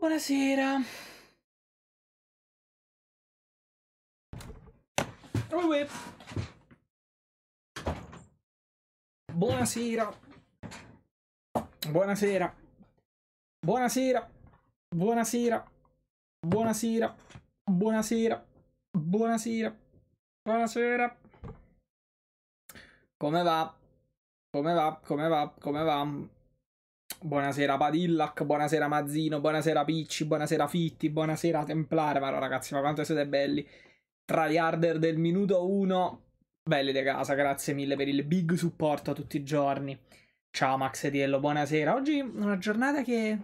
Buonasera. Buonasera. Buonasera. Buonasera. Buonasera. Buonasera. Buonasera. Buonasera. Buonasera. Come va? Come va? Come va? Come va? Buonasera Padillac, buonasera Mazzino, buonasera Picci, buonasera Fitti, buonasera Templare. Ma ragazzi, ma quanto siete belli. Tryharder del minuto 1. Belli di casa, grazie mille per il big supporto tutti i giorni. Ciao Max Ediello, buonasera. Oggi una giornata che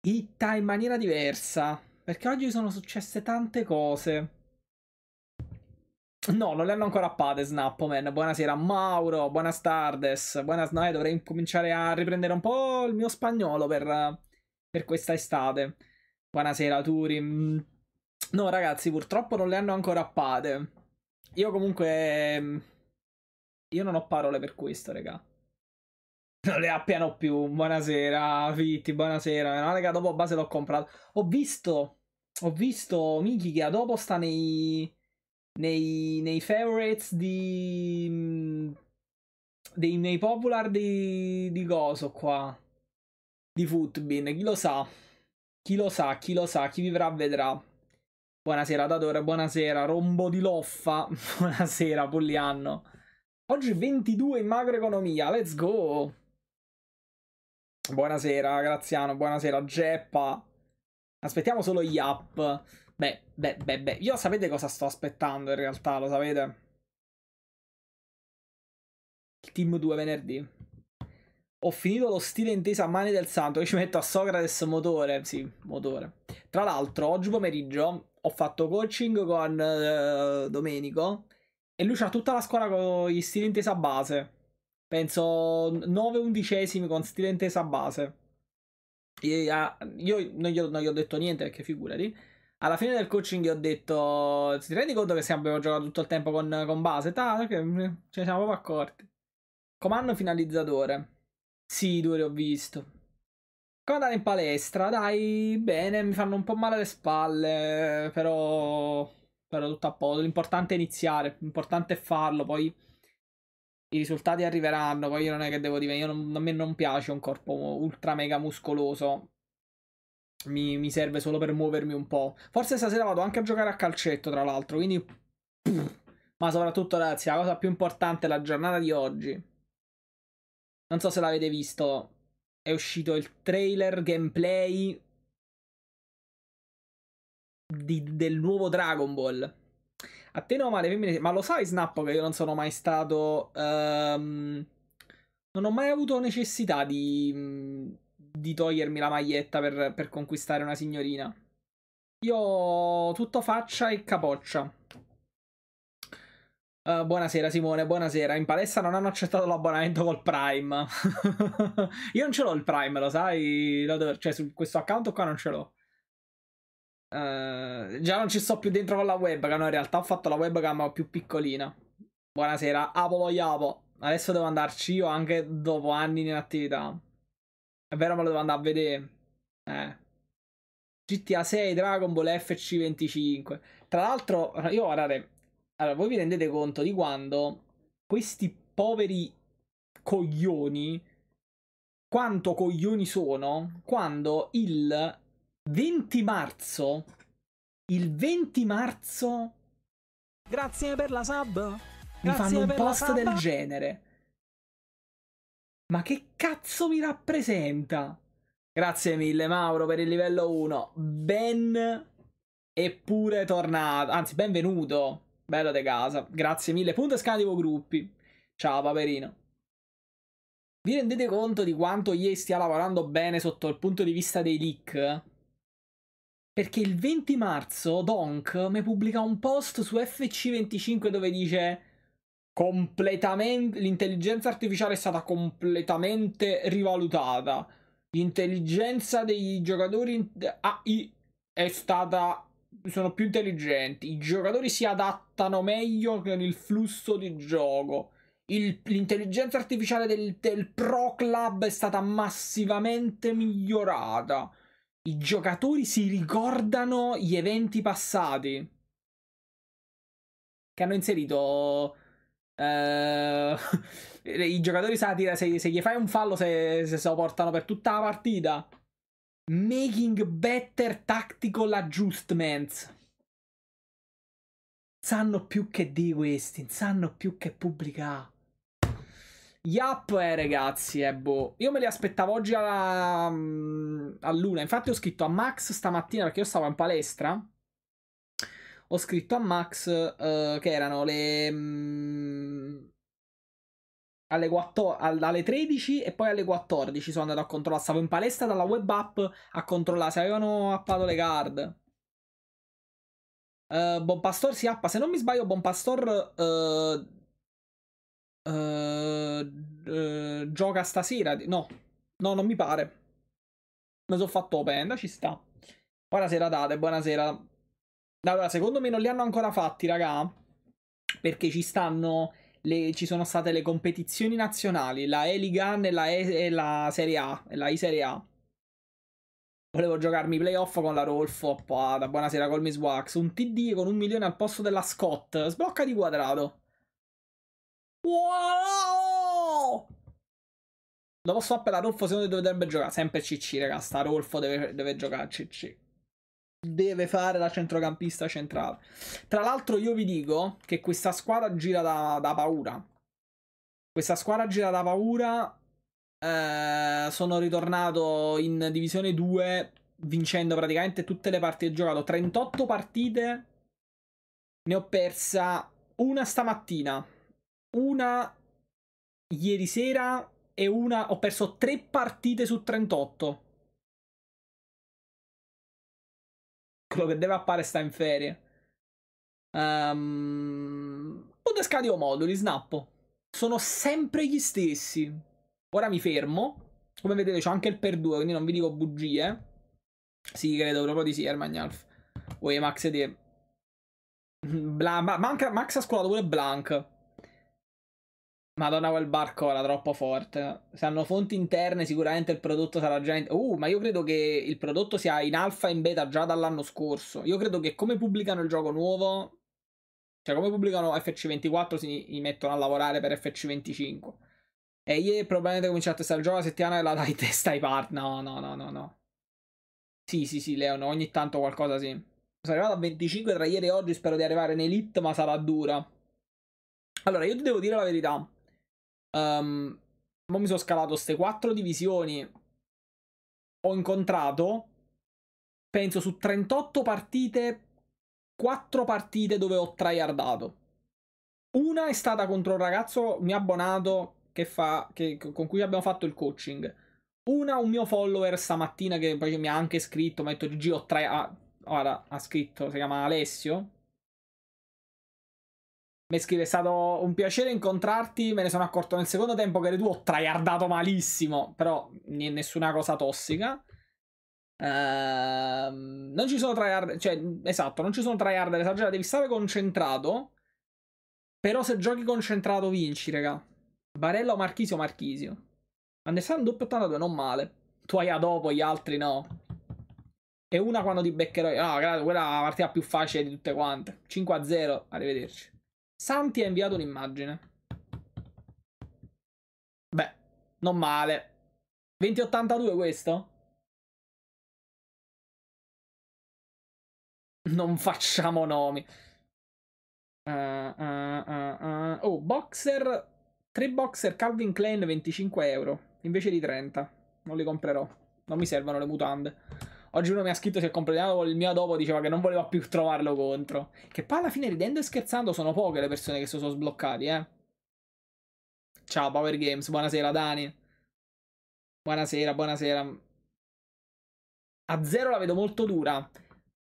hitta in maniera diversa. Perché oggi sono successe tante cose. No, non le hanno ancora appate Snappoman. Buonasera Mauro, buonas tardes, buenas night. Eh, dovrei cominciare a riprendere un po' il mio spagnolo per, per questa estate. Buonasera Turi. Mm. No, ragazzi, purtroppo non le hanno ancora appate. Io comunque... Mm, io non ho parole per questo, raga. Non le appiano più. Buonasera, Fitti, buonasera. Meno male dopo base l'ho comprato. Ho visto... Ho visto, Miki, che dopo sta nei nei, nei favorites di... Dei, nei popular di, di Gozo qua. Di Footbin, chi lo sa? Chi lo sa, chi lo sa, chi vivrà vedrà. Buonasera Dadore, buonasera Rombo di Loffa, buonasera Pollianno. Oggi 22 in macroeconomia, let's go! Buonasera Graziano, buonasera Geppa. Aspettiamo solo gli app. Beh, beh, beh, beh, io sapete cosa sto aspettando in realtà, lo sapete? Il team 2 venerdì. Ho finito lo stile intesa a mani del santo, io ci metto a Socrates motore, sì, motore. Tra l'altro, oggi pomeriggio ho fatto coaching con eh, Domenico e lui c'ha tutta la squadra con gli stile intesa base. Penso 9 undicesimi con stile intesa base. E, ah, io non gli, ho, non gli ho detto niente perché figurati alla fine del coaching gli ho detto: Ti rendi conto che abbiamo giocato tutto il tempo con, con base? Ta, mm, ce ne siamo proprio accorti. Comando finalizzatore. Sì, due li ho visto. Come andare in palestra? Dai, bene, mi fanno un po' male le spalle, però. Però tutto a posto. L'importante è iniziare, l'importante è farlo, poi i risultati arriveranno. Poi io non è che devo dire Io non, a me non piace un corpo ultra mega muscoloso mi, mi, serve solo per muovermi un po'. Forse stasera vado anche a giocare a calcetto, tra l'altro, quindi... Ma soprattutto, ragazzi, la cosa più importante è la giornata di oggi. Non so se l'avete visto, è uscito il trailer gameplay di, del nuovo Dragon Ball. A te no, male, ma lo sai, Snappo, che io non sono mai stato... Um, non ho mai avuto necessità di di togliermi la maglietta per, per conquistare una signorina. Io tutto faccia e capoccia. Uh, buonasera Simone, buonasera. In palestra non hanno accettato l'abbonamento col Prime. Io non ce l'ho il Prime, lo sai? Cioè, su questo account qua non ce l'ho. Uh, già non ci sto più dentro con la webcam. No, in realtà ho fatto la webcam più piccolina. Buonasera, Apo Vogliapo. Adesso devo andarci io anche dopo anni in attività. È vero, me lo devo andare a vedere. Eh. GTA 6, Dragon Ball FC25. Tra l'altro, io guardate, allora voi vi rendete conto di quando questi poveri coglioni, quanto coglioni sono, quando il 20 marzo, il 20 marzo... Grazie per la sub! Mi fanno un post del genere. Ma che cazzo mi rappresenta? Grazie mille Mauro per il livello 1. Ben eppure tornato. Anzi, benvenuto. Bello di casa. Grazie mille. Punto scativo gruppi. Ciao Paperino. Vi rendete conto di quanto IE stia lavorando bene sotto il punto di vista dei leak? Perché il 20 marzo Donk mi pubblica un post su FC25 dove dice completamente l'intelligenza artificiale è stata completamente rivalutata. L'intelligenza dei giocatori AI è stata sono più intelligenti, i giocatori si adattano meglio con il flusso di gioco. Il, l'intelligenza artificiale del, del Pro Club è stata massivamente migliorata. I giocatori si ricordano gli eventi passati. Che hanno inserito eh, I giocatori satira, se, se, gli fai un fallo, se, se, lo portano per tutta la partita. Making better tactical adjustments. Sanno più che di questi, sanno più che pubblicare. Yap, eh, ragazzi, eh, boh. Io me li aspettavo oggi alla, mm, luna. Infatti, ho scritto a Max stamattina perché io stavo in palestra ho scritto a Max uh, che erano le... Mh, mm, alle, 4, alle, 13 e poi alle 14 sono andato a controllare. Stavo in palestra dalla web app a controllare se avevano appato le card. Uh, eh, bon Pastor si appa. Se non mi sbaglio, Bon Pastor uh, eh, uh, gioca stasera. No, no, non mi pare. Mi sono fatto open. Ci sta. Buonasera, Date. Buonasera. Allora, secondo me non li hanno ancora fatti, raga. Perché ci stanno. Le, ci sono state le competizioni nazionali, la E-Ligan e la, e, e la Serie A, e la I-Serie A. Volevo giocarmi playoff con la Rolfo, ah, da buonasera col Miss Wax, un TD con un milione al posto della Scott, sblocca di quadrato. Wow! Lo posso la Rolfo secondo me dovrebbe giocare, sempre CC raga, sta Rolfo deve, deve giocare CC deve fare la centrocampista centrale. Tra l'altro io vi dico che questa squadra gira da, da paura. Questa squadra gira da paura. Eh, sono ritornato in Divisione 2 vincendo praticamente tutte le partite. Ho giocato 38 partite. Ne ho persa una stamattina, una ieri sera e una... Ho perso 3 partite su 38. quello che deve appare sta in ferie. Um, ehm, Podescadio modo, li snappo. Sono sempre gli stessi. Ora mi fermo. Come vedete c'è anche il per 2, quindi non vi dico bugie. Sì, credo proprio di sì, Hermagnalf. Voi Max e te. Bla- ma- manca- Max ha scolato pure Blank. Madonna, quel barco era troppo forte. Se hanno fonti interne, sicuramente il prodotto sarà già. In... Uh, ma io credo che il prodotto sia in alfa e in beta già dall'anno scorso. Io credo che come pubblicano il gioco nuovo. Cioè, come pubblicano FC24, si mettono a lavorare per FC25. E ieri probabilmente cominciato a testare il gioco la settimana e la dai testa ai partner. No, no, no, no, no. Sì, sì, sì, Leon, ogni tanto qualcosa sì. Sono arrivato a 25 tra ieri e oggi, spero di arrivare in Elite, ma sarà dura. Allora, io ti devo dire la verità. Um, ehm, ma mi sono scalato queste quattro divisioni. Ho incontrato, penso su 38 partite, 4 partite dove ho tryhardato. Una è stata contro un ragazzo mio abbonato che fa, che, con cui abbiamo fatto il coaching. Una, un mio follower stamattina che poi mi ha anche scritto, mi ha detto Gigi ho try... Ah, ha scritto, si chiama Alessio, mi scrive, è stato un piacere incontrarti, me ne sono accorto nel secondo tempo che tu ho tryhardato malissimo, però nessuna cosa tossica. Uh, non ci sono tryhard, cioè, esatto, non ci sono tryhard esagerati, devi stare concentrato, però se giochi concentrato vinci, raga. Barella o Marchisio, Marchisio. Anderson doppio 82, non male. Tu hai a dopo, gli altri no. E una quando ti beccherò io. No, ah, quella è la partita più facile di tutte quante. 5-0, arrivederci. Santi ha inviato un'immagine. Beh, non male. 2082 questo? Non facciamo nomi. Uh, uh, uh, oh, boxer. 3 boxer Calvin Klein 25 euro. Invece di 30. Non li comprerò. Non mi servono le mutande. Oggi uno mi ha scritto se completato il mio adobo diceva che non voleva più trovarlo contro. Che poi alla fine ridendo e scherzando sono poche le persone che si sono sbloccati, eh. Ciao Power Games, buonasera Dani. Buonasera, buonasera. A zero la vedo molto dura.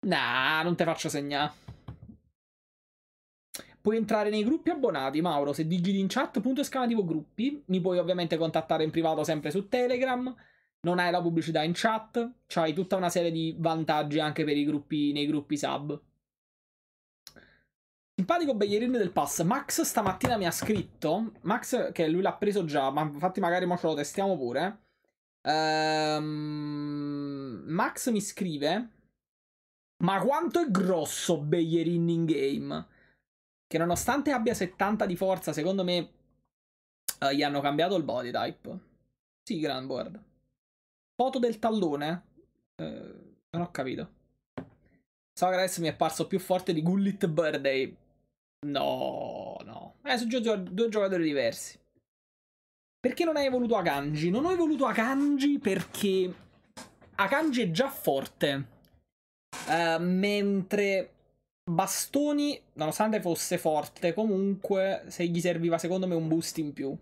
Nah, non te faccio segnare. Puoi entrare nei gruppi abbonati, Mauro. Se digiti in chat.escamativo gruppi. Mi puoi ovviamente contattare in privato sempre su Telegram non hai la pubblicità in chat, c'hai tutta una serie di vantaggi anche per i gruppi, nei gruppi sub. Simpatico Beglierin del pass. Max stamattina mi ha scritto. Max, che lui l'ha preso già, ma infatti magari mo ce lo testiamo pure. Ehm, Max mi scrive. Ma quanto è grosso Beglierin in game? Che nonostante abbia 70 di forza, secondo me eh, gli hanno cambiato il body type. Sì, Grandboard. Foto del tallone? Eh, non ho capito. Sawgrass mi è apparso più forte di Gullit Birthday. No, no. Eh, sono due, due giocatori diversi. Perché non hai evoluto Akanji? Non ho evoluto Akanji perché Akanji è già forte. Uh, mentre Bastoni, nonostante fosse forte, comunque se gli serviva secondo me un boost in più.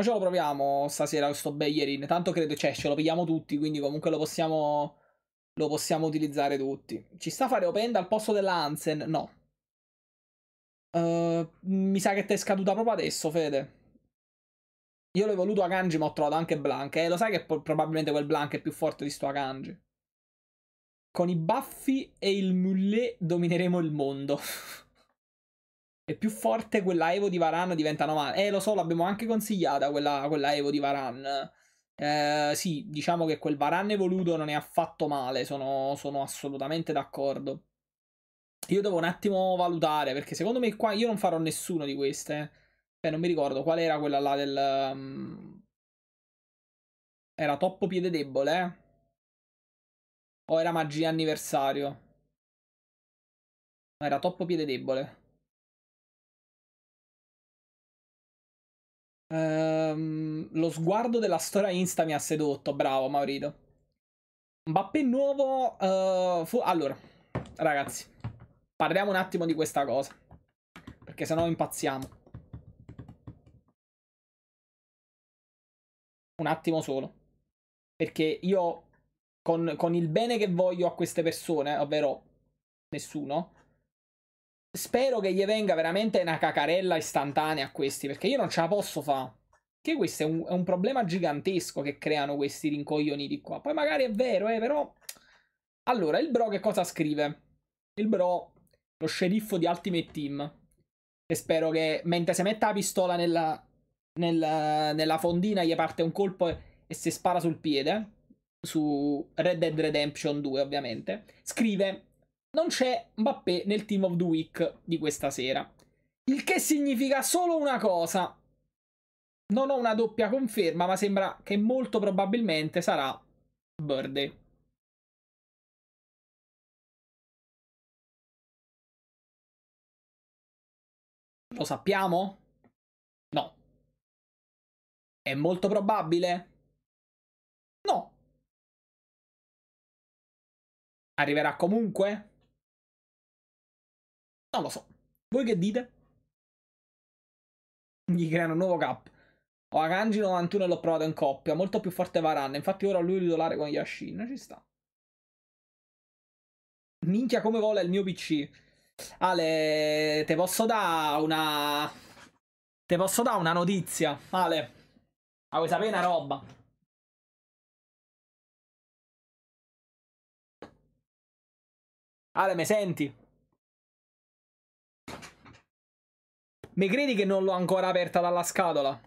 Ma ce lo proviamo stasera questo Beyerin. Tanto credo, cioè, ce lo pigliamo tutti, quindi comunque lo possiamo... Lo possiamo utilizzare tutti. Ci sta a fare Openda al posto della Hansen? No. Uh, mi sa che ti è scaduta proprio adesso, Fede. Io l'ho voluto Akanji, ma ho trovato anche Blank. E eh, lo sai che probabilmente quel Blank è più forte di sto Akanji. Con i baffi e il mullet domineremo il mondo. è più forte quella Evo di Varan diventa normale. Eh, lo so, l'abbiamo anche consigliata quella, quella Evo di Varan. Eh, sì, diciamo che quel Varan evoluto non è affatto male, sono, sono assolutamente d'accordo. Io devo un attimo valutare, perché secondo me qua io non farò nessuno di queste. Cioè, non mi ricordo qual era quella là del... Um... Era toppo piede debole, eh? O era magia anniversario? Era toppo piede debole. Um, lo sguardo della storia Insta mi ha sedotto, bravo Maurito. Mbappé nuovo... Uh, fu- allora, ragazzi, parliamo un attimo di questa cosa, perché sennò impazziamo. Un attimo solo, perché io con, con il bene che voglio a queste persone, ovvero nessuno, Spero che gli venga veramente una cacarella istantanea a questi, perché io non ce la posso fare. Che questo è un, è un, problema gigantesco che creano questi rincoglioni di qua. Poi magari è vero, eh, però... Allora, il bro che cosa scrive? Il bro, lo sceriffo di Ultimate Team. E spero che, mentre si mette la pistola nella, nella, nella fondina, gli parte un colpo e, e si spara sul piede. Su Red Dead Redemption 2, ovviamente. Scrive non c'è Mbappé nel Team of the Week di questa sera. Il che significa solo una cosa. Non ho una doppia conferma, ma sembra che molto probabilmente sarà Birdie. Lo sappiamo? No. È molto probabile? No. Arriverà comunque? No. Non lo so. Voi che dite? Gli creano un nuovo cap. Orangi 91 l'ho provato in coppia, molto più forte Varanna. Infatti ora lui è titolare con Yashin, ci sta. Minchia come vola il mio PC. Ale, te posso dare una... Te posso dare una notizia, Ale. Ma vuoi sapere una roba? Ale, mi senti? Mi credi che non l'ho ancora aperta dalla scatola?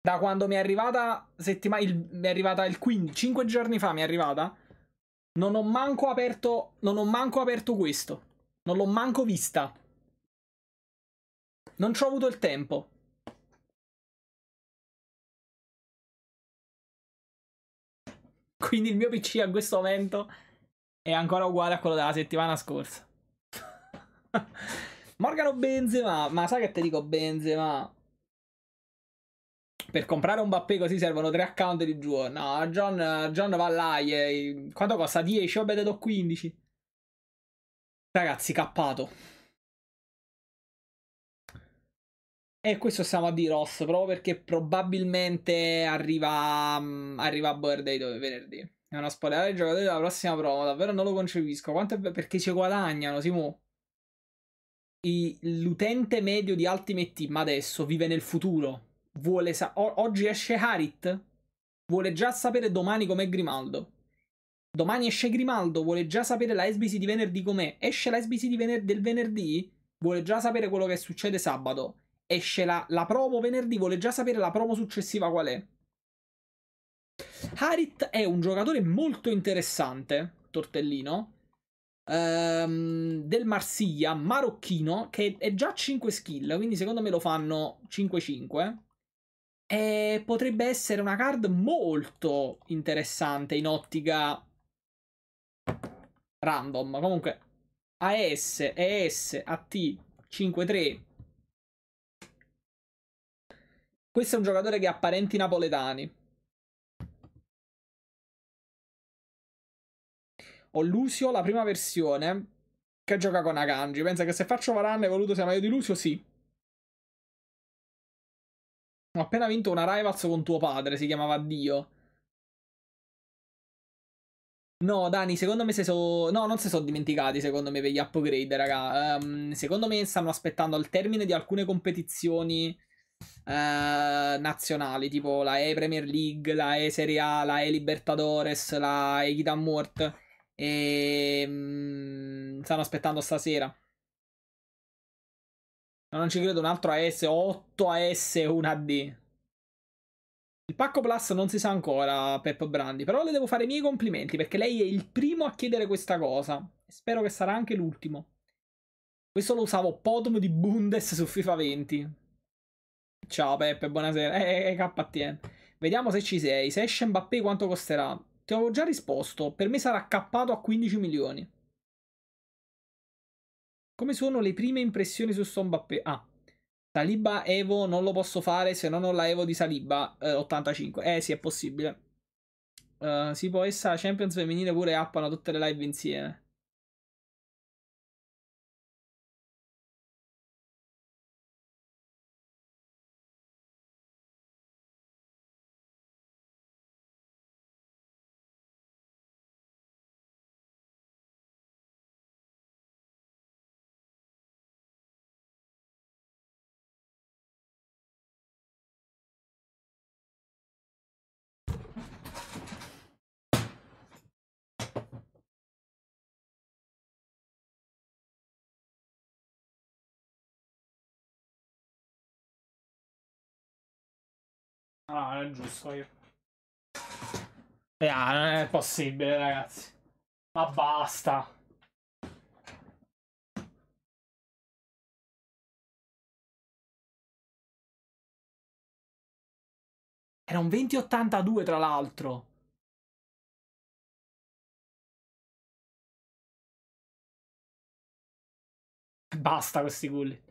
Da quando mi è arrivata settimana... Mi è arrivata il 15... 5 giorni fa mi è arrivata. Non ho manco aperto... Non ho manco aperto questo. Non l'ho manco vista. Non ci ho avuto il tempo. Quindi il mio PC a questo momento è ancora uguale a quello della settimana scorsa. Morgano Benzema, ma sai che ti dico Benzema? Per comprare un bappè così servono tre account di giù. No, John, John va là. Quanto costa? 10? Vabbè, te do 15. Ragazzi, cappato. E questo stiamo a dire Ross, proprio perché probabilmente arriva, um, arriva a Bird Day dove venerdì. È una spoiler. il giocatore della prossima prova, davvero non lo concepisco. Quanto è perché ci guadagnano, Simu i, l'utente medio di Ultimate Team adesso vive nel futuro. Vuole sa- o- oggi esce Harit, vuole già sapere domani com'è Grimaldo. Domani esce Grimaldo, vuole già sapere la SBC di venerdì com'è. Esce la SBC vener- del venerdì, vuole già sapere quello che succede sabato. Esce la, la promo venerdì, vuole già sapere la promo successiva qual è. Harit è un giocatore molto interessante, Tortellino, ehm, del Marsiglia marocchino che è già 5 skill, quindi secondo me lo fanno 5-5. E potrebbe essere una card molto interessante in ottica random. Comunque, AS, ES, AT, 5-3. Questo è un giocatore che ha parenti napoletani. ho Lucio, la prima versione, che gioca con Akanji. Pensa che se faccio Varan è voluto sia meglio di Lucio? Sì. Ho appena vinto una Rivals con tuo padre, si chiamava Dio. No, Dani, secondo me se so... No, non si sono dimenticati, secondo me, per gli upgrade, raga. Um, secondo me stanno aspettando al termine di alcune competizioni uh, nazionali, tipo la E-Premier League, la E-Serie A, la E-Libertadores, la E-Guitar Mort e ehm, stanno aspettando stasera. No, non ci credo, un altro AS, 8 AS 1 AD. Il pacco Plus non si sa ancora, Peppo Brandi, però le devo fare i miei complimenti perché lei è il primo a chiedere questa cosa. Spero che sarà anche l'ultimo. Questo lo usavo Podum di Bundes su FIFA 20. Ciao Peppe, buonasera. Eh, eh, eh KTN. Vediamo se ci sei. Se esce Mbappé quanto costerà? Ti avevo già risposto, per me sarà cappato a 15 milioni. Come sono le prime impressioni su Sombappé? Ah, Saliba Evo non lo posso fare se non ho la Evo di Saliba eh, 85. Eh sì, è possibile. Uh, si può essere essa Champions femminile pure appano tutte le live insieme. Ah, è giusto io. Eh, ah, non è possibile, ragazzi. Ma basta. Era un 2082 tra l'altro. Basta questi gulli.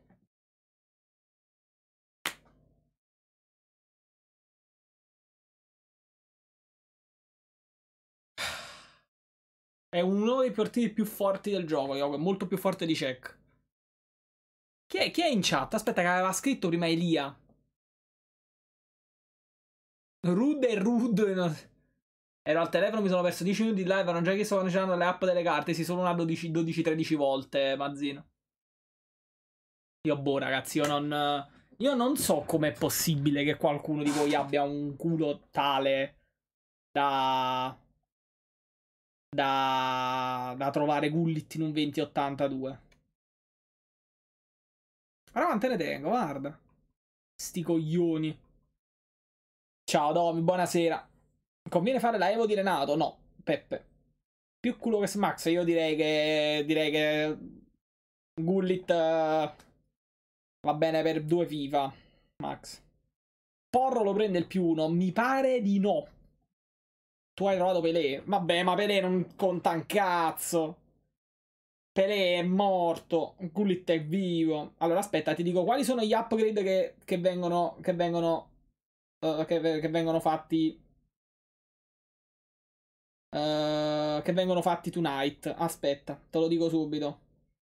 È uno dei portieri più forti del gioco, è molto più forte di Cech. Chi è, chi è in chat? Aspetta che aveva scritto prima Elia. Rude e Rude. Ero al telefono, mi sono perso 10 minuti di live, non già che sto facendo le app delle carte, si sono una 12-13 volte, Mazzino. Io boh, ragazzi, io non... Io non so com'è possibile che qualcuno di voi abbia un culo tale da da, da trovare Gullit in un 2082. Però quante ne tengo, guarda. Sti coglioni. Ciao Domi, buonasera. Conviene fare la Evo di Renato? No, Peppe. Più culo che Smax, io direi che... Direi che... Gullit... Uh, va bene per due FIFA, Max. Porro lo prende il più uno? Mi pare di no. Tu hai trovato Pelé? Vabbè, ma Pelé non conta un cazzo. Pelé è morto, Gullit è vivo. Allora aspetta, ti dico quali sono gli upgrade che, che vengono, che vengono, uh, che, che vengono fatti Uh, che vengono fatti tonight. Aspetta, te lo dico subito.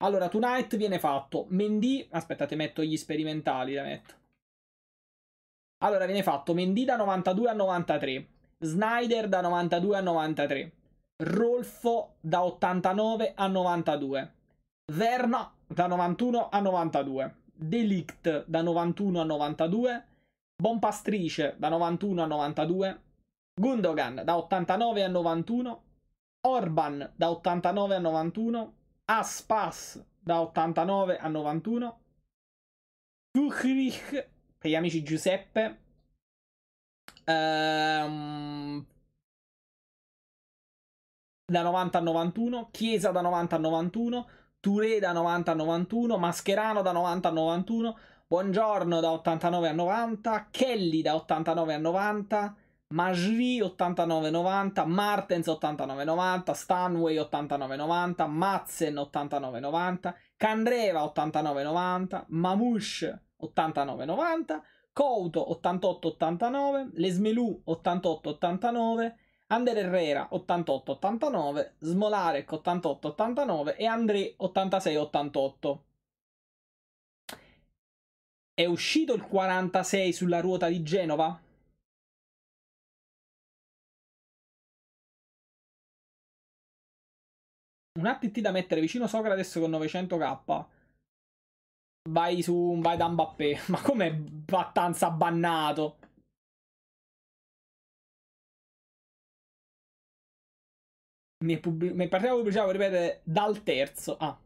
Allora, tonight viene fatto Mendy. Aspettate, metto gli sperimentali. Metto. Allora, viene fatto Mendy da 92 a 93. Snyder da 92 a 93, Rolfo da 89 a 92, Verna da 91 a 92, Delict da 91 a 92, Bompastrice da 91 a 92, Gundogan da 89 a 91, Orban da 89 a 91, Aspas da 89 a 91, Tuchrich per gli amici Giuseppe Ehm, da 90 a 91, Chiesa da 90 a 91, Touré da 90 a 91, Mascherano da 90 a 91, Buongiorno da 89 a 90, Kelly da 89 a 90, Majri 89 a 90, Martens 89 a 90, Stanway 89 a 90, Madsen 89 a 90, Candreva 89 a 90, Mamush 89 a 90, Couto 88-89, Lesmelou 88-89, Ander Herrera 88-89, Smolarek 88-89 e André 86-88. È uscito il 46 sulla ruota di Genova? Un ATT da mettere vicino Socrates con 900k. Vai su, vai da Mbappé. Ma com'è Battanza bannato? Mi, pubblic- mi partiva pubblicità, ripetere, dal terzo. Ah.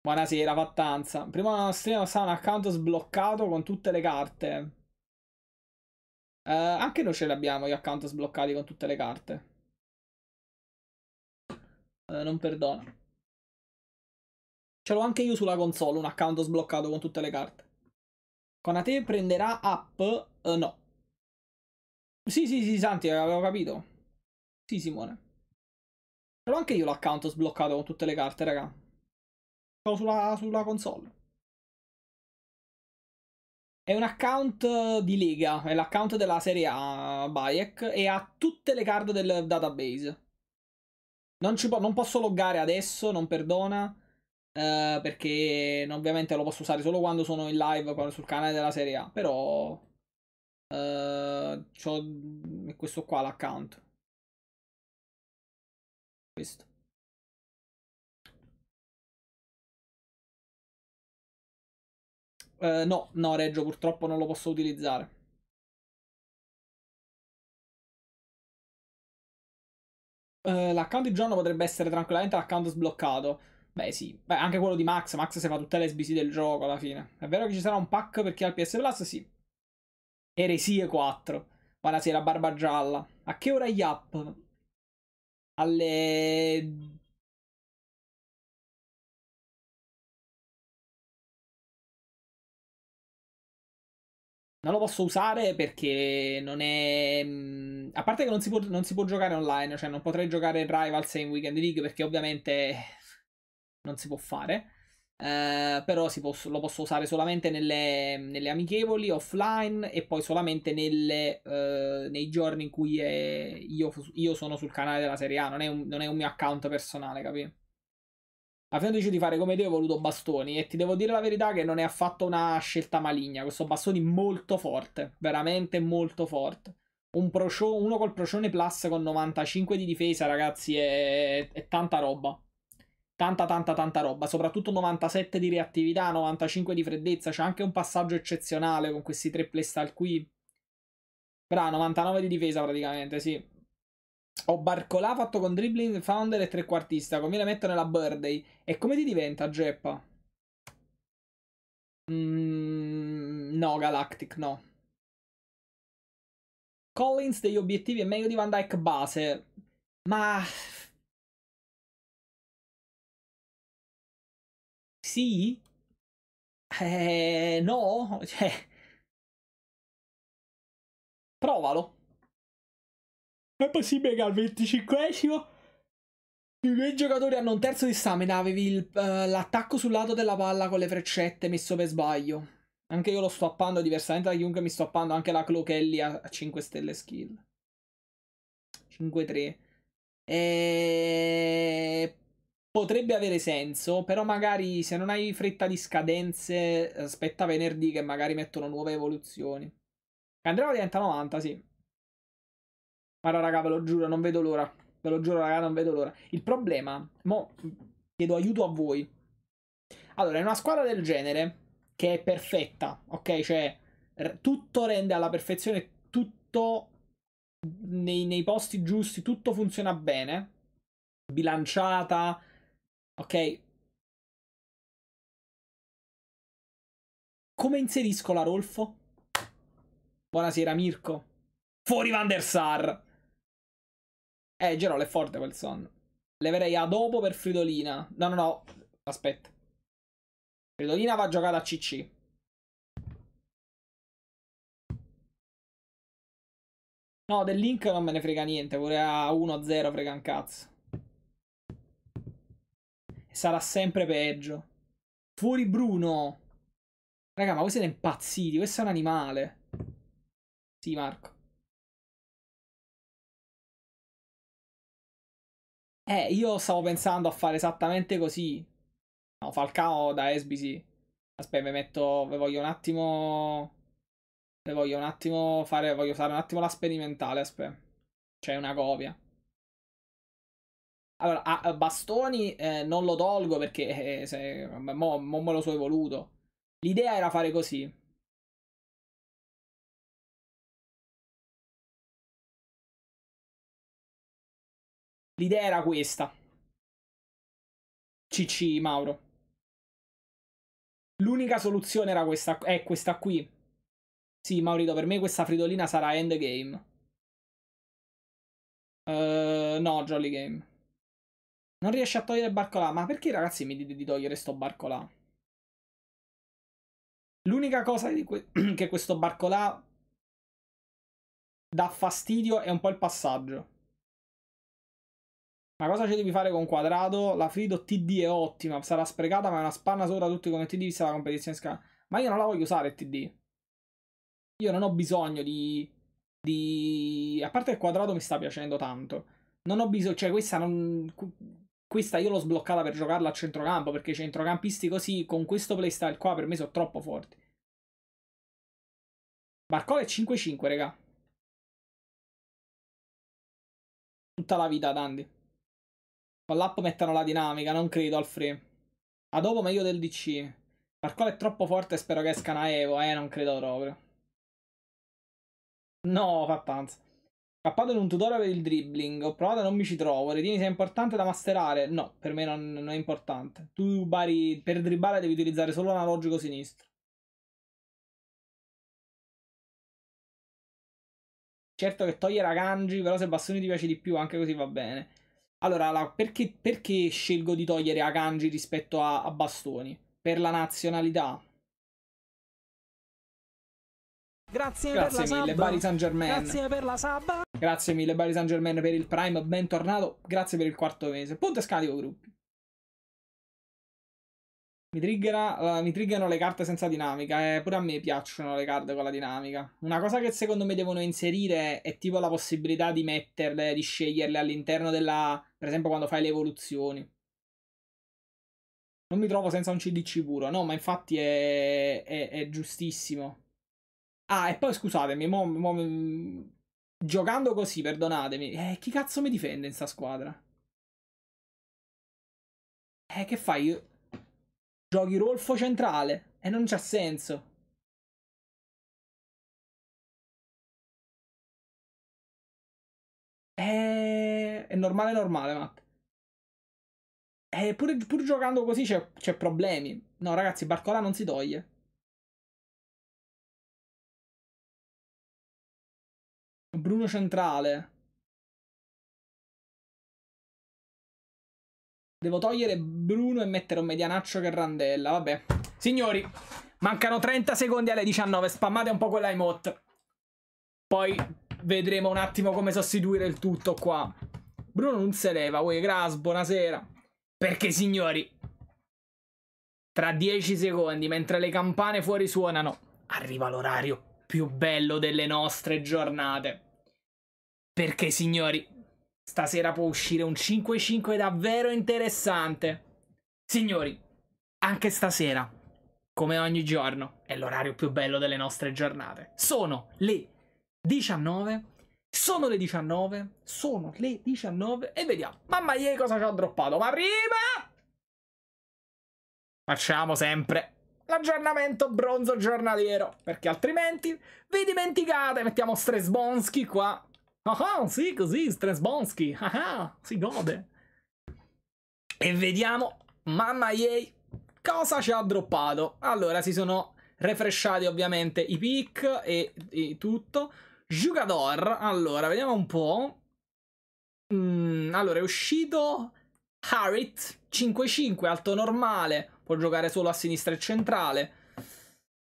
Buonasera, Pattanza. Prima stream sta un account sbloccato con tutte le carte. Eh, anche noi ce l'abbiamo gli account sbloccati con tutte le carte. Eh, non perdona. Ce l'ho anche io sulla console, un account sbloccato con tutte le carte. Conate prenderà app? Uh, no. Sì, sì, sì, Santi, eh, avevo capito. Sì, Simone. Ce l'ho anche io l'account sbloccato con tutte le carte, raga. Sono sulla, sulla console. È un account eh, di Lega, è l'account della serie A Bayek e ha tutte le card del database. Non, po non posso loggare adesso, non perdona. Uh, perché ovviamente lo posso usare solo quando sono in live sul canale della serie A. Però uh, eh, ho mm, questo qua l'account. Questo. Uh, no, no, Reggio, purtroppo non lo posso utilizzare. l'account di Giorno potrebbe essere tranquillamente l'account sbloccato. Beh sì, Beh, anche quello di Max, Max se fa tutte le SBC del gioco alla fine. È vero che ci sarà un pack per chi ha il PS Plus? Sì. Eresie 4. Buonasera, Barba Gialla. A che ora gli Yap? Alle... Non lo posso usare perché non è... Mm, a parte che non si può, non si può giocare online, cioè non potrei giocare Rivals in Weekend League perché ovviamente non si può fare. Eh, però posso, lo posso usare solamente nelle, nelle, amichevoli offline e poi solamente nelle, eh, nei giorni in cui è, io, io, sono sul canale della Serie A, non è un, non è un mio account personale, capito? A fine dici di fare come te, ho voluto Bastoni e ti devo dire la verità che non è affatto una scelta maligna. Questo Bastoni molto forte, veramente molto forte. Un procio, uno col procione plus con 95 di difesa, ragazzi, è, è tanta roba tanta tanta tanta roba, soprattutto 97 di reattività, 95 di freddezza, c'è anche un passaggio eccezionale con questi tre playstyle qui. Bra, 99 di difesa praticamente, sì. Ho Barcolà fatto con dribbling, founder e trequartista, conviene mettere nella birthday. E come ti diventa, Geppa? Mm, no, Galactic, no. Collins degli obiettivi è meglio di Van Dyke base, ma sì? Eh, no? Cioè... Provalo. È possibile che al 25esimo i due giocatori hanno un terzo di stamina, avevi il, uh, l'attacco sul lato della palla con le freccette messo per sbaglio. Anche io lo sto appando, diversamente da chiunque mi sto appando anche la Clochelli a 5 stelle skill. 5-3. Eeeh potrebbe avere senso, però magari se non hai fretta di scadenze, aspetta venerdì che magari mettono nuove evoluzioni. Andremo diventa 90, sì. Guarda raga, ve lo giuro, non vedo l'ora. Ve lo giuro, raga, non vedo l'ora. Il problema, mo chiedo aiuto a voi. Allora, è una squadra del genere che è perfetta, ok? Cioè, tutto rende alla perfezione, tutto nei, nei posti giusti, tutto funziona bene. Bilanciata, Ok? Come inserisco la Rolfo? Buonasera Mirko. Fuori Van der Sar. Eh, Gerol è forte quel son. Leverei a dopo per Fridolina. No, no, no. Aspetta. Fridolina va giocata a CC. No, del link non me ne frega niente. Pure a 1-0 frega un cazzo sarà sempre peggio. Fuori Bruno. Raga, ma voi siete impazziti. Questo è un animale. Sì, Marco. Eh, io stavo pensando a fare esattamente così. No, Falcao da Esbisi. Aspetta, mi metto... Ve voglio un attimo... Le voglio un attimo fare... Voglio usare un attimo la sperimentale, aspetta. C'è una copia. Allora, a, a bastoni eh, non lo tolgo perché non eh, eh, me lo so evoluto. L'idea era fare così. L'idea era questa. CC Mauro. L'unica soluzione era questa, è questa qui. Sì, Maurito, per me questa fritolina sarà endgame. Uh, no, Jolly Game. Non riesce a togliere il barco là. Ma perché ragazzi mi dite di togliere sto là? L'unica cosa que che questo barco là dà fastidio è un po' il passaggio. Ma cosa ci devi fare con quadrato? La Frido TD è ottima, sarà sprecata, ma è una spanna sopra tutti come TD vista la competizione scala. Ma io non la voglio usare TD. Io non ho bisogno di... di... A parte il quadrato mi sta piacendo tanto. Non ho bisogno... Cioè, questa non... Questa io l'ho sbloccata per giocarla a centrocampo, perché i centrocampisti così, con questo playstyle qua, per me sono troppo forti. Barcola è 5-5, raga. Tutta la vita, Dandy. Con l'app mettono la dinamica, non credo al free. A dopo meglio del DC. Barcola è troppo forte spero che esca una Evo, eh, non credo proprio. No, fa tanto. Scappato in un tutorial per il dribbling. Ho provato e non mi ci trovo. Ritieni sia importante da masterare? No, per me non, non è importante. Tu bari, per dribbare devi utilizzare solo l'analogico sinistro. Certo che togliere Kanji, però se Bassoni ti piace di più anche così va bene. Allora, la, perché, perché, scelgo di togliere Aganji rispetto a, a Bastoni? Per la nazionalità? Grazie, Grazie per mille, Bari San Germain. Grazie per la sabba. Grazie mille, Bari San Germain, per il Prime. Bentornato. Grazie per il quarto mese. Punto e scarico gruppi. Mi, triggera, uh, mi triggerano le carte senza dinamica. Eh, pure a me piacciono le carte con la dinamica. Una cosa che secondo me devono inserire è tipo la possibilità di metterle, di sceglierle all'interno della. Per esempio, quando fai le evoluzioni. Non mi trovo senza un CDC puro. No, ma infatti è, è, è giustissimo. Ah, e poi scusatemi, mo, mo, mm, giocando così, perdonatemi, eh, chi cazzo mi difende in sta squadra? Eh, che fai? Giochi Rolfo centrale e eh, non c'ha senso. Eh, è normale, normale, Matt. Eh, pur, pur giocando così c'è problemi. No, ragazzi, Barcola non si toglie. Bruno centrale. Devo togliere Bruno e mettere un medianaccio che randella, vabbè. Signori, mancano 30 secondi alle 19, spammate un po' quella emote. Poi vedremo un attimo come sostituire il tutto qua. Bruno non se leva, uè, Gras, buonasera. Perché, signori, tra 10 secondi, mentre le campane fuori suonano, arriva l'orario più bello delle nostre giornate. Perché, signori, stasera può uscire un 5-5 davvero interessante. Signori, anche stasera, come ogni giorno, è l'orario più bello delle nostre giornate. Sono le 19. Sono le 19. Sono le 19. E vediamo. Mamma mia, cosa ci ha droppato. Ma prima... Facciamo sempre l'aggiornamento bronzo giornaliero. Perché altrimenti vi dimenticate. Mettiamo Stresbonski qua Ah, ah sì, così, Strasbonsky. Ah, ah, si gode. E vediamo, mamma yay, cosa ci ha droppato. Allora, si sono refresciati ovviamente i pick e, e tutto. Jugador, allora, vediamo un po'. Mm, allora, è uscito Harit, 5-5, alto normale, può giocare solo a sinistra e centrale.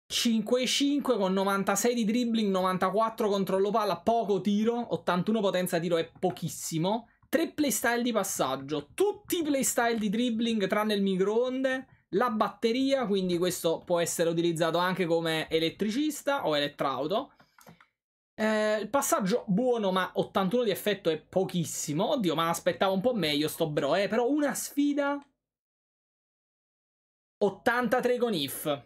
5 5 con 96 di dribbling, 94 controllo palla, poco tiro, 81 potenza tiro è pochissimo. 3 playstyle di passaggio, tutti i playstyle di dribbling tranne il microonde, la batteria, quindi questo può essere utilizzato anche come elettricista o elettrauto. Eh, il passaggio buono, ma 81 di effetto è pochissimo. Oddio, ma aspettavo un po' meglio sto bro, eh. Però una sfida... 83 con if.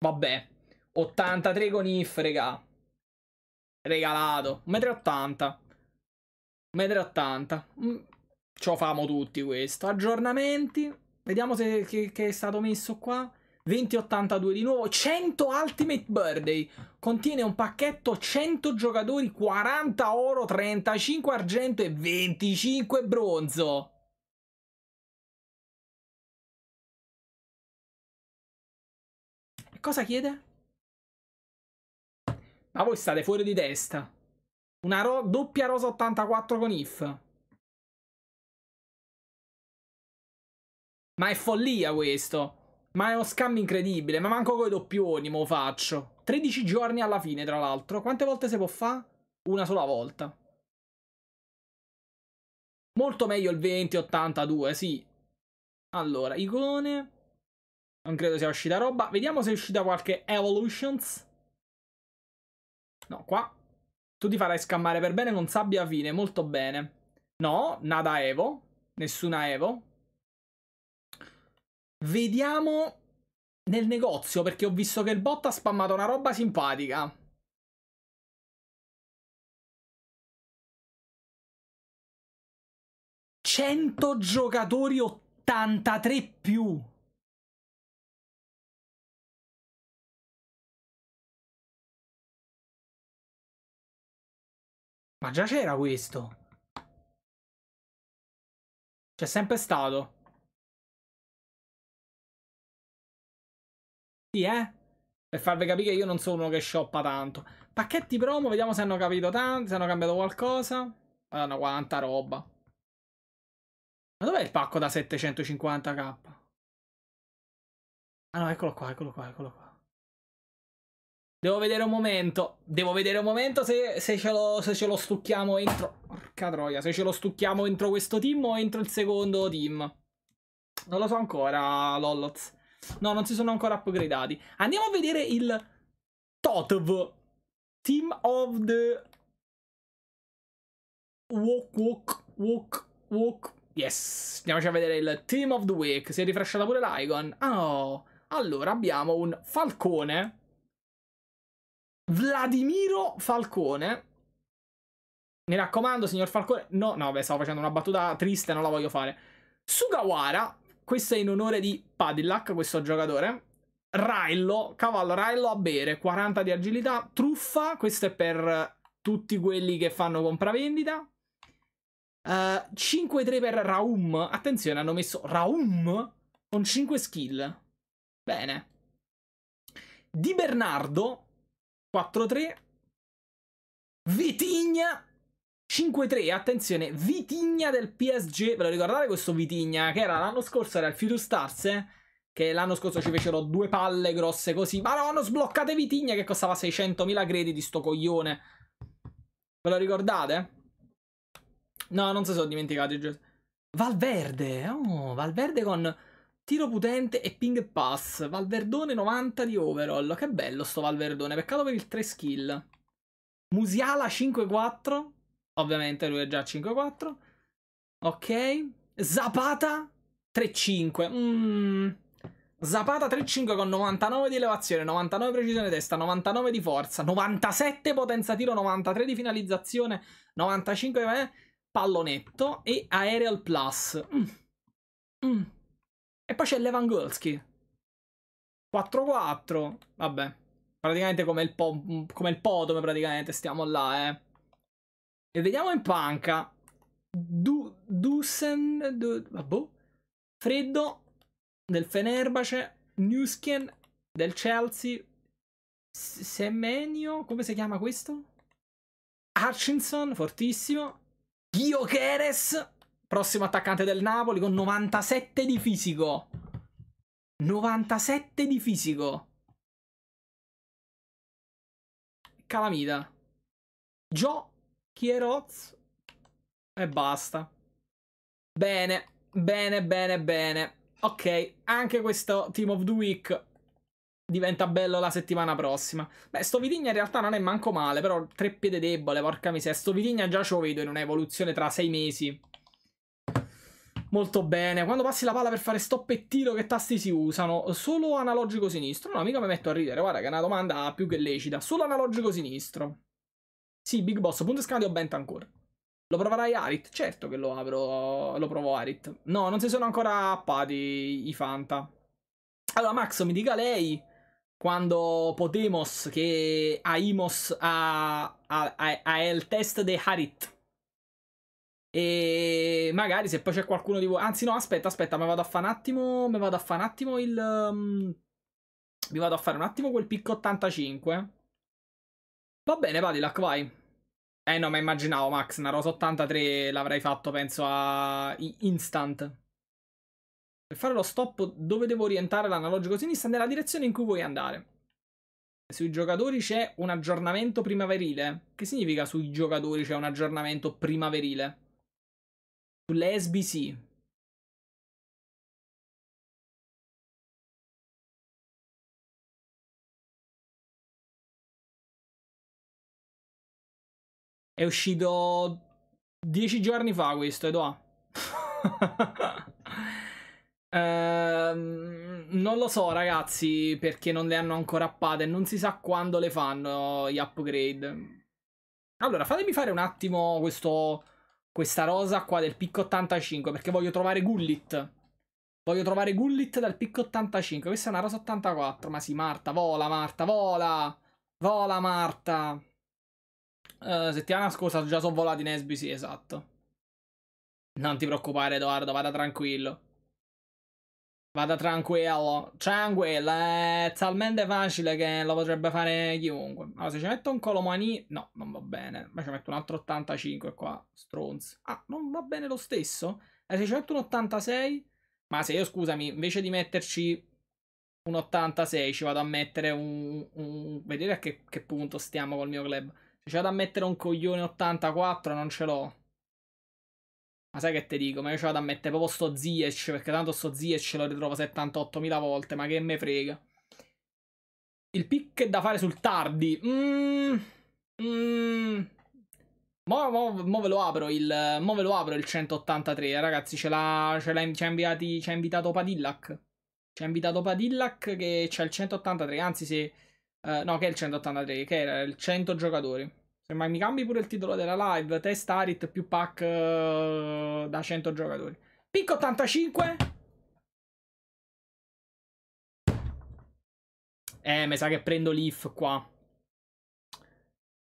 Vabbè. 83 con if, regà. Regalato. 1,80 m. 1,80 m. Ce famo tutti questo. Aggiornamenti. Vediamo se che, che è stato messo qua. 2082 di nuovo. 100 Ultimate Birthday. Contiene un pacchetto 100 giocatori, 40 oro, 35 argento e 25 bronzo. cosa chiede? Ma voi state fuori di testa. Una ro doppia rosa 84 con if. Ma è follia questo. Ma è uno scambio incredibile. Ma manco coi doppioni mo faccio. 13 giorni alla fine, tra l'altro. Quante volte si può fare? Una sola volta. Molto meglio il 20-82, sì. Allora, icone. Non credo sia uscita roba. Vediamo se è uscita qualche Evolutions. No, qua. Tu ti farai scammare per bene con sabbia fine, molto bene. No, nada Evo. Nessuna Evo. Vediamo nel negozio, perché ho visto che il bot ha spammato una roba simpatica. Cento giocatori 83 più. Ma già c'era questo. C'è sempre stato. Sì, eh? Per farvi capire che io non sono uno che shoppa tanto. Pacchetti promo, vediamo se hanno capito tanto, se hanno cambiato qualcosa. Hanno quanta roba. Ma dov'è il pacco da 750k? Ah no, eccolo qua, eccolo qua, eccolo qua. Devo vedere un momento. Devo vedere un momento se, se, ce, lo, se ce lo stucchiamo entro... Porca troia, se ce lo stucchiamo entro questo team o entro il secondo team. Non lo so ancora, Lolloz. No, non si sono ancora upgradati. Andiamo a vedere il Totv. Team of the... Walk, walk, walk, walk. Yes. Andiamoci a vedere il Team of the Week. Si è rifresciata pure l'Igon. Oh. Allora, abbiamo un Falcone Vladimiro Falcone. Mi raccomando, signor Falcone. No, no, beh, stavo facendo una battuta triste, non la voglio fare. Sugawara, questo è in onore di Padillac, questo giocatore. Raillo, cavallo Raillo a bere, 40 di agilità. Truffa, questo è per tutti quelli che fanno compravendita. Uh, eh, 5-3 per Raum. Attenzione, hanno messo Raum con 5 skill. Bene. Di Bernardo, 4-3. Vitigna 5-3, attenzione, Vitigna del PSG, ve lo ricordate questo Vitigna? Che era l'anno scorso, era il Future Stars, eh? che l'anno scorso ci fecero due palle grosse così. Ma no, non sbloccate Vitigna che costava 600.000 crediti, sto coglione. Ve lo ricordate? No, non se sono dimenticati, Valverde, oh, Valverde con Tiro potente e ping pass. Valverdone 90 di overall. Che bello sto Valverdone. Peccato per il 3 skill. Musiala 5-4. Ovviamente lui è già 5-4. Ok. Zapata 3-5. Mm. Zapata 3-5 con 99 di elevazione, 99 precisione testa, 99 di forza, 97 potenza tiro, 93 di finalizzazione, 95 eh, pallonetto e aerial plus. Mm. Mm. E poi c'è Lewandowski. 4-4. Vabbè. Praticamente come il, po- come il podome, praticamente stiamo là, eh. E vediamo in panca. Du- Dusen. Du- boh. Freddo del Fenerbace. Newskin del Chelsea. Semenio. Come si chiama questo? Hutchinson, fortissimo. Giocheres Prossimo attaccante del Napoli con 97 di fisico. 97 di fisico. Calamita. Gio Chieroz. E basta. Bene, bene, bene, bene. Ok, anche questo Team of the Week diventa bello la settimana prossima. Beh, sto Vitigna in realtà non è manco male, però tre piede debole, porca miseria. Sto Vitigna già ce lo vedo in un'evoluzione tra sei mesi molto bene. Quando passi la palla per fare stop e tiro, che tasti si usano? Solo analogico sinistro. No, mica mi metto a ridere. Guarda, che è una domanda più che lecita. Solo analogico sinistro. Sì, Big Boss, punto escambio, ancora. Lo proverai Arit? Certo che lo apro, lo provo Arit. No, non si sono ancora appati i Fanta. Allora, Max, mi dica lei quando Potemos che Aimos ha, ha, ha, ha il test di Harit. E magari se poi c'è qualcuno di voi. Anzi, no, aspetta, aspetta, mi vado a fare un attimo. Mi vado a fare un attimo il. Um, mi vado a fare un attimo quel picco 85. Va bene, Padilac, ecco, vai. Eh no, ma immaginavo, Max, una rosa 83 l'avrei fatto, penso, a instant. Per fare lo stop, dove devo orientare l'analogico sinistra? Nella direzione in cui vuoi andare. Sui giocatori c'è un aggiornamento primaverile. Che significa sui giocatori c'è un aggiornamento primaverile? sulle SBC. È uscito dieci giorni fa questo, Edo. ehm, non lo so, ragazzi, perché non le hanno ancora appate. Non si sa quando le fanno gli upgrade. Allora, fatemi fare un attimo questo questa rosa qua del picco 85 perché voglio trovare Gullit. Voglio trovare Gullit dal picco 85. Questa è una rosa 84. Ma sì, Marta, vola Marta, vola! Vola Marta! Uh, settimana scorsa già sono volati Nesby, sì, esatto. Non ti preoccupare Edoardo, vada tranquillo. Vada tranquillo, tranquillo, è talmente facile che lo potrebbe fare chiunque. Allora, se ci metto un Colomani, no, non va bene. Ma ci metto un altro 85 qua, stronzo. Ah, non va bene lo stesso? E eh, se ci metto un 86? Ma se io, scusami, invece di metterci un 86, ci vado a mettere un... un... Vedete a che, che punto stiamo col mio club. Se ci vado a mettere un coglione 84, non ce l'ho. Ma sai che te dico? Ma io ci vado a mettere proprio sto Ziyech, perché tanto sto Ziyech lo ritrovo 78.000 volte, ma che me frega. Il pick è da fare sul tardi. Mmm... Mmm... Mo, mo, mo, ve lo apro il, mo ve lo apro il 183, eh, ragazzi. Ce l'ha, ce l'ha ci, ha inviati, ci ha invitato Padillac. Ci ha invitato Padillac che c'è il 183. Anzi, se. Uh, no, che è il 183, che era il 100 giocatori. Semmai mi cambi pure il titolo della live, test Arit più pack uh, da 100 giocatori. Picco 85. Eh, mi sa che prendo l'if qua.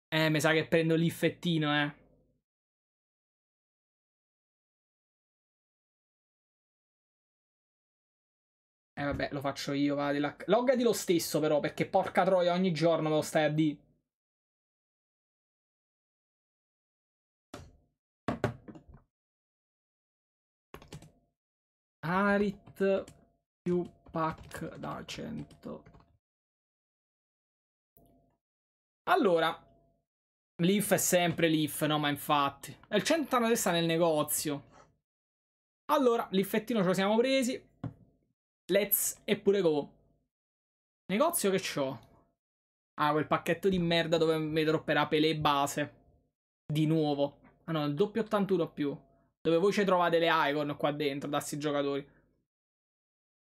Eh, mi sa che prendo l'ifettino, eh. Eh vabbè, lo faccio io, va di là. Loggati lo stesso però, perché porca troia, ogni giorno me lo stai a dire. Harit più pack da 100. Allora, l'if è sempre l'if, no? Ma infatti, è il centano che sta nel negozio. Allora, l'ifettino ce lo siamo presi. Let's e pure go. Negozio che c'ho? Ah, quel pacchetto di merda dove mi dropperà Pele base. Di nuovo. Ah no, il doppio 81 più. Dove voi ci trovate le icon qua dentro da sti giocatori.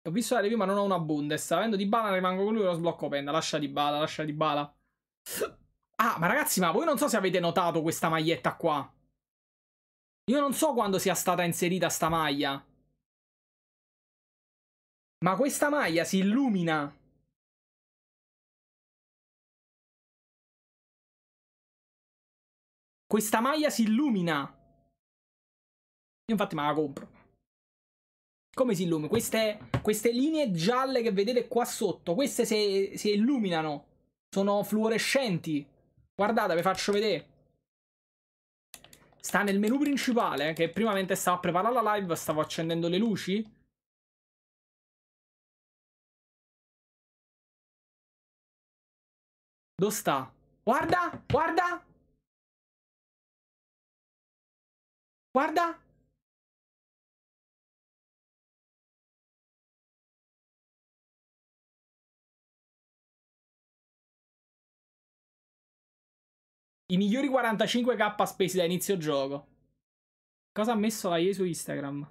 Ho visto la review ma non ho una Bundes. Avendo di bala rimango con lui e lo sblocco penna. Lascia di bala, lascia di bala. Ah, ma ragazzi, ma voi non so se avete notato questa maglietta qua. Io non so quando sia stata inserita sta maglia. Ma questa maglia si illumina. Questa maglia si illumina. Io infatti me la compro. Come si illumina? Queste, queste linee gialle che vedete qua sotto, queste si, si illuminano. Sono fluorescenti. Guardate, vi faccio vedere. Sta nel menu principale, che prima mentre stavo a preparare la live stavo accendendo le luci. Dove sta? Guarda, guarda! Guarda! I migliori 45k spesi da inizio gioco. Cosa ha messo la IE su Instagram?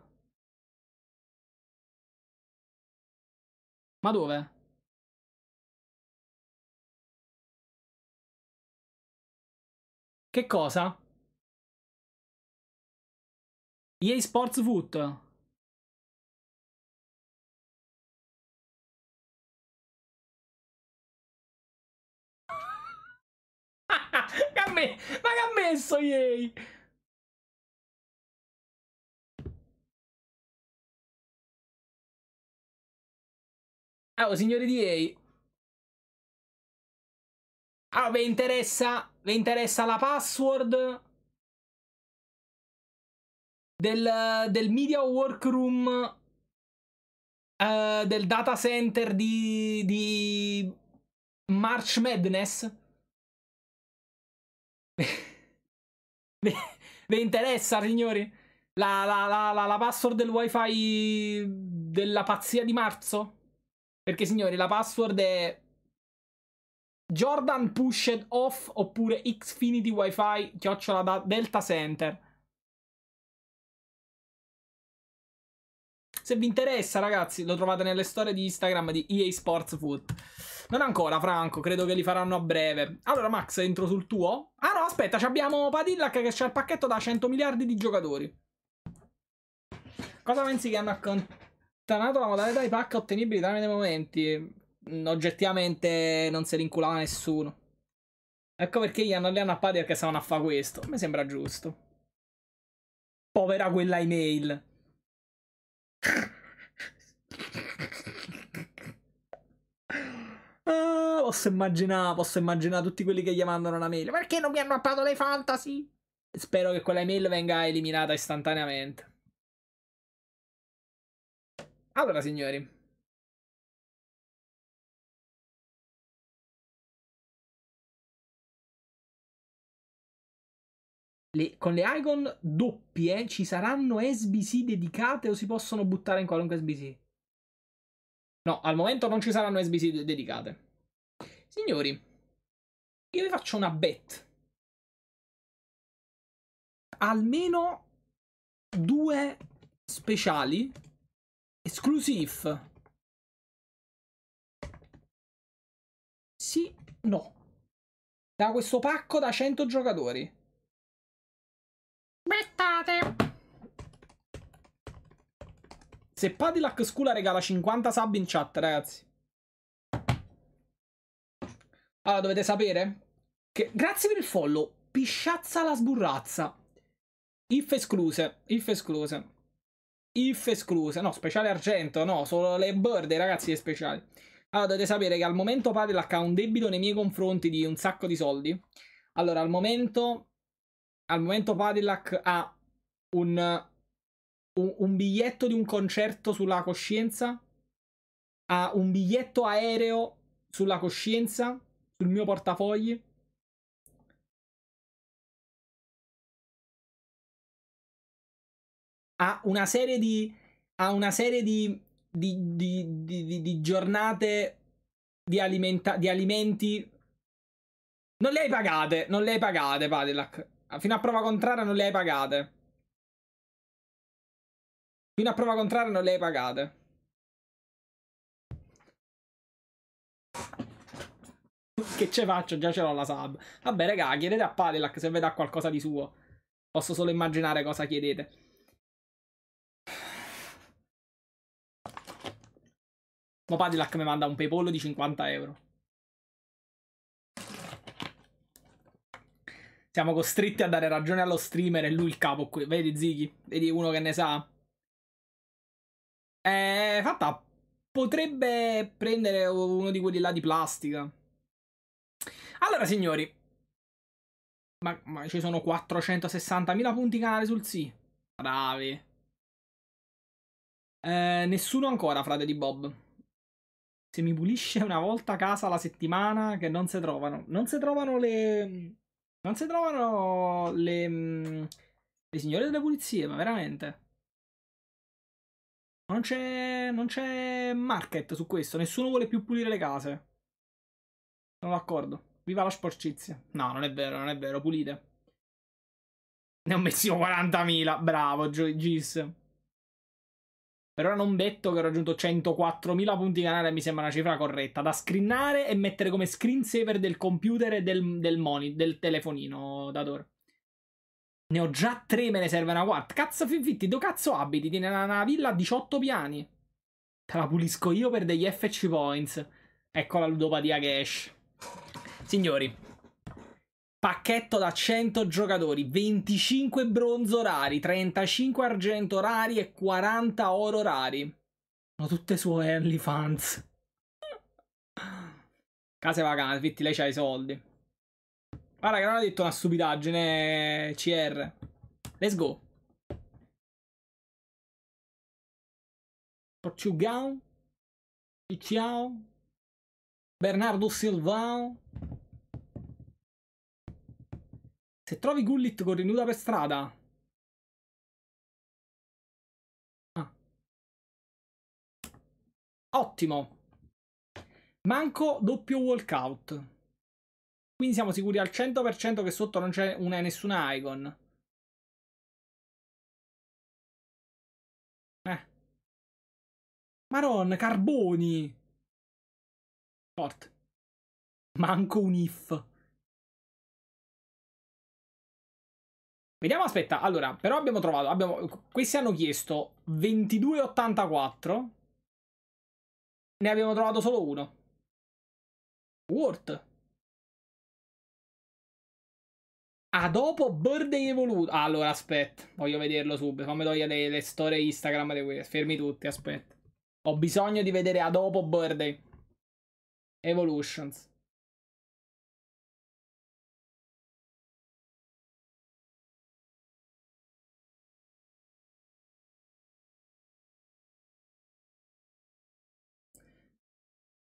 Ma dove? Che cosa? EA Sports Foot. me... Ma che ha messo ieri? Allora, oh, signori di EA. Allora, vi interessa... Vi interessa la password... Del, del media workroom... Uh, del data center di, di March Madness vi interessa, signori? La, la, la, la, password del wifi della pazzia di marzo? Perché, signori, la password è... Jordan Pushed Off oppure Xfinity Wi-Fi chiocciola da Delta Center. Se vi interessa, ragazzi, lo trovate nelle storie di Instagram di EA Sports Foot. Non ancora, Franco, credo che li faranno a breve. Allora, Max, entro sul tuo? Ah no, aspetta, abbiamo Padillac che c'ha il pacchetto da 100 miliardi di giocatori. Cosa pensi che hanno accontanato la modalità di pack ottenibili tramite momenti? Mm, oggettivamente non se li nessuno. Ecco perché gli hanno, li hanno a Padillac che stavano a fare questo. Mi sembra giusto. Povera quella email. Ah, posso immaginare, posso immaginare tutti quelli che gli mandano la mail. Perché non mi hanno mappato le fantasy? Spero che quella mail venga eliminata istantaneamente. Allora, signori. Le, con le icon doppie ci saranno SBC dedicate o si possono buttare in qualunque SBC? No, al momento non ci saranno SBC dedicate. Signori, io vi faccio una bet. Almeno due speciali exclusive. Sì, no. Da questo pacco da 100 giocatori. Aspettate! Se Padilac Scula regala 50 sub in chat, ragazzi. Allora, dovete sapere che... Grazie per il follow. Pisciazza la sburrazza. If escluse. If escluse. If escluse. No, speciale argento. No, solo le bird, ragazzi, le speciali. Allora, dovete sapere che al momento Padilac ha un debito nei miei confronti di un sacco di soldi. Allora, al momento... Al momento Padilac ha un un, un biglietto di un concerto sulla coscienza, a un biglietto aereo sulla coscienza, sul mio portafogli. Ha una serie di, ha una serie di, di, di, di, di giornate di, alimenta, di alimenti. Non le hai pagate, non le hai pagate, Padelac. Fino a prova contraria non le hai pagate. Fino a prova contraria non le hai pagate. Che ce faccio? Già ce l'ho la sub. Vabbè, raga, chiedete a Padilac se vedrà qualcosa di suo. Posso solo immaginare cosa chiedete. Ma Padilac mi manda un PayPal di 50 euro. Siamo costretti a dare ragione allo streamer e lui il capo qui. Vedi Zighi? Vedi uno che ne sa? È eh, fatta. Potrebbe prendere uno di quelli là di plastica. Allora, signori. Ma, ma ci sono 460.000 punti canale sul sì. Bravi. Eh, nessuno ancora, frate di Bob. Se mi pulisce una volta a casa la settimana che non si trovano. Non si trovano le... Non si trovano le... Mm, le signore delle pulizie, ma veramente. Non c'è, non c'è market su questo. Nessuno vuole più pulire le case. Sono d'accordo. Viva la sporcizia. No, non è vero, non è vero. Pulite. Ne ho messi 40.000. Bravo, Gis. Per ora non betto che ho raggiunto 104.000 punti canale. Mi sembra una cifra corretta. Da screenare e mettere come screensaver del computer e del, del, moni, del telefonino, Dador. Ne ho già tre, me ne serve una quarta. Cazzo Finfitti, dove cazzo abiti? Tieni una, una villa a 18 piani. Te la pulisco io per degli FC points. Ecco la ludopatia cash. Signori, pacchetto da 100 giocatori, 25 bronzo rari, 35 argento rari e 40 oro rari. Sono tutte sue early fans. Case vacanze, Vitti, lei c'ha i soldi. Ma raga, non ha detto una stupidaggine, CR. Let's go. Portugal. Ciao. Bernardo Silvao. Se trovi Gullit corrinuta per strada. Ah. Ottimo. Manco doppio walkout. Quindi siamo sicuri al 100% che sotto non c'è nessuna icon. Eh. Maron, carboni! Forte. Manco un if. Vediamo, aspetta. Allora, però abbiamo trovato... Abbiamo, questi hanno chiesto 22,84. Ne abbiamo trovato solo uno. Worth. Ah, dopo Birthday Evolution. Ah, allora aspetta, voglio vederlo subito. Fammi togliere le, le storie Instagram di queste. Fermi tutti, aspetta. Ho bisogno di vedere a dopo Birthday Evolutions.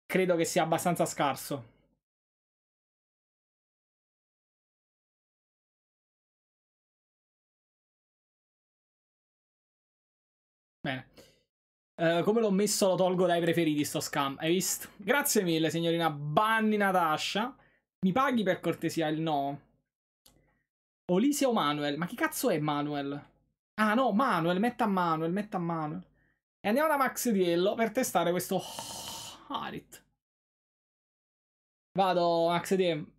Credo che sia abbastanza scarso. Eh, come l'ho messo lo tolgo dai preferiti sto scam, hai visto? Grazie mille signorina, banni Natasha. Mi paghi per cortesia il no? Olisia Manuel? Ma chi cazzo è Manuel? Ah no, Manuel, metta Manuel, metta Manuel. E andiamo da Max Diello per testare questo Harit. Vado, Max Diello.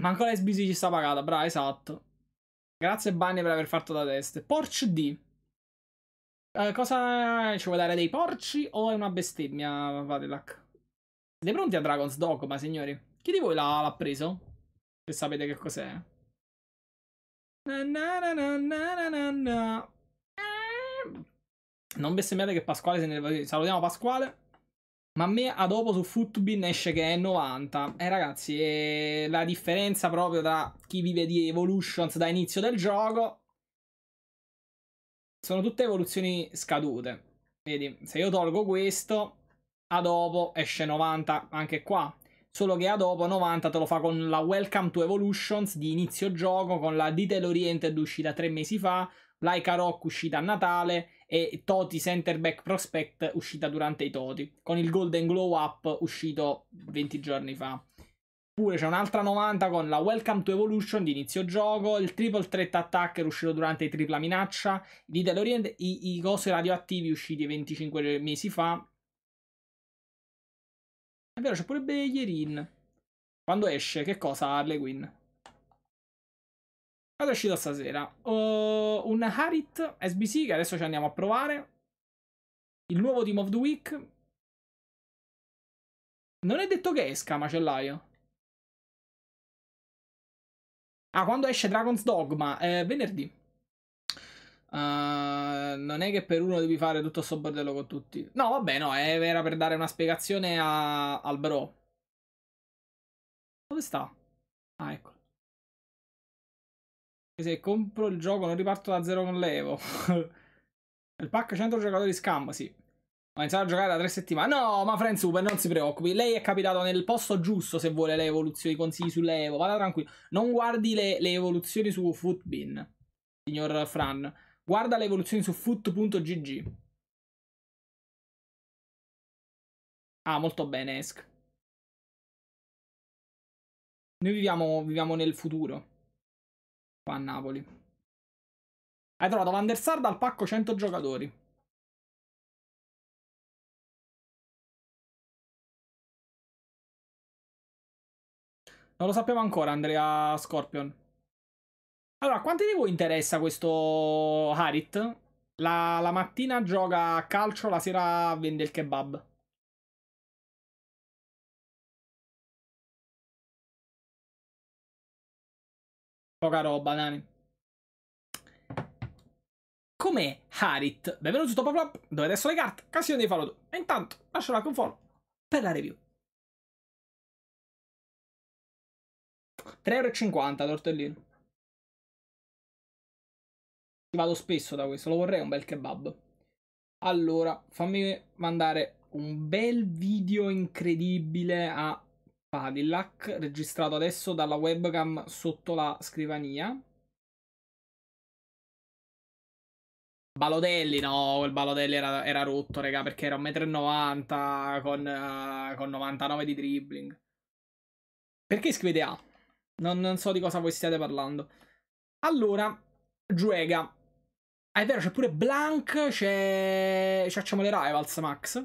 Ma ancora SBC ci sta pagata, brava, esatto. Grazie Banni per aver fatto da test. Porsche D. Eh, cosa ci vuoi dare dei porci o è una bestemmia, Vadelac? Siete pronti a Dragon's Dogma, signori? Chi di voi l'ha, preso? Se sapete che cos'è. Na na na na na na Non bestemmiate che Pasquale se ne... Salutiamo Pasquale. Ma a me a dopo su Footbin esce che è 90. Eh ragazzi, eh, la differenza proprio tra chi vive di Evolutions da inizio del gioco sono tutte evoluzioni scadute. Vedi, se io tolgo questo, a dopo esce 90 anche qua. Solo che a dopo 90 te lo fa con la Welcome to Evolutions di inizio gioco, con la Detail Oriented uscita tre mesi fa, Laika Rock uscita a Natale e Toti Centerback Prospect uscita durante i Toti, con il Golden Glow Up uscito 20 giorni fa. Oppure c'è un'altra 90 con la Welcome to Evolution di inizio gioco, il Triple Threat Attacker uscito durante i Tripla Minaccia, i Dead Orient, i, i cosi radioattivi usciti 25 mesi fa. È vero, c'è pure Beyerin. Quando esce, che cosa Harley Quinn? Cosa è uscito stasera? Uh, un Harit SBC che adesso ci andiamo a provare. Il nuovo Team of the Week. Non è detto che esca, macellaio. Ah, quando esce Dragon's Dogma? Eh, venerdì. Uh, non è che per uno devi fare tutto sto bordello con tutti. No, vabbè, no, era per dare una spiegazione a, al bro. Dove sta? Ah, ecco. Se compro il gioco non riparto da zero con l'Evo. il pack 100 giocatori scam, sì. Ma iniziamo a giocare da tre settimane. No, ma Friend Super, non si preoccupi. Lei è capitato nel posto giusto se vuole le evoluzioni, i consigli sulle Evo. Vada tranquillo. Non guardi le, le evoluzioni su Footbin, signor Fran. Guarda le evoluzioni su foot.gg. Ah, molto bene, Esk. Noi viviamo, viviamo nel futuro. Qua a Napoli. Hai trovato Van der Sar dal pacco 100 giocatori. Non lo sappiamo ancora, Andrea Scorpion. Allora, quanti di voi interessa questo Harit? La, la mattina gioca a calcio, la sera vende il kebab. Poca roba, Nani. Com'è Harit. Benvenuto su Top Flop, dove adesso le carte, Casino dei Fallout. E intanto, lascio la un per la review. 3,50€ tortellino. Ci vado spesso da questo, lo vorrei un bel kebab. Allora, fammi mandare un bel video incredibile a Padillac, registrato adesso dalla webcam sotto la scrivania. Balodelli, no, quel Balodelli era, era rotto, raga, perché era 1,90 m con, uh, con 99 di dribbling. Perché scrivete A? Non, non so di cosa voi stiate parlando. Allora, Juega. Ah, è vero, c'è pure Blank, c'è... Facciamo le Rivals, Max.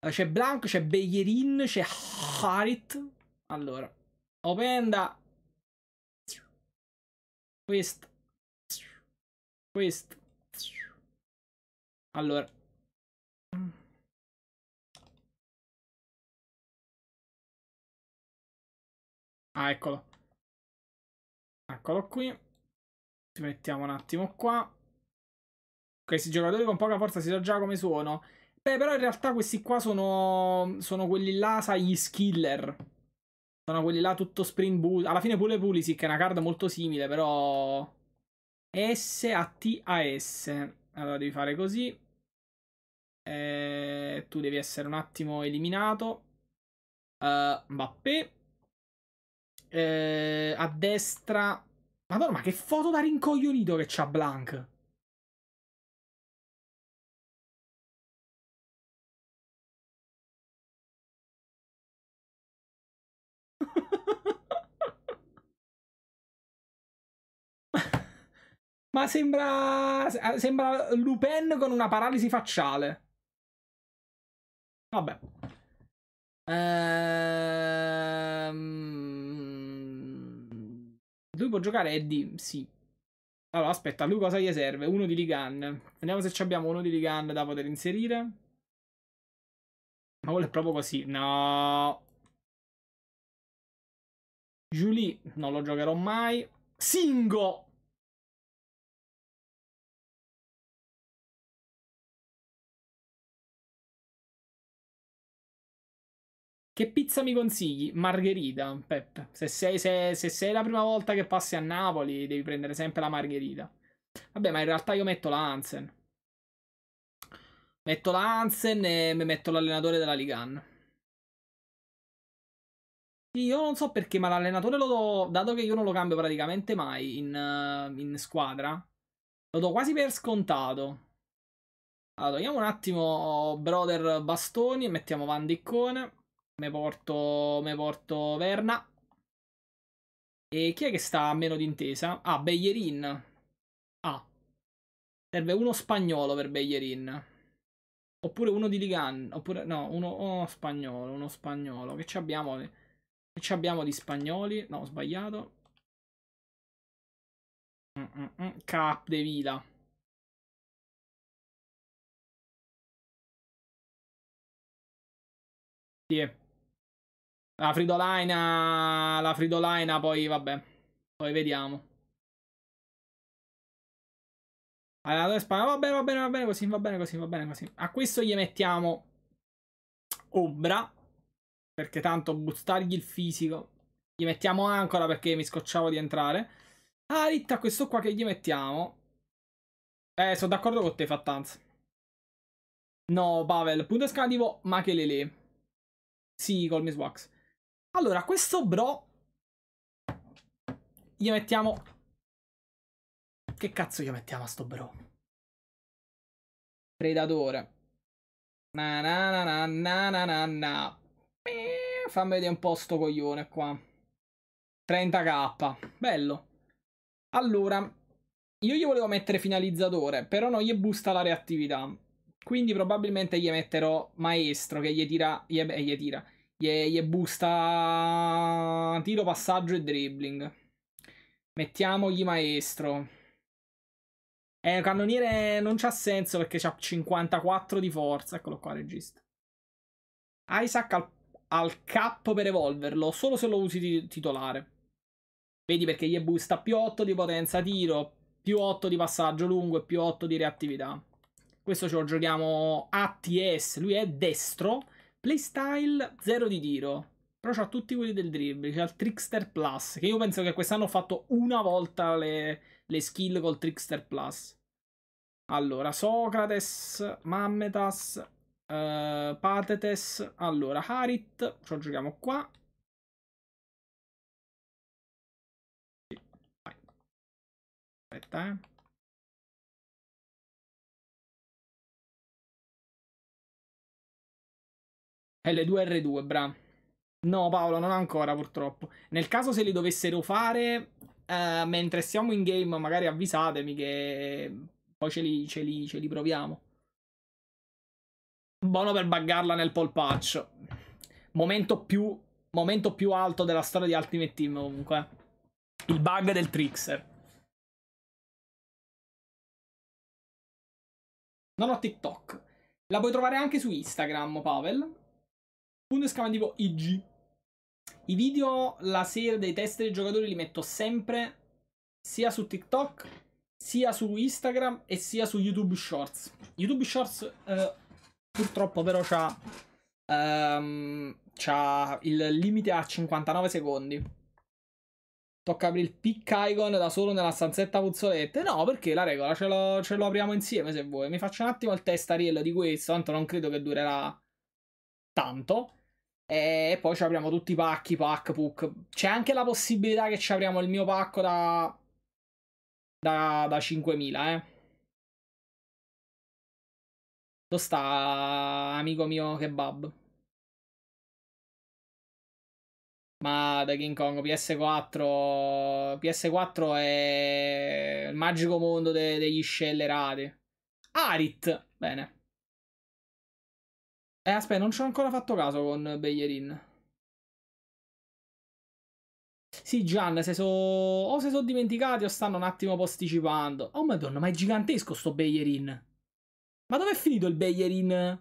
Eh, c'è Blank, c'è Beyerin, c'è Harit. Allora, Openda. Questo. Questo. Allora. Ah, eccolo. Eccolo qui. Ti mettiamo un attimo qua. Questi giocatori con poca forza si sa già come sono. Beh, però in realtà questi qua sono, sono quelli là, sai, gli skiller. Sono quelli là tutto sprint boot. Alla fine pure Pulisic è una card molto simile, però... S a T a S. Allora devi fare così. E... Eh, tu devi essere un attimo eliminato. Uh, Mbappé eh, a destra. Madonna, ma che foto da rincoglionito che c'ha Blank. Ma sembra. Sembra Lupin con una paralisi facciale. Vabbè. Ehm. Lui può giocare Eddie? Sì. Allora, aspetta, lui cosa gli serve? Uno di Ligan. Vediamo se abbiamo uno di Ligan da poter inserire. Ma vuole proprio così. No. Julie non lo giocherò mai. Singo Che pizza mi consigli? Margherita, Pep. Se sei, se, se sei la prima volta che passi a Napoli, devi prendere sempre la margherita. Vabbè, ma in realtà io metto la Hansen. Metto la Hansen e mi metto l'allenatore della Ligan. Io non so perché, ma l'allenatore lo do, dato che io non lo cambio praticamente mai in, eh, in squadra, lo do quasi per scontato. Allora, togliamo un attimo oh, Brother Bastoni e mettiamo Van Diccone. Me porto, me porto Verna. E chi è che sta a meno d'intesa? Ah, Beyerin. Ah. Serve uno spagnolo per Beyerin. Oppure uno di Ligan. Oppure, no, uno oh, spagnolo, uno spagnolo. Che ci abbiamo? Che ci abbiamo di spagnoli? No, ho sbagliato. Mm, mm, mm. Cap de Vila. Yeah. La Fridolina, la Fridolina, poi vabbè, poi vediamo. Allora, va bene, va bene, va bene così, va bene così, va bene così. A questo gli mettiamo Ombra, perché tanto bustargli il fisico. Gli mettiamo ancora perché mi scocciavo di entrare. Arit ah, a questo qua che gli mettiamo. Eh, sono d'accordo con te, Fattanz. No, Pavel, punto escalativo, ma che lele. Sì, col Miss Wax. Allora, questo bro... Gli mettiamo... Che cazzo gli mettiamo a sto bro? Predatore. Na na na na na na na na. Fammi vedere un po' sto coglione qua. 30k. Bello. Allora, io gli volevo mettere finalizzatore, però non gli busta la reattività. Quindi probabilmente gli metterò maestro che gli tira... Gli, gli tira gli, gli busta tiro, passaggio e dribbling. Mettiamogli maestro. Eh, cannoniere non c'ha senso perché c'ha 54 di forza. Eccolo qua, regista. Isaac al, al capo per evolverlo, solo se lo usi titolare. Vedi perché gli busta più 8 di potenza tiro, più 8 di passaggio lungo e più 8 di reattività. Questo ce lo giochiamo ATS, lui è destro Playstyle zero di tiro. Però c'ha tutti quelli del dribble, c'ha il Trickster Plus, che io penso che quest'anno ho fatto una volta le, le skill col Trickster Plus. Allora, Socrates, Mammetas, uh, Patetes, allora, Harit, ce giochiamo qua. Aspetta, eh. L2R2, bra. No, Paolo, non ancora, purtroppo. Nel caso se li dovessero fare, eh, mentre siamo in game, magari avvisatemi che poi ce li, ce li, ce li proviamo. Buono per buggarla nel polpaccio. Momento più, momento più alto della storia di Ultimate Team, comunque. Eh. Il bug del Trixer. Non ho TikTok. La puoi trovare anche su Instagram, Pavel. Punto esclamativo IG. I video la sera dei test dei giocatori li metto sempre sia su TikTok, sia su Instagram e sia su YouTube Shorts. YouTube Shorts eh, purtroppo però c'ha, ehm, c'ha il limite a 59 secondi. Tocca aprire il pick icon da solo nella stanzetta puzzolette. No, perché la regola ce lo, ce lo apriamo insieme se vuoi. Mi faccio un attimo il test Ariel di questo, tanto non credo che durerà tanto. E poi ci apriamo tutti i pacchi, pack, puck. C'è anche la possibilità che ci apriamo il mio pacco da... Da, da 5.000, eh. Dove sta, amico mio kebab? Ma da King Kong PS4 PS4 è il magico mondo de degli scellerati. Arit, bene. Eh, aspetta, non ci ho ancora fatto caso con Beglierin. Sì, Gian, se so... o se sono dimenticati o stanno un attimo posticipando. Oh madonna, ma è gigantesco sto Beglierin. Ma dov'è finito il Beglierin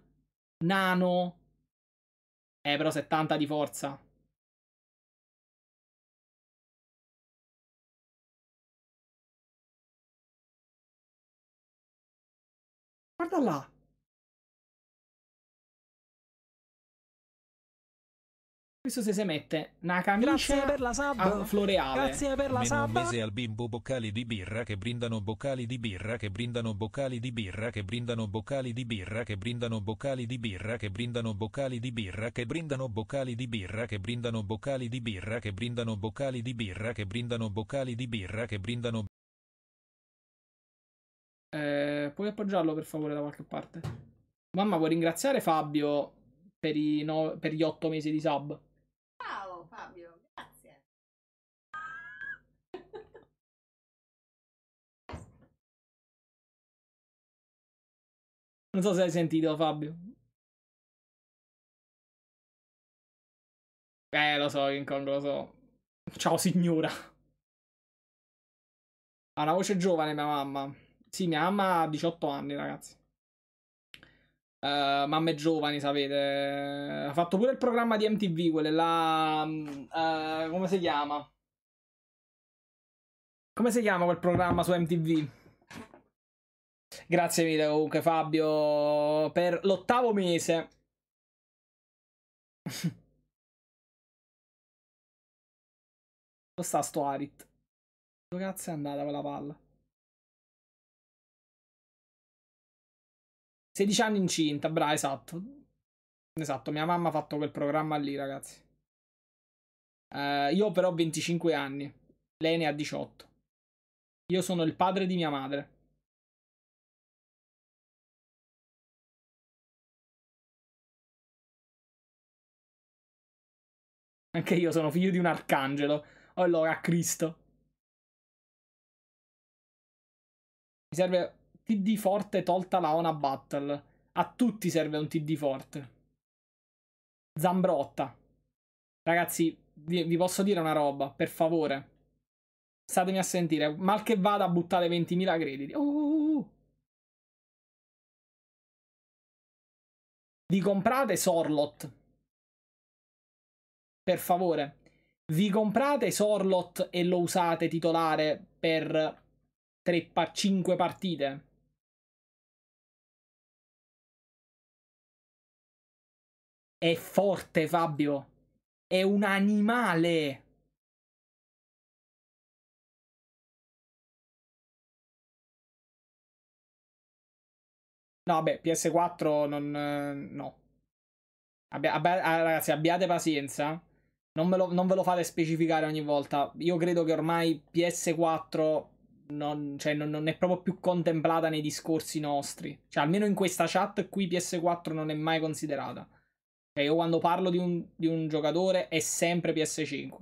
nano? Eh, però 70 di forza. Guarda là. Questo se si mette una camicia per la a floreale. Grazie per la sub. Meno un mese al bimbo boccali di birra che brindano boccali di birra che brindano boccali di birra che brindano boccali di birra che brindano boccali di birra che brindano boccali di birra che brindano boccali di birra che brindano boccali di birra che brindano boccali di birra che brindano boccali di birra che brindano eh, puoi appoggiarlo per favore da qualche parte? Mamma, vuoi ringraziare Fabio per, no... per gli otto mesi di sub? Ciao Fabio, grazie. Non so se hai sentito Fabio. Eh, lo so, King Kong, lo so. Ciao signora. Ha una voce giovane mia mamma. Sì, mia mamma ha 18 anni, ragazzi. Uh, mamme giovani, sapete. Ha fatto pure il programma di MTV, quelle là. Uh, come si chiama? Come si chiama quel programma su MTV? Grazie mille comunque Fabio per l'ottavo mese. Dove sta sto Arit? Dove cazzo è andata quella palla? 16 anni incinta, brava, esatto. Esatto, mia mamma ha fatto quel programma lì, ragazzi. Uh, io però ho 25 anni, lei ne ha 18. Io sono il padre di mia madre. Anche io sono figlio di un arcangelo. Oh, allora, Cristo. Mi serve TD forte tolta la Ona Battle. A tutti serve un TD forte. Zambrotta. Ragazzi, vi, vi posso dire una roba, per favore. Statemi a sentire. Mal che vada a buttare 20.000 crediti. Uh, uh, uh, uh. Vi comprate Sorlot. Per favore. Vi comprate Sorlot e lo usate titolare per 3, 5 partite. È forte, Fabio. È un animale. No, vabbè, PS4 non... Eh, no. Abbia, abbia, ah, ragazzi, abbiate pazienza. Non, me lo, non ve lo fate specificare ogni volta. Io credo che ormai PS4 non, cioè, non, non, è proprio più contemplata nei discorsi nostri. Cioè, almeno in questa chat qui PS4 non è mai considerata. Cioè, io quando parlo di un, di un giocatore è sempre PS5.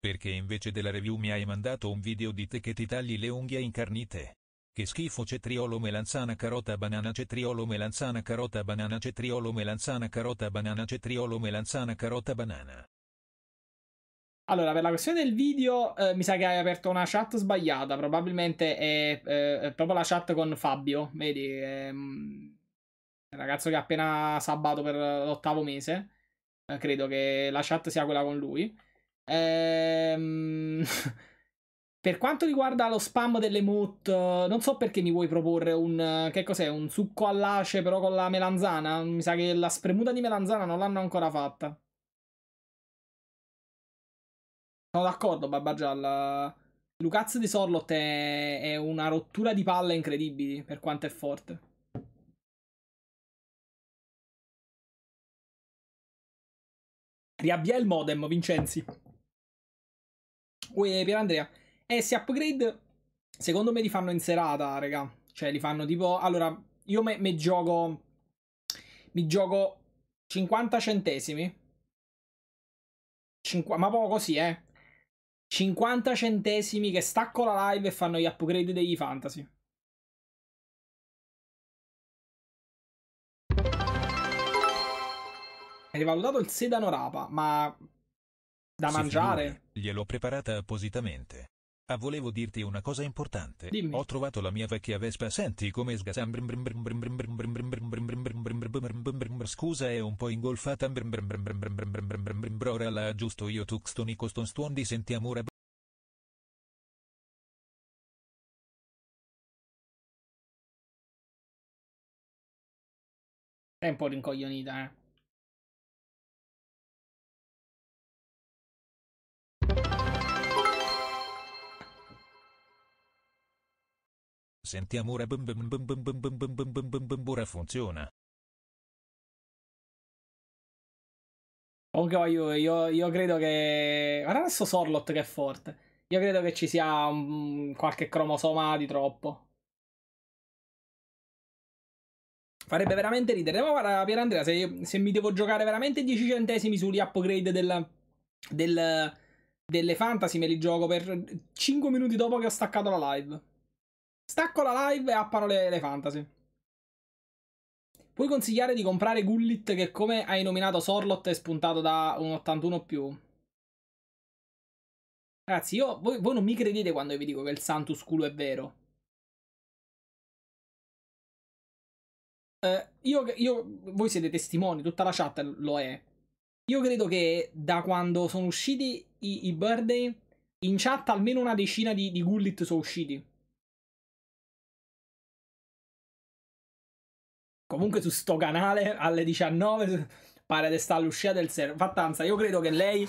Perché invece della review mi hai mandato un video di te che ti tagli le unghie incarnite? Che schifo cetriolo melanzana carota banana cetriolo melanzana carota banana cetriolo melanzana carota banana cetriolo melanzana carota banana. Allora, per la questione del video, eh, mi sa che hai aperto una chat sbagliata. Probabilmente è, eh, è proprio la chat con Fabio, vedi, è, ehm, il ragazzo che ha appena sabato per l'ottavo mese. Eh, credo che la chat sia quella con lui. Ehm. Per quanto riguarda lo spam delle moot, non so perché mi vuoi proporre un. Che cos'è? Un succo all'ace però con la melanzana? Mi sa che la spremuta di melanzana non l'hanno ancora fatta. Sono d'accordo, Babba Gialla. Lucazzo di Sorlot è... è una rottura di palle incredibile per quanto è forte. Riavvia il modem, Vincenzi. Uè, Andrea. Eh, se upgrade, secondo me li fanno in serata, raga. Cioè, li fanno tipo... Allora, io me, me gioco... Mi gioco 50 centesimi. Cinqu... ma poco così, eh. 50 centesimi che stacco la live e fanno gli upgrade degli fantasy. Hai rivalutato il sedano rapa, ma da mangiare? Gliel'ho preparata appositamente. Ah, volevo dirti una cosa importante. Dimmi. Ho trovato la mia vecchia Vespa. Senti come sgasa. Scusa, è un po' ingolfata. Ora la aggiusto io. Tuxton i coston stuondi. Sentiamo ora. È un po' rincoglionita, eh. Sentiamo ora bum bum bum bum bum bum bum bum bum bum bum ora funziona. Comunque io, io, io, credo che... Guarda adesso Sorlot che è forte. Io credo che ci sia um, qualche cromosoma di troppo. Farebbe veramente ridere. Ma guarda, Pierandrea, se, se mi devo giocare veramente 10 centesimi sugli upgrade del, del, delle fantasy, me li gioco per 5 minuti dopo che ho staccato la live. Stacco la live e a parole le fantasy. Puoi consigliare di comprare Gullit che come hai nominato Sorlot è spuntato da un 81 più? Ragazzi, io, voi, voi non mi credete quando vi dico che il Santus culo è vero. Eh, io, io, voi siete testimoni, tutta la chat lo è. Io credo che da quando sono usciti i, i Birthday, in chat almeno una decina di, di Gullit sono usciti. comunque su sto canale alle 19 pare di stare all'uscita del server. Fattanza, io credo che lei...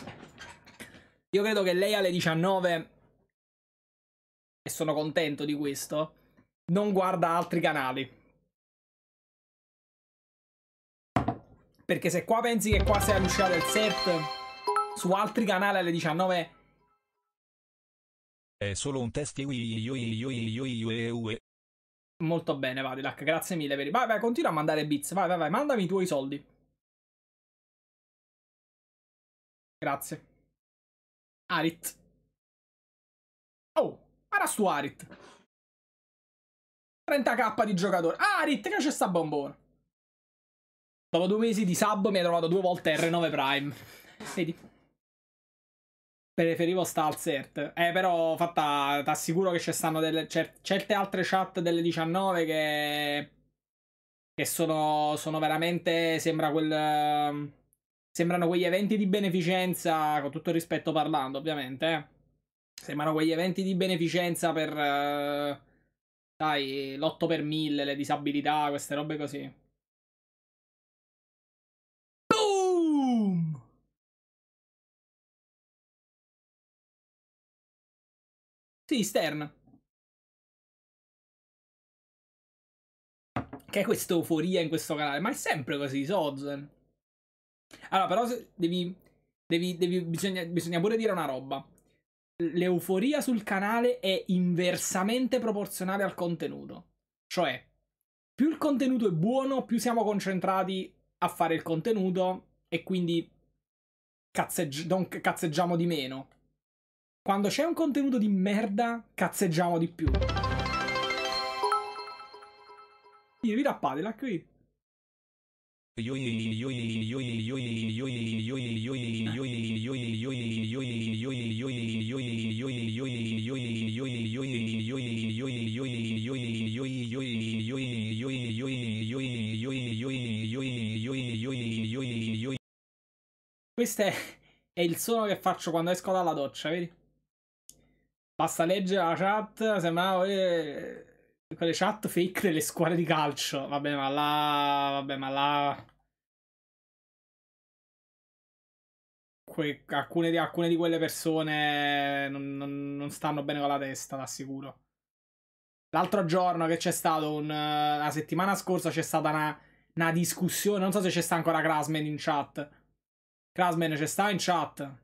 Io credo che lei alle 19... E sono contento di questo. Non guarda altri canali. Perché se qua pensi che qua sei all'uscita del set... Su altri canali alle 19... È solo un test. Molto bene, Vadilac, grazie mille per Vai, vai, continua a mandare bits, vai, vai, vai, mandami i tuoi soldi. Grazie. Arit. Oh, era su Arit. 30k di giocatore. Arit, che c'è sta bombona? Dopo due mesi di sub mi hai trovato due volte R9 Prime. Vedi? preferivo sta al cert. Eh, però, fatta, ti assicuro che ci stanno delle, cer certe altre chat delle 19 che. che sono, sono veramente. Sembra quel. Sembrano quegli eventi di beneficenza, con tutto il rispetto parlando, ovviamente. Eh. Sembrano quegli eventi di beneficenza per. Eh, dai, l'8 per 1000, le disabilità, queste robe così. Sì, Stern. Che è questa euforia in questo canale, ma è sempre così, Sozen. Allora, però se devi... devi, devi bisogna, bisogna pure dire una roba. L'euforia sul canale è inversamente proporzionale al contenuto. Cioè, più il contenuto è buono, più siamo concentrati a fare il contenuto e quindi cazzeggi- cazzeggiamo di meno. Quando c'è un contenuto di merda, cazzeggiamo di più. Io vi rappadela qui. Questo è, è il suono che faccio quando esco dalla doccia, vedi? Basta leggere la chat, sembrava eh, quelle chat fake delle squadre di calcio. Vabbè, ma là... Vabbè, ma là... Que... Alcune, di... alcune, di, quelle persone non, non, non stanno bene con la testa, l'assicuro. L'altro giorno che c'è stato un... La settimana scorsa c'è stata una, una discussione, non so se c'è sta ancora Krasman in chat. Krasman c'è sta in chat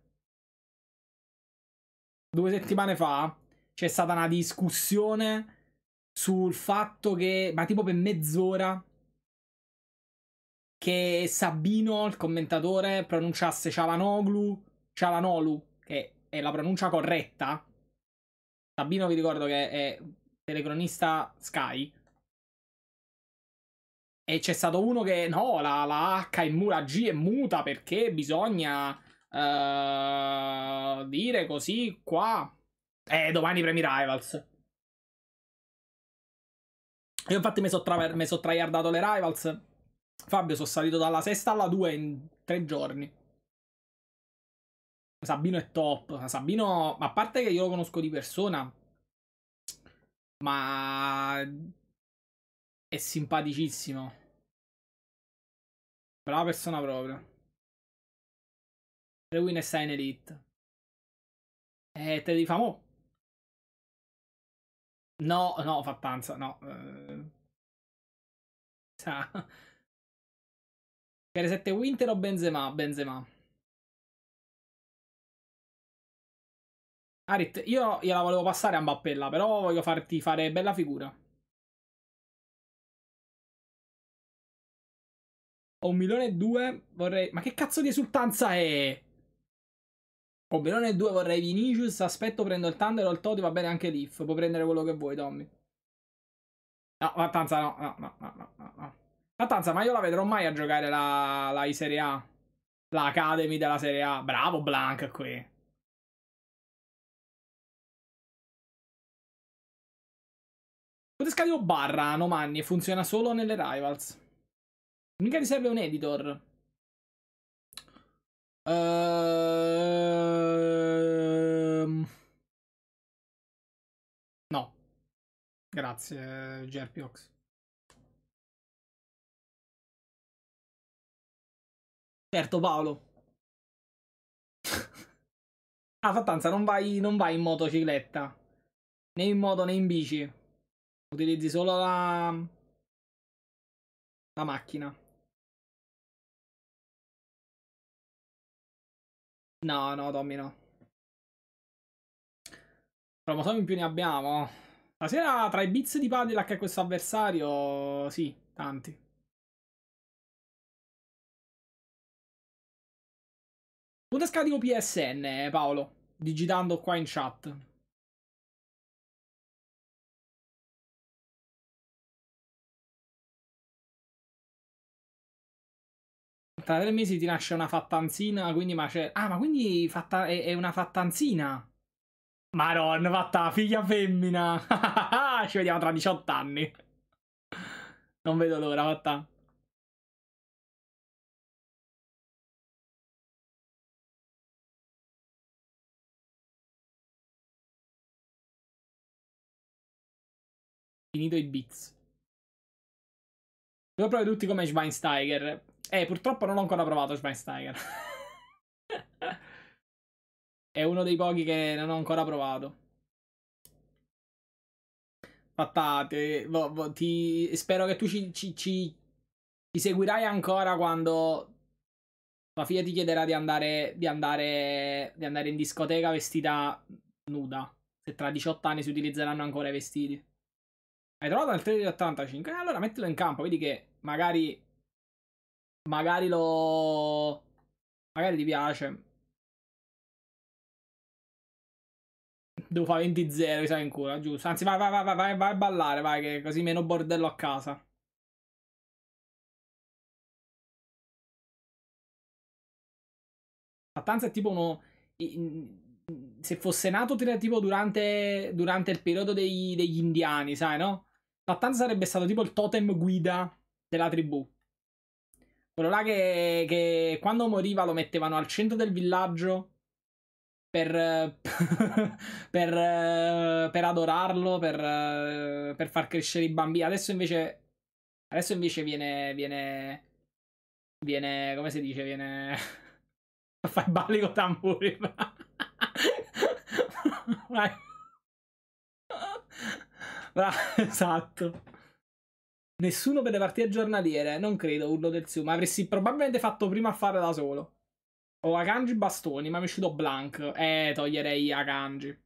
due settimane fa c'è stata una discussione sul fatto che, ma tipo per mezz'ora, che Sabino, il commentatore, pronunciasse Cialanoglu, Cialanolu, che è la pronuncia corretta. Sabino vi ricordo che è telecronista Sky. E c'è stato uno che no, la, la H è mu- la G è muta perché bisogna Uh, dire così qua. Eh, domani premi Rivals. Io infatti mi sono tra- so tryhardato le Rivals. Fabio, sono salito dalla sesta alla due in tre giorni. Sabino è top. Sabino, a parte che io lo conosco di persona, ma è simpaticissimo. Brava persona proprio. Rewin sta in Elite. E eh, te li famo? No, No, fa Fattanza, no. Eh... Sa. Gare 7 Winter o Benzema? Benzema. Arit, io la volevo passare a Mbappella, però voglio farti fare bella figura. Ho un milione e due, vorrei... Ma che cazzo di esultanza è? Oberone 2 vorrei Vinicius, aspetto prendo il Thunder o il Toti, va bene anche l'If, puoi prendere quello che vuoi Tommy. No, Lattanza no, no, no, no, no, no. Lattanza, ma io la vedrò mai a giocare la, la Serie A. La Academy della Serie A. Bravo Blank qui. Potete scaricare barra, no Nomanni, funziona solo nelle Rivals. Mica ti serve un editor. Uh... No. Grazie, Gerpiox. Certo, Paolo. ah, Fattanza, non vai, non vai in motocicletta. Né in moto né in bici. Utilizzi solo la... la macchina. No, no, Tommy no. Cromosoma in più ne abbiamo. Stasera tra i bits di Padilac e questo avversario, sì, tanti. Punto scarico PSN, eh, Paolo, digitando qua in chat. tra tre mesi ti nasce una fattanzina, quindi ma c'è... Ah, ma quindi fatta... è, è una fattanzina? Maron, fatta figlia femmina! Ci vediamo tra 18 anni. Non vedo l'ora, fatta. Finito i beats. Sono proprio tutti come Schweinsteiger. Eh, purtroppo non ho ancora provato Schweinsteiger. È uno dei pochi che non ho ancora provato. Fattate, eh, vo, vo, ti, spero che tu ci, ci, ci, ci, seguirai ancora quando la figlia ti chiederà di andare, di andare, di andare in discoteca vestita nuda. Se tra 18 anni si utilizzeranno ancora i vestiti. Hai trovato nel 85? Eh, allora mettilo in campo, vedi che magari Magari lo... Magari gli piace. Devo fare 20-0, mi sa in culo, giusto. Anzi, vai, vai, vai, vai, vai a ballare, vai, che così meno bordello a casa. Fattanza è tipo uno. Se fosse nato tipo durante, durante il periodo dei, degli indiani, sai, no? Fattanza sarebbe stato tipo il totem guida della tribù. Quello là che, che quando moriva lo mettevano al centro del villaggio per, per, per, adorarlo, per, per, far crescere i bambini. Adesso invece, adesso invece viene, viene, viene, come si dice, viene, fai balli con tamburi. Bravo, esatto. Nessuno per le partite giornaliere, non credo, urlo del Zoom. Avresti probabilmente fatto prima a fare da solo. Ho Akanji bastoni, ma mi è uscito blank. Eh, toglierei Akanji.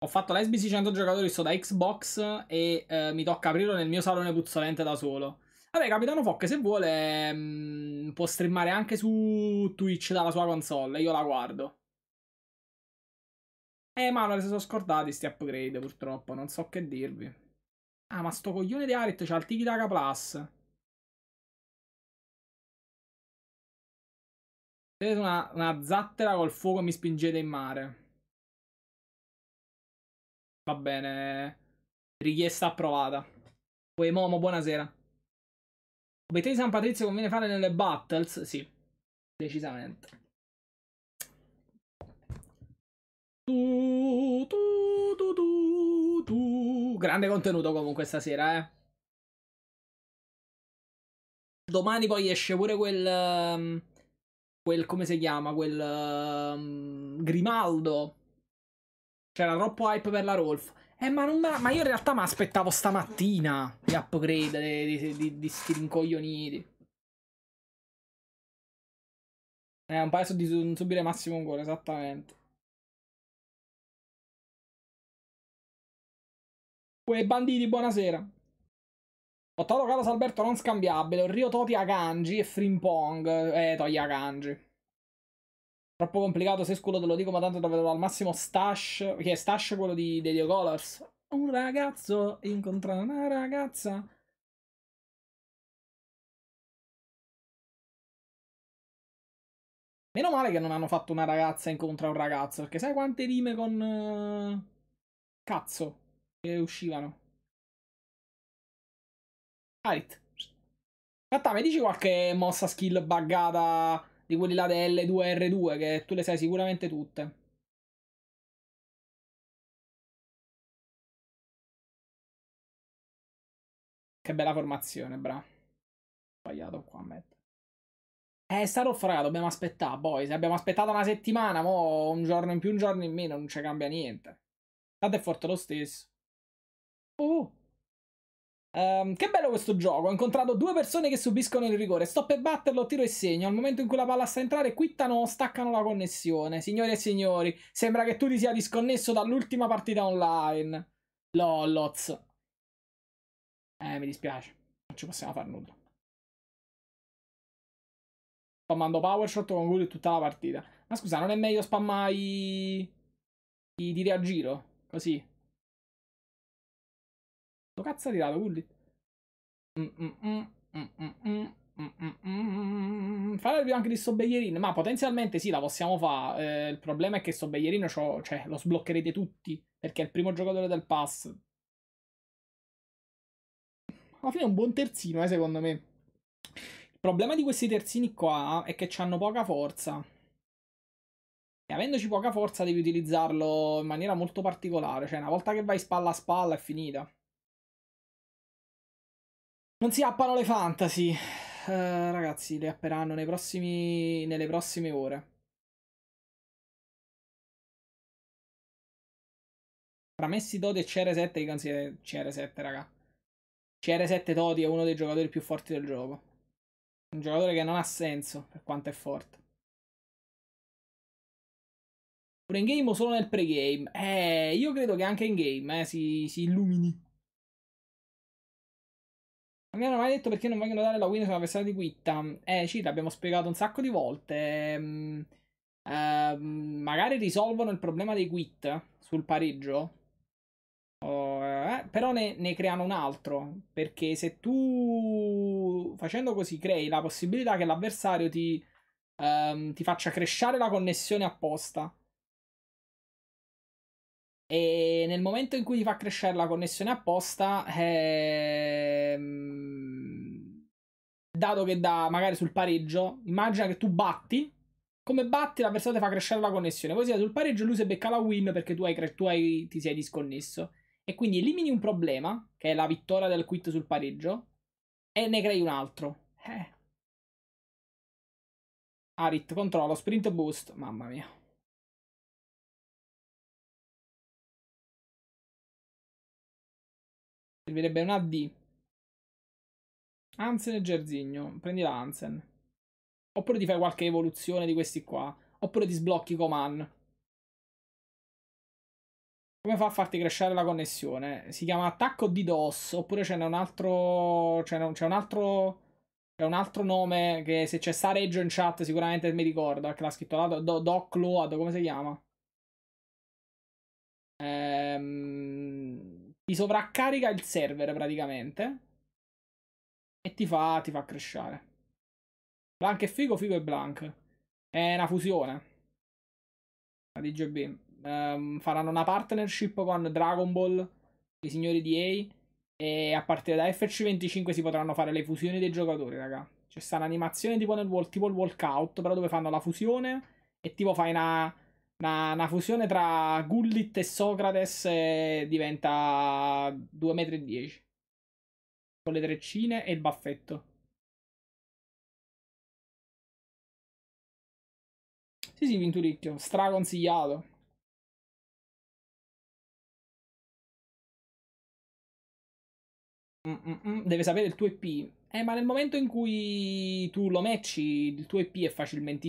Ho fatto l'SBC 100 giocatori, sto da Xbox e eh, mi tocca aprirlo nel mio salone puzzolente da solo. Vabbè, Capitano Focke, se vuole, mh, mm, può streamare anche su Twitch dalla sua console, io la guardo. Eh, ma non si sono scordati sti upgrade, purtroppo, non so che dirvi. Ah, ma sto coglione di Aret c'ha il Tiki Taka Plus. Vedete una, una zattera col fuoco e mi spingete in mare. Va bene. Richiesta approvata. Poi Momo, buonasera. Obiettivi di San Patrizio conviene fare nelle battles? Sì, decisamente. Tu, tu, tu, tu. Grande contenuto comunque stasera, eh. Domani poi esce pure quel. Ehm, quel come si chiama? Quel. Um, Grimaldo. C'era troppo hype per la Rolf. Eh, ma, non, ma io in realtà mi aspettavo stamattina di upgrade di, di, di, di sti rincoglioniti. Eh, un paio di subire massimo un esattamente. Uè, banditi, buonasera. Ottavo Catas Alberto non scambiabile, Rio Toti Akanji e Frimpong. Eh, togli Akanji. Troppo complicato, se scudo te lo dico, ma tanto lo vedo al massimo Stash. Che è Stash quello di Dedio Colors. Un ragazzo incontra una ragazza. Meno male che non hanno fatto una ragazza incontra un ragazzo, perché sai quante rime con... Eh, cazzo che uscivano. Arit. Fatta, mi dici qualche mossa skill buggata di quelli là delle L2R2 che tu le sai sicuramente tutte. Che bella formazione, bravo. Sbagliato qua a mettere. Eh, Starolf, raga, dobbiamo aspettare, poi. Boh, se abbiamo aspettato una settimana, mo un giorno in più, un giorno in meno, non ci cambia niente. Tanto è forte lo stesso. Uh. Um, che bello questo gioco, ho incontrato due persone che subiscono il rigore, sto per batterlo, tiro e segno, al momento in cui la palla sta a entrare quittano o staccano la connessione, signore e signori, sembra che tu ti sia disconnesso dall'ultima partita online, lolloz, eh mi dispiace, non ci possiamo fare nulla, spammando PowerShot con conclude tutta la partita, ma scusa non è meglio spammare i, i tiri a giro, così, Sto cazzo di lato, Gulli. Farebbe anche di sto Beglierin, ma potenzialmente sì, la possiamo fare. Eh, il problema è che sto Beglierin cioè, lo sbloccherete tutti, perché è il primo giocatore del pass. Alla fine è un buon terzino, eh, secondo me. Il problema di questi terzini qua è che hanno poca forza. E avendoci poca forza devi utilizzarlo in maniera molto particolare. Cioè, una volta che vai spalla a spalla è finita. Non si ha le fantasy. Uh, ragazzi, le apperanno nei prossimi, nelle prossime ore. Tra Messi, Dodi e CR7, io considero CR7, raga. CR7 Dodi è uno dei giocatori più forti del gioco. Un giocatore che non ha senso, per quanto è forte. Pure in game o solo nel pregame? Eh, io credo che anche in game eh, si, si illumini mi hanno mai detto perché non vogliono dare la win sulla versione di Guitta. Eh, sì, l'abbiamo spiegato un sacco di volte. Mm, eh, magari risolvono il problema dei quit sul pareggio. Oh, eh, però ne, ne, creano un altro. Perché se tu facendo così crei la possibilità che l'avversario ti, ehm, ti faccia crescere la connessione apposta. E nel momento in cui ti fa crescere la connessione apposta, ehm, dato che da magari sul pareggio, immagina che tu batti. Come batti, la persona ti fa crescere la connessione. Così sul pareggio, lui si becca la win perché tu, hai, tu hai, ti sei disconnesso. E quindi elimini un problema, che è la vittoria del quit sul pareggio, e ne crei un altro. Eh. Arit, controllo, sprint boost. Mamma mia. Servirebbe una D. Hansen e Gersigno. Prendi la Hansen. Oppure ti fai qualche evoluzione di questi qua. Oppure ti sblocchi Coman. Come fa a farti crescere la connessione? Si chiama attacco di DOS. Oppure c'è un altro. C'è un, un altro. C'è un altro nome che se c'è Sareggio in chat sicuramente mi ricorda. Che l'ha scritto là. Do, Doc Load, come si chiama? Ehm ti sovraccarica il server praticamente e ti fa, ti fa crescere. Blank e figo, figo e blank. È una fusione. La DJB. Um, ehm, faranno una partnership con Dragon Ball, i signori di EA. E a partire da FC25 si potranno fare le fusioni dei giocatori, raga. C'è sta un'animazione tipo, nel, tipo il walkout, però dove fanno la fusione e tipo fai una una, una fusione tra Gullit e Socrates eh, diventa 2,10 m. Con le treccine e il baffetto. Sì, sì, Vinturicchio, straconsigliato. Mm, mm, mm, deve sapere il tuo IP. Eh, ma nel momento in cui tu lo matchi, il tuo IP è facilmente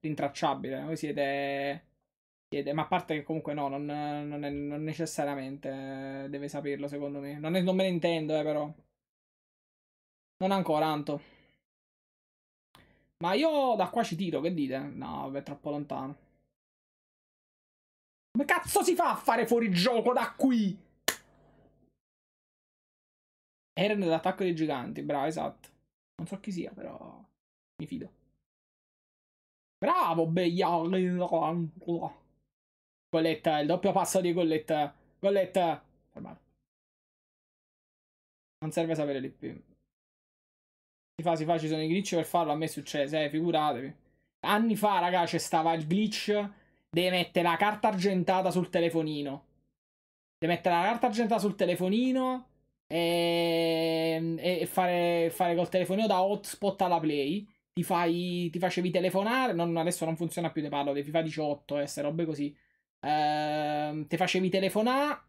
rintracciabile. Voi siete. siete ma a parte che comunque no, non, non, è, non necessariamente deve saperlo, secondo me. Non, è, non me ne intendo, eh, però. Non ancora, Anto. Ma io da qua ci tiro, che dite? No, è troppo lontano. Come cazzo si fa a fare fuori gioco da qui? Eren dell'attacco dei giganti, bravo, esatto. Non so chi sia, però mi fido. Bravo, Begliarello. Colletta, il doppio passo di Colletta. Colletta. Non serve sapere di più. Si fa, si fa, ci sono i glitch per farlo. A me è successo, eh, figuratevi. Anni fa, raga, c'è stava il glitch. Deve mettere la carta argentata sul telefonino. Deve mettere la carta argentata sul telefonino. E, e fare, fare col telefonino da hotspot alla play ti, fai, ti facevi telefonare, non, adesso non funziona più, te parlo dei FIFA 18 e queste robe così, eh, ti facevi telefonare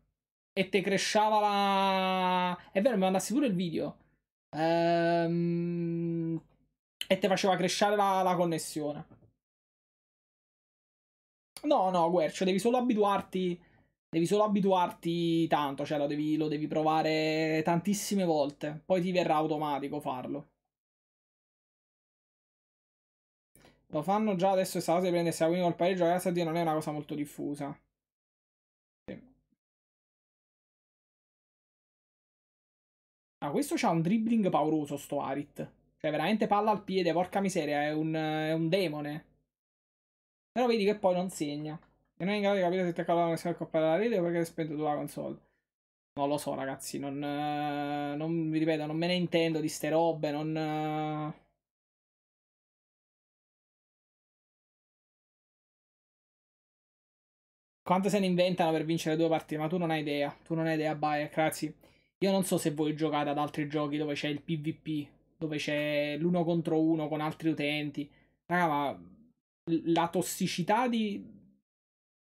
e te cresceva la... È vero, mi mandassi pure il video. Ehm, e te faceva crescere la, la connessione. No, no, Guercio, devi solo abituarti... Devi solo abituarti tanto, cioè lo devi, lo devi provare tantissime volte, poi ti verrà automatico farlo. Lo fanno già adesso questa cosa di prendersi la win col pareggio, grazie a Dio non è una cosa molto diffusa. Sì. Ah, questo c'ha un dribbling pauroso, sto Arit. Cioè, veramente palla al piede, porca miseria, è un, è un demone. Però vedi che poi non segna. E non è in grado di capire se ti è calata la connessione coppa della rete o perché hai spento tu la console. Non lo so, ragazzi, non, non... ripeto, non me ne intendo di ste robe, non... Quante se ne inventano per vincere due partite? Ma tu non hai idea. Tu non hai idea, Bayek, ragazzi. Io non so se voi giocate ad altri giochi dove c'è il PvP, dove c'è l'uno contro uno con altri utenti. Raga, ma la tossicità di...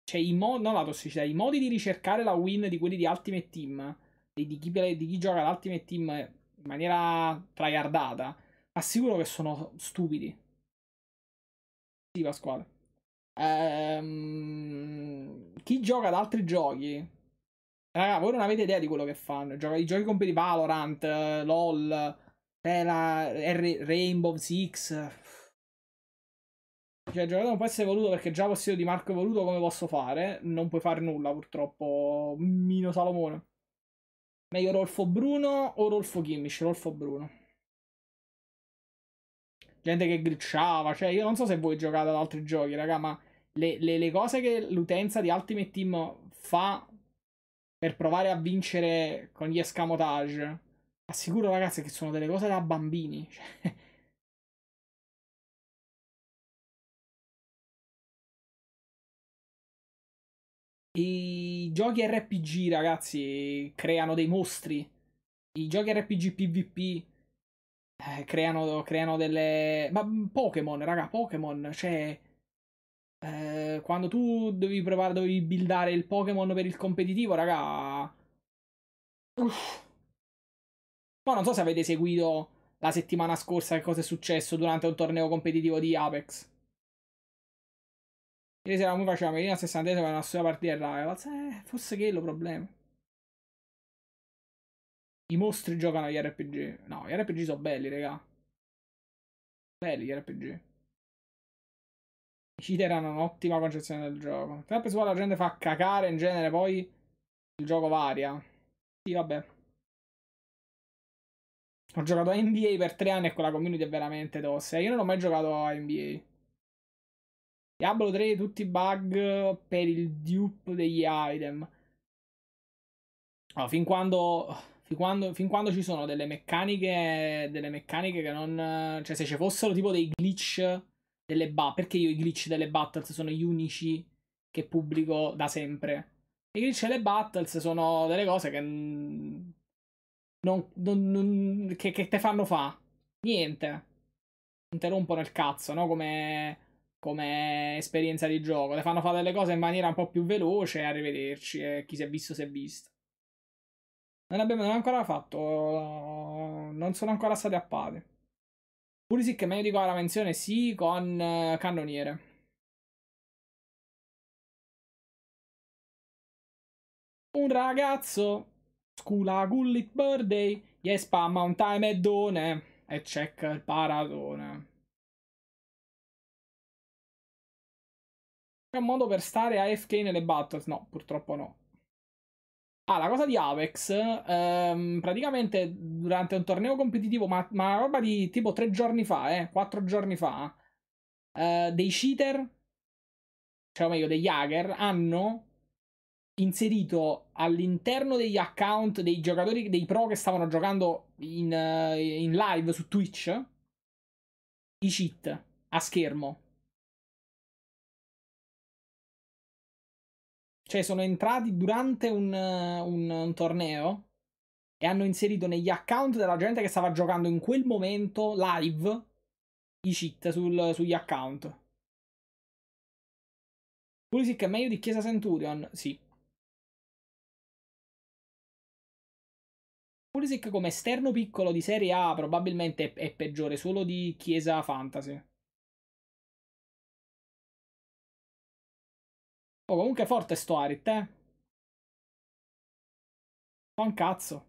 Cioè, i modi... No, la tossicità. I modi di ricercare la win di quelli di Ultimate Team, di, di, chi, di chi gioca ad Ultimate Team in maniera tryhardata, assicuro che sono stupidi. Sì, Pasquale. Ehm, chi gioca ad altri giochi? Raga, voi non avete idea di quello che fanno. Gioca i giochi compiti Valorant, eh, LOL, Tela, eh, R- Rainbow Six. Cioè, il giocatore non può essere voluto perché già possiedo di Marco voluto come posso fare? Non puoi fare nulla, purtroppo. Mino Salomone. Meglio Rolfo Bruno o Rolfo Kimmich? Rolfo Bruno gente che glitchava. Cioè, io non so se voi giocate ad altri giochi, raga, ma le, le, le cose che l'utenza di Ultimate Team fa per provare a vincere con gli escamotage, assicuro, ragazzi, che sono delle cose da bambini. Cioè, I giochi RPG, ragazzi, creano dei mostri. I giochi RPG PvP eh, creano, creano delle. Ma mm, Pokémon, raga, Pokémon, cioè. Eh, quando tu devi provare, dovevi buildare il Pokémon per il competitivo, raga. Uff. Poi non so se avete seguito la settimana scorsa che cosa è successo durante un torneo competitivo di Apex. Ieri sera mi faceva Merina al 60 ma una sua partita in Rivals. Eh, forse che è il problema. I mostri giocano agli RPG. No, gli RPG sono belli, raga. Belli gli RPG. I cheat hanno un'ottima concezione del gioco. Sempre su la gente fa cacare in genere, poi il gioco varia. Sì, vabbè. Ho giocato a NBA per tre anni e quella community è veramente tossica. Io non ho mai giocato a NBA. Diablo 3, tutti i bug per il dupe degli item. No, fin quando Fin quando, fin quando, ci sono delle meccaniche, delle meccaniche che non... Cioè, se ci fossero tipo dei glitch delle battle... Perché io i glitch delle battles sono gli unici che pubblico da sempre? I glitch delle battles sono delle cose che... Non, non, non che, che te fanno fa? Niente. Non te rompono il cazzo, no? Come come esperienza di gioco. Le fanno fare delle cose in maniera un po' più veloce. Arrivederci. Eh, chi si è visto si è visto. Non abbiamo ancora fatto. Non sono ancora state appate. Pulisic è meglio di la menzione sì con eh, cannoniere. Un ragazzo scula Gullit Birthday, yes spamma un time e done e check il paradone. C'è un modo per stare a FK nelle battles? No, purtroppo no. Ah, la cosa di Avex, ehm, praticamente durante un torneo competitivo, ma, ma, una roba di tipo tre giorni fa, eh, quattro giorni fa, eh, dei cheater, cioè o meglio degli hacker, hanno inserito all'interno degli account dei giocatori, dei pro che stavano giocando in, eh, in live su Twitch, i cheat a schermo. Cioè, sono entrati durante un, un, un torneo e hanno inserito negli account della gente che stava giocando in quel momento live i cheat sul, sugli account. Pulisic è meglio di Chiesa Centurion? Sì. Pulisic come esterno piccolo di Serie A probabilmente è, è peggiore solo di Chiesa Fantasy. Oh, comunque forte sto Arit, eh. Fa un cazzo.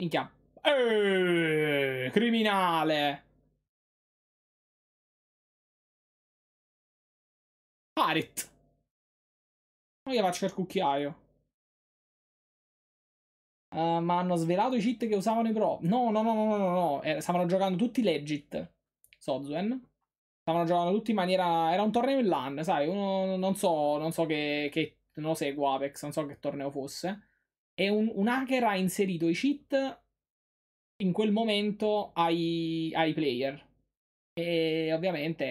Minchia. Eeeh, criminale. Arit. Ma io faccio il cucchiaio. Uh, ma hanno svelato i cheat che usavano i pro. No, no, no, no, no, no. Eh, stavano giocando tutti legit. Sozuen. Stavano giocando tutti in maniera. Era un torneo in LAN, sai? Uno, non so, non so che, che, Non lo seguo Apex, non so che torneo fosse. E un, un hacker ha inserito i cheat in quel momento ai, ai player. E ovviamente.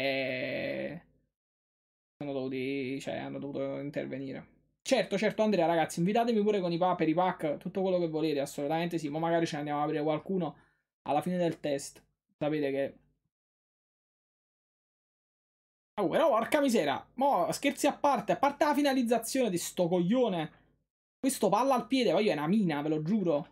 Sono dovuti. Cioè, hanno dovuto intervenire. Certo, certo, Andrea, ragazzi, invitatemi pure con i pack, per i pack, tutto quello che volete, assolutamente sì. Ma magari ce ne andiamo a aprire qualcuno alla fine del test. Sapete che Oh, ah, però porca misera. Mo, scherzi a parte, a parte la finalizzazione di sto coglione. Questo palla al piede, voglio è una mina, ve lo giuro.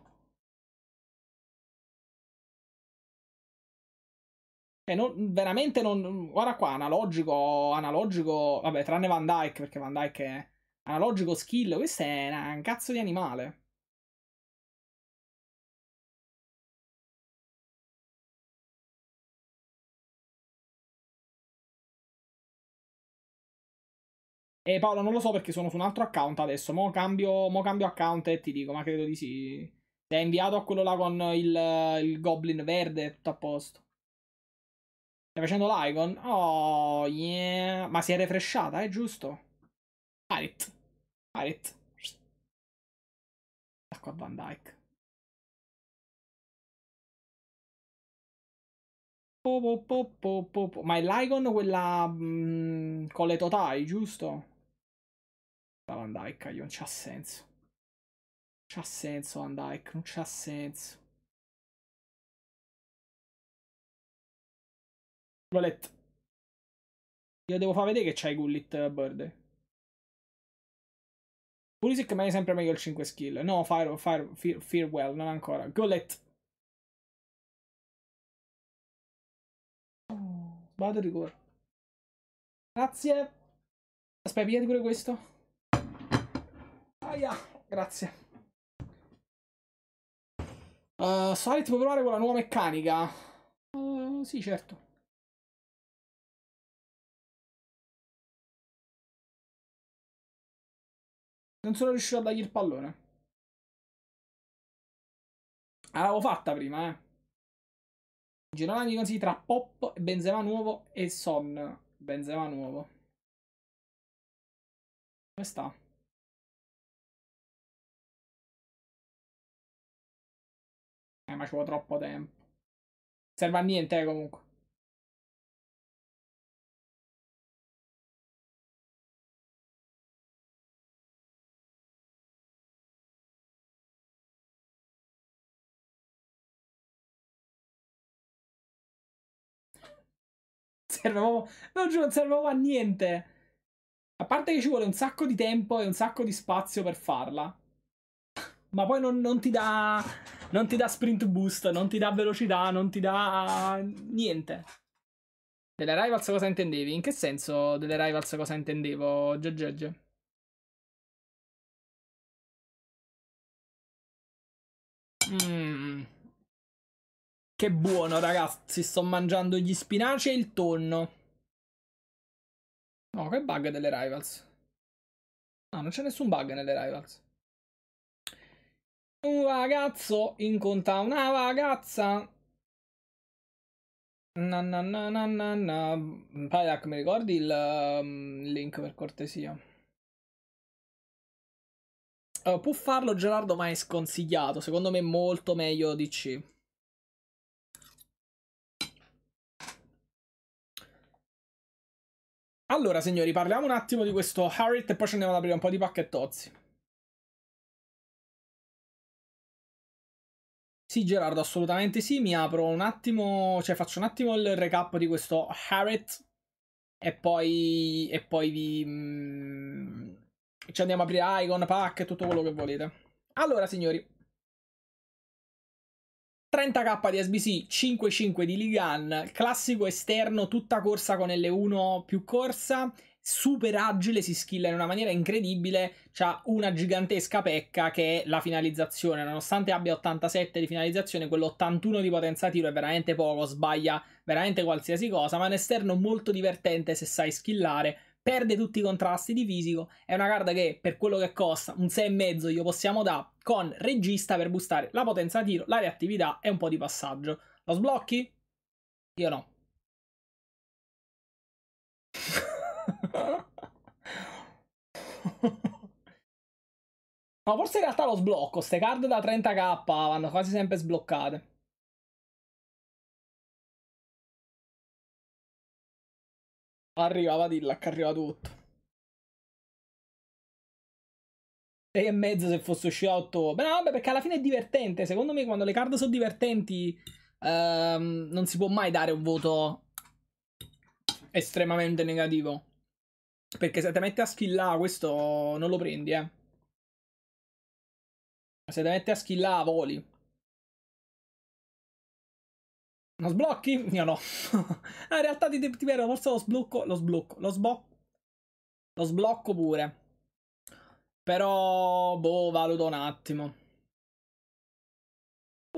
E cioè, non, veramente non... Guarda qua, analogico, analogico... Vabbè, tranne Van Dyke, perché Van Dyke è analogico skill. Questo è un cazzo di animale. E Paola non lo so perché sono su un altro account adesso. Mo cambio, mo cambio account e ti dico, ma credo di sì. Ti ha inviato a quello là con il, il goblin verde, tutto a posto. Stai facendo l'icon? Oh, yeah. Ma si è refresciata, è eh, giusto? Arit. Arit. Acqua Van Dyke. Po, po, po, ma è l'icon quella mh, mm, con le totai, giusto? Van Dyke, io non c'ha senso. Non C'ha senso Van Dyke, non c'ha senso. Valet. Io devo far vedere che c'hai Gullit eh, Bird. Pulisic ma è sempre meglio il 5 skill. No, Fire, fire fear, fear non ancora. Gullet. Vado di rigore. Grazie. Aspetta, pigliati pure questo. Aia, grazie. Uh, Solid può provare quella nuova meccanica? Uh, sì, certo. Non sono riuscito a dargli il pallone. L'avevo fatta prima, eh. Girolangi così tra Pop, Benzema nuovo e Son. Benzema nuovo. Come sta? Eh, ma ci vuole troppo tempo. Serve a niente, eh, comunque. Serve proprio... non serve proprio a niente. A parte che ci vuole un sacco di tempo e un sacco di spazio per farla. Ma poi non, non ti dà non ti dà sprint boost, non ti dà velocità, non ti dà niente. Delle Rivals cosa intendevi? In che senso delle Rivals cosa intendevo, Giorgio? Mm. Che buono, ragazzi. Sto mangiando gli spinaci e il tonno. No, che bug delle Rivals. No, non c'è nessun bug nelle Rivals. Un ragazzo incontra una ragazza. Na na na na na na. Payak, mi ricordi il um, link per cortesia? Uh, può farlo Gerardo, ma è sconsigliato. Secondo me molto meglio di C. Allora, signori, parliamo un attimo di questo Harriet e poi ci andiamo ad aprire un po' di pacchettozzi. Sì Gerardo, assolutamente sì, mi apro un attimo, cioè faccio un attimo il recap di questo Harriet e poi, e poi vi... Mm, ci andiamo a aprire Icon, Pack e tutto quello che volete. Allora signori, 30k di SBC, 5-5 di Ligan, classico esterno, tutta corsa con L1 più corsa, super agile, si skilla in una maniera incredibile, ha una gigantesca pecca che è la finalizzazione, nonostante abbia 87 di finalizzazione, quell'81 di potenza tiro è veramente poco, sbaglia veramente qualsiasi cosa, ma è un esterno molto divertente se sai skillare, perde tutti i contrasti di fisico, è una carta che per quello che costa un 6,5 glielo possiamo dare con regista per boostare la potenza tiro, la reattività e un po' di passaggio. Lo sblocchi? Io no. Ma no, forse in realtà lo sblocco. Ste card da 30k vanno quasi sempre sbloccate. Arriva, Vadillac, arriva tutto. 6 e mezzo se fosse uscito a ottobre. No, vabbè, perché alla fine è divertente. Secondo me, quando le card sono divertenti, ehm, non si può mai dare un voto estremamente negativo. Perché se te mette a skillare questo non lo prendi, eh. Se te mette a skillare voli. Non sblocchi? Io no. ah, in realtà ti, ti forse lo sblocco, lo sblocco, lo sbocco. Lo sblocco pure. Però, boh, valuto un attimo.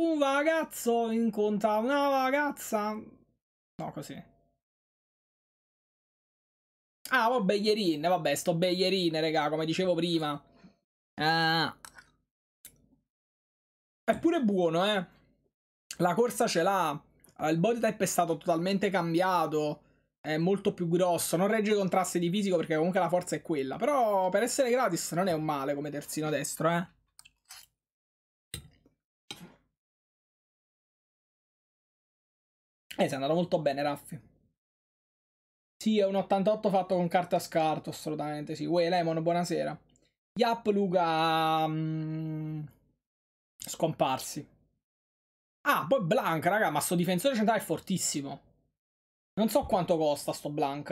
Un ragazzo incontra una ragazza. No, così. Ah, ho Ierin, vabbè, sto Beglierin, raga, come dicevo prima. Ah. È pure buono, eh. La corsa ce l'ha. Il body type è stato totalmente cambiato. È molto più grosso. Non regge i contrasti di fisico perché comunque la forza è quella. Però per essere gratis non è un male come terzino destro, eh. Eh, è andato molto bene, Raffi. Sì, è un 88 fatto con carta scarto, assolutamente sì. Uè, Lemon, buonasera. Yap, Luca... Um, scomparsi. Ah, poi Blank, raga, ma sto difensore centrale è fortissimo. Non so quanto costa sto Blank.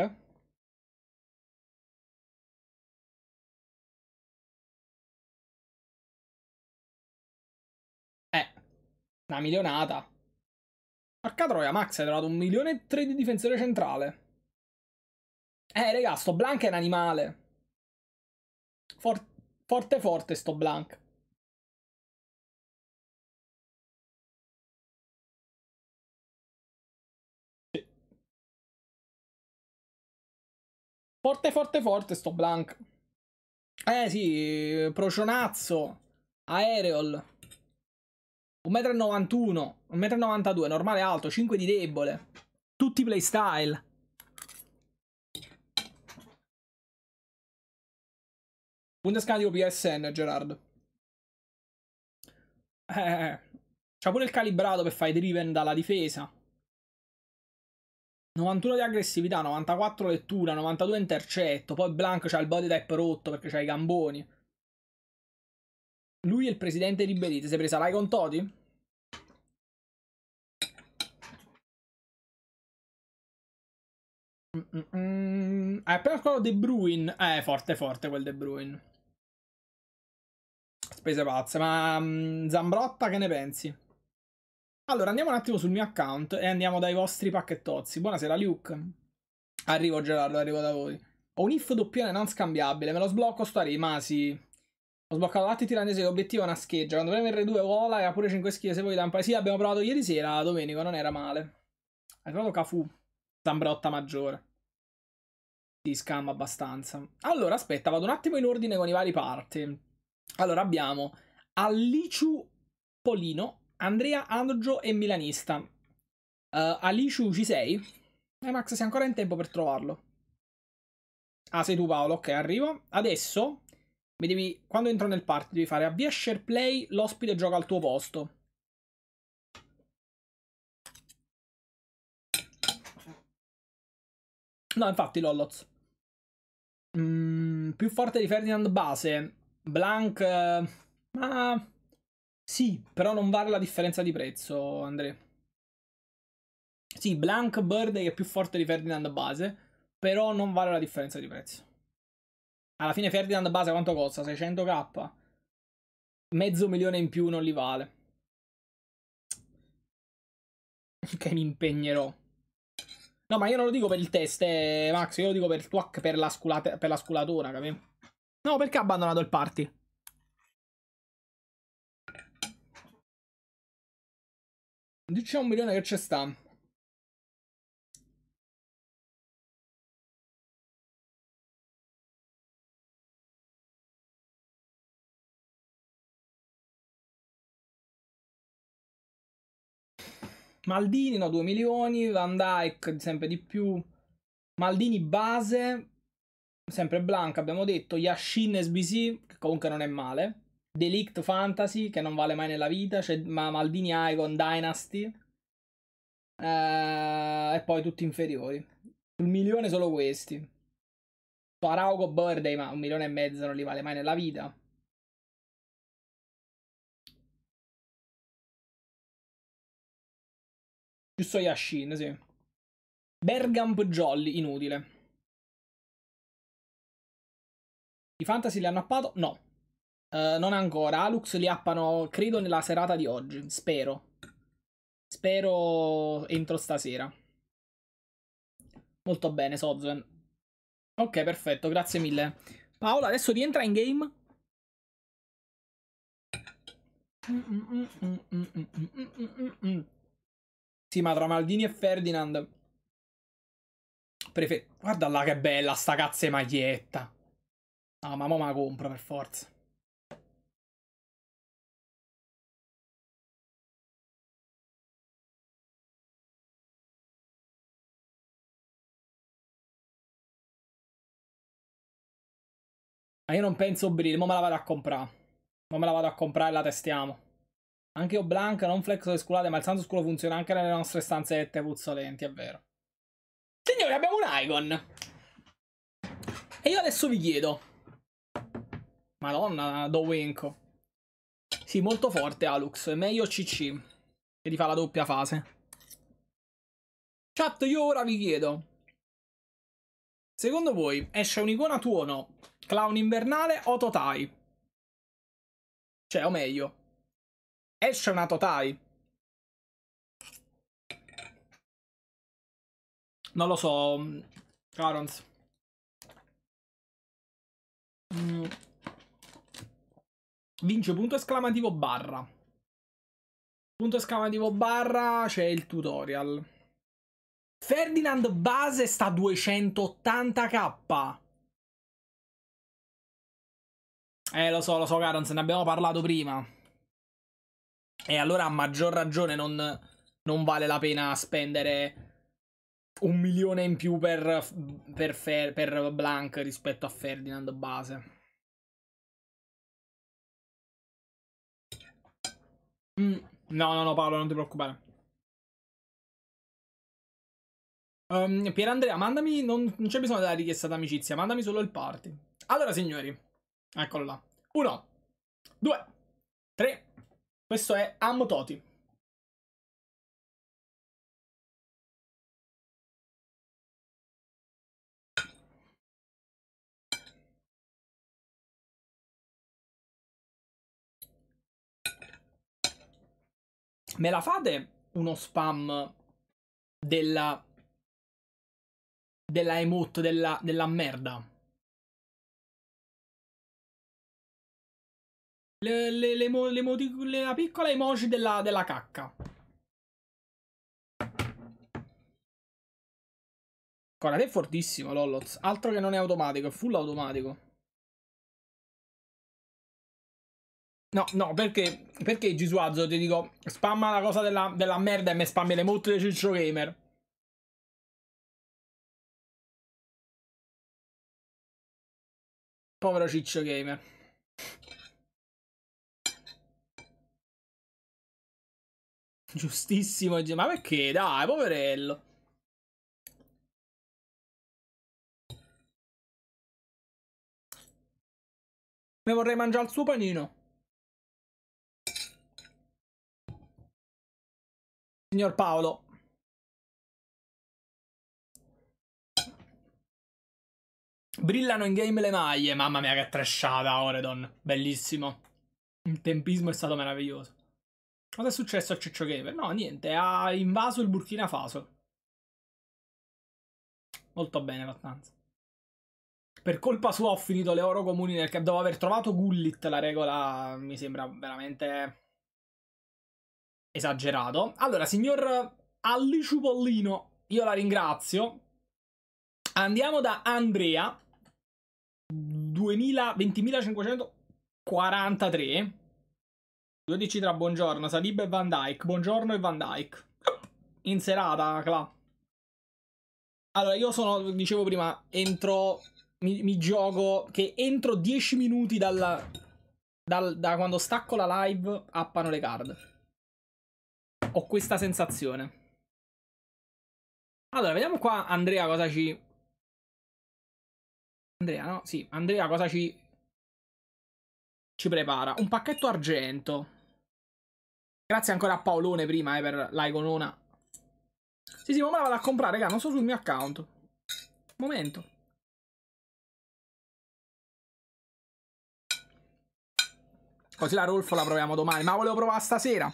Eh, una milionata. Porca troia, Max hai trovato un milione e tre di difensore centrale. Eh, raga, sto Blank è un animale. For forte forte sto Blank. Forte, forte, forte sto Blank. Eh sì, Procionazzo, Aereol. 1,91 m, 1,92 m, normale alto, 5 di debole. Tutti playstyle. Bundescanico PSN, Gerard. Eh, eh, eh, c'ha pure il calibrato per fare driven dalla difesa. 91 di aggressività, 94 lettura, 92 intercetto. Poi Blanco c'ha il body type rotto perché c'ha i gamboni. Lui è il presidente di Belize. Si è presa l'Icon Toti? Mm, eh, però De Bruin. Eh, forte, forte quel De Bruin. Spese pazze. Ma um, Zambrotta, che ne pensi? Allora, andiamo un attimo sul mio account e andiamo dai vostri pacchettozzi. Buonasera, Luke. Arrivo, Gerardo, arrivo da voi. Ho un if doppione non scambiabile. Me lo sblocco, sto ma sì. Ho sbloccato l'atti tiranese che obiettivo è una scheggia. Quando preme R2 vola e ha pure 5 schede. se vuoi da Sì, abbiamo provato ieri sera, domenico, non era male. Hai trovato Cafu, Zambrotta maggiore si scama abbastanza. Allora, aspetta, vado un attimo in ordine con i vari parti. Allora, abbiamo Aliciu Polino, Andrea Andro e Milanista. Uh, eh, Aliciu ci sei? Eh, Max, sei ancora in tempo per trovarlo. Ah, sei tu Paolo, ok, arrivo. Adesso, mi devi, quando entro nel party, devi fare avvia share play, l'ospite gioca al tuo posto. No, infatti, Lolloz. Mm, più forte di Ferdinand base. Blank... Eh, ma... Ah, sì, però non vale la differenza di prezzo, Andre. Sì, Blank Bird è più forte di Ferdinand base, però non vale la differenza di prezzo. Alla fine Ferdinand base quanto costa? 600k? Mezzo milione in più non li vale. Che mi impegnerò. No, ma io non lo dico per il test, eh, Max, io lo dico per, il tuo, per, per la sculatura, capì? No, perché ha abbandonato il party? Dice un milione che ci sta. Maldini no 2 milioni, Van Dyke sempre di più, Maldini base, sempre Blanca abbiamo detto, Yashin SBC che comunque non è male, Delict Fantasy che non vale mai nella vita, cioè, ma Maldini Icon Dynasty eh, e poi tutti inferiori. un milione solo questi. Araugo Birday ma un milione e mezzo non li vale mai nella vita. Giusto Yashin, sì. Bergamp Jolly, inutile. I fantasy li hanno appato? No. Uh, non ancora. Alux li appano, credo, nella serata di oggi. Spero. Spero entro stasera. Molto bene, Sozuen. Ok, perfetto, grazie mille. Paola, adesso rientra in game. Mm -mm -mm, mm, mm, mm sì, ma tra Maldini e Ferdinand... Prefer... Guarda là che bella sta cazzo di maglietta. Ah, ma mo me la compro per forza. Ma io non penso brille, ma me la vado a comprare. Ma me la vado a comprare e la testiamo. Anche io Oblanca non flexo le sculate, ma il santo sculo funziona anche nelle nostre stanzette puzzolenti, è vero. Signori, abbiamo un Igon! E io adesso vi chiedo... Madonna, do Sì, molto forte Alux, meglio CC, che ti fa la doppia fase. Chat, io ora vi chiedo... Secondo voi esce un'icona tuono, clown invernale o Totai? Cioè, o meglio, Esce una Totai. Non lo so, Carons. Mm, mm. Vince punto esclamativo barra. Punto esclamativo barra c'è il tutorial. Ferdinand base sta a 280k. Eh, lo so, lo so, Carons, ne abbiamo parlato prima. E allora a maggior ragione non, non vale la pena spendere un milione in più per, per, Fer, per Blank rispetto a Ferdinand base. Mm. No, no, no Paolo, non ti preoccupare. Um, Andrea, mandami, non, non c'è bisogno della richiesta d'amicizia, mandami solo il party. Allora, signori, eccolo là. Uno, due, tre. Questo è Ammo Toti. Me la fate uno spam della della emote della, della merda? Le, le, le, le la piccola emoji della, della cacca. Conan è fortissimo, Lolloz. Altro che non è automatico, è full automatico. No, no, perché, perché Gisuazzo ti dico, spamma la cosa della, della merda e mi me spammi le molte di Ciccio Gamer. Povero Ciccio Gamer. Giustissimo, ma perché? Dai, poverello. Mi vorrei mangiare il suo panino. Signor Paolo. Brillano in game le maglie. Mamma mia, che trasciata, Oredon. Bellissimo. Il tempismo è stato meraviglioso. Cosa è successo a Ciccio Gamer? No, niente, ha invaso il Burkina Faso. Molto bene, Vattanza. Per colpa sua ho finito le oro comuni nel cap. Dopo aver trovato Gullit, la regola mi sembra veramente esagerato. Allora, signor Alli Ciupollino, io la ringrazio. Andiamo da Andrea. 20.543 12 tra Buongiorno, Salib e Van Dyke. Buongiorno e Van Dyke. In serata, Cla. Allora, io sono, dicevo prima, entro... Mi, mi gioco che entro 10 minuti dalla, dal, da quando stacco la live appano le card. Ho questa sensazione. Allora, vediamo qua Andrea cosa ci... Andrea, no? Sì, Andrea cosa ci... Ci prepara. Un pacchetto argento. Grazie ancora a Paolone prima eh, per l'Iconona. Sì, sì, ma me la vado a comprare, raga. Non so sul mio account. Momento. Così la Rolfo la proviamo domani. Ma volevo provare stasera.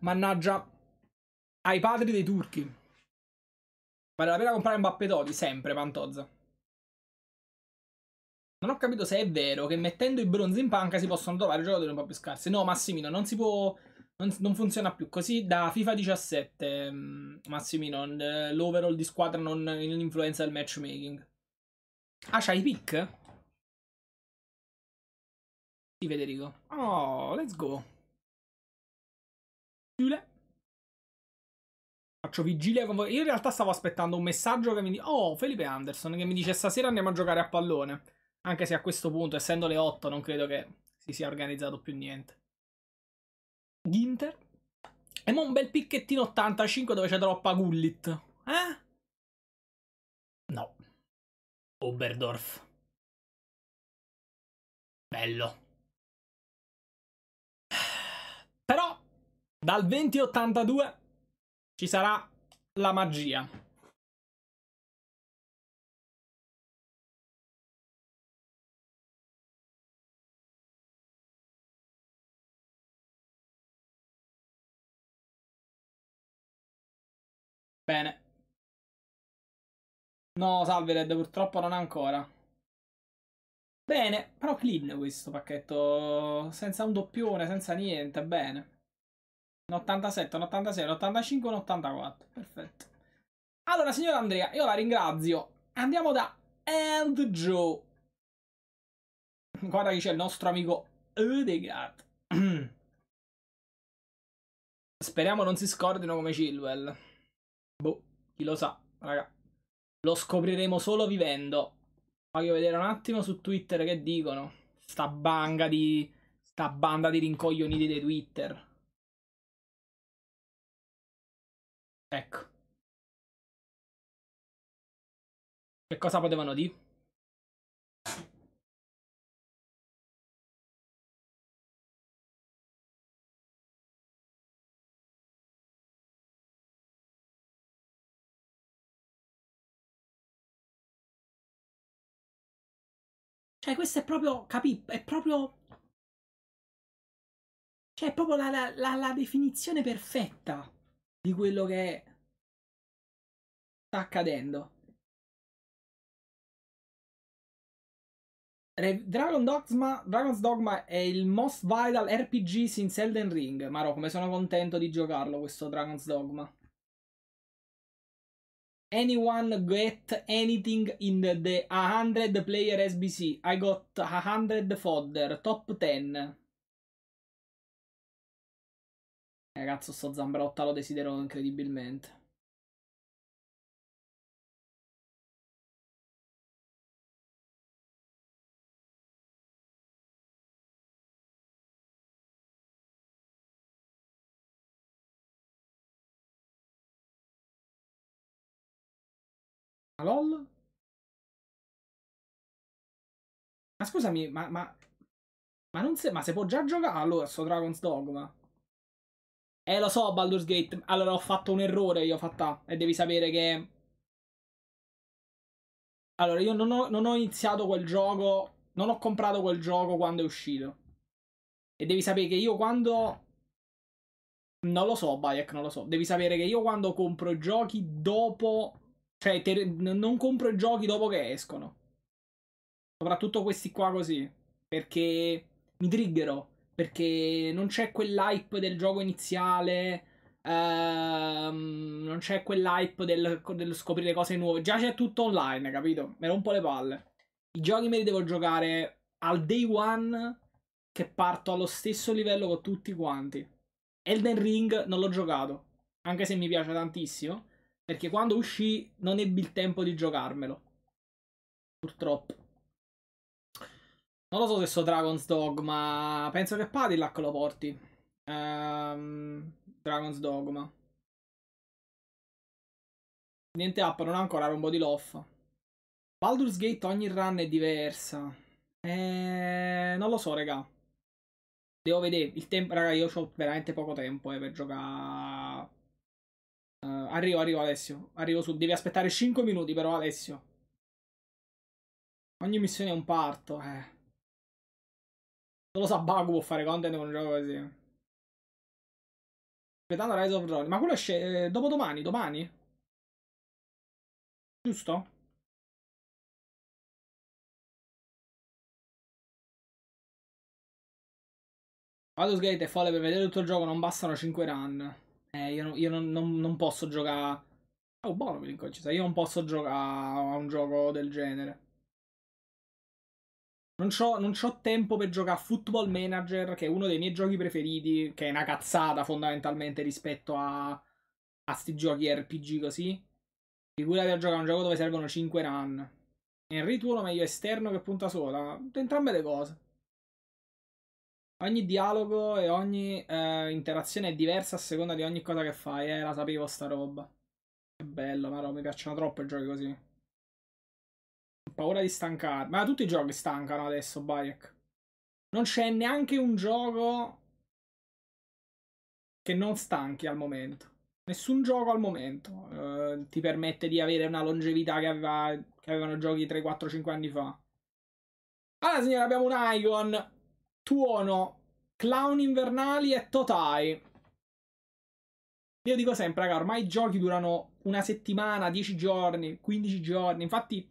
Mannaggia. Ai padri dei turchi. Vale la pena comprare un Bappetoti sempre, Pantozza. Non ho capito se è vero che mettendo i bronzi in panca si possono trovare giocatori un po' più scarsi. No, Massimino, non si può. Non, non funziona più così. Da FIFA 17, mm, Massimino, l'overall di squadra non, non influenza il matchmaking. Ah, c'hai i pick? Sì, Federico. Oh, let's go. Giulia. Faccio vigilia con voi. Io in realtà stavo aspettando un messaggio che mi dice... Oh, Felipe Anderson che mi dice stasera andiamo a giocare a pallone. Anche se a questo punto, essendo le 8, non credo che si sia organizzato più niente. Ginter. E mo un bel picchettino 85 dove c'è troppa Gullit. Eh? No. Oberdorf. Bello. Però dal 2082 ci sarà la magia. Bene. No, salve Red, purtroppo non ancora. Bene, però clean questo pacchetto, senza un doppione, senza niente, bene. Un 87, un 86, un 85, un 84, perfetto. Allora, signor Andrea, io la ringrazio. Andiamo da And Joe. Guarda che c'è il nostro amico Odegaard. Speriamo non si scordino come Chilwell. Boh, chi lo sa, raga. Lo scopriremo solo vivendo. Voglio vedere un attimo su Twitter che dicono. Sta banga di... Sta banda di rincoglioniti dei Twitter. Ecco. Che cosa potevano dire? Cioè, questo è proprio, capì, è proprio... Cioè, è proprio la, la, la, la definizione perfetta di quello che sta accadendo. Dragon Dogma, Dragon's Dogma è il most vital RPG since Elden Ring. Maro, come sono contento di giocarlo questo Dragon's Dogma. Anyone get anything in the 100 player SBC? I got 100 fodder, top 10. Ragazzo, eh, sto Zambrotta lo desidero incredibilmente. Ma LOL? Ma scusami, ma... Ma, ma non se... Ma se può già giocare? Allora, sto Dragon's Dogma. Eh, lo so, Baldur's Gate. Allora, ho fatto un errore, io ho fatta. E devi sapere che... Allora, io non ho, non ho iniziato quel gioco... Non ho comprato quel gioco quando è uscito. E devi sapere che io quando non lo so, Bayek, non lo so. Devi sapere che io quando compro giochi dopo cioè, te, non compro i giochi dopo che escono. Soprattutto questi qua così. Perché mi triggerò. Perché non c'è quell'hype del gioco iniziale. Ehm, non c'è quell'hype del, del, scoprire cose nuove. Già c'è tutto online, capito? Me rompo le palle. I giochi me li devo giocare al day one. Che parto allo stesso livello con tutti quanti. Elden Ring non l'ho giocato. Anche se mi piace tantissimo. Perché quando uscì non ebbi il tempo di giocarmelo. Purtroppo. Non lo so se so Dragon's Dogma. Penso che Padillac lo porti. Um, Dragon's Dogma. Niente app, non ha ancora un po' di loff. Baldur's Gate ogni run è diversa. Eh, non lo so, raga. Devo vedere. Il tempo, raga, io ho veramente poco tempo eh, per giocare Uh, arrivo, arrivo Alessio. Arrivo su. Devi aspettare 5 minuti però Alessio. Ogni missione è un parto, eh. Solo Sabaku può fare content con un gioco così. Aspettando Rise of Ronin. Ma quello esce eh, dopo domani, domani? Giusto? Baldur's Gate e Folle per vedere tutto il gioco non bastano 5 run. Eh, io, io non, non, non, posso giocare. Oh, buono Milinkovic. io non posso giocare a un gioco del genere. Non c'ho, non c'ho tempo per giocare a Football Manager, che è uno dei miei giochi preferiti, che è una cazzata fondamentalmente rispetto a, a sti giochi RPG così. Figurati a giocare a un gioco dove servono 5 run. Henry tu lo meglio esterno che punta sola. Entrambe le cose ogni dialogo e ogni eh, interazione è diversa a seconda di ogni cosa che fai. Eh, la sapevo sta roba. Che bello, ma no, mi piacciono troppo i giochi così. Ho paura di stancarmi. Ma tutti i giochi stancano adesso, Bayek. Non c'è neanche un gioco che non stanchi al momento. Nessun gioco al momento eh, ti permette di avere una longevità che, aveva, che avevano giochi 3, 4, 5 anni fa. Allora, ah, signore, abbiamo un icon tuono, clown invernali e totai. Io dico sempre, raga, ormai i giochi durano una settimana, 10 giorni, 15 giorni. Infatti,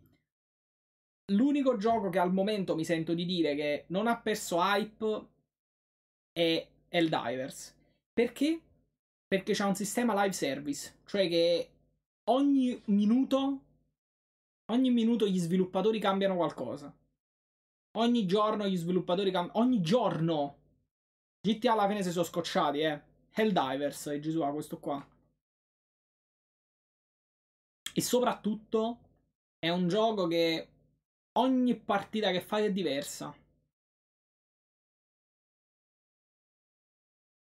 l'unico gioco che al momento mi sento di dire che non ha perso hype è Eldivers. Perché? Perché c'è un sistema live service, cioè che ogni minuto, ogni minuto gli sviluppatori cambiano qualcosa. Ogni giorno gli sviluppatori cambiano. Ogni giorno! GTA alla fine si sono scocciati, eh. Helldivers e Gesù, ah, questo qua. E soprattutto è un gioco che ogni partita che fai è diversa.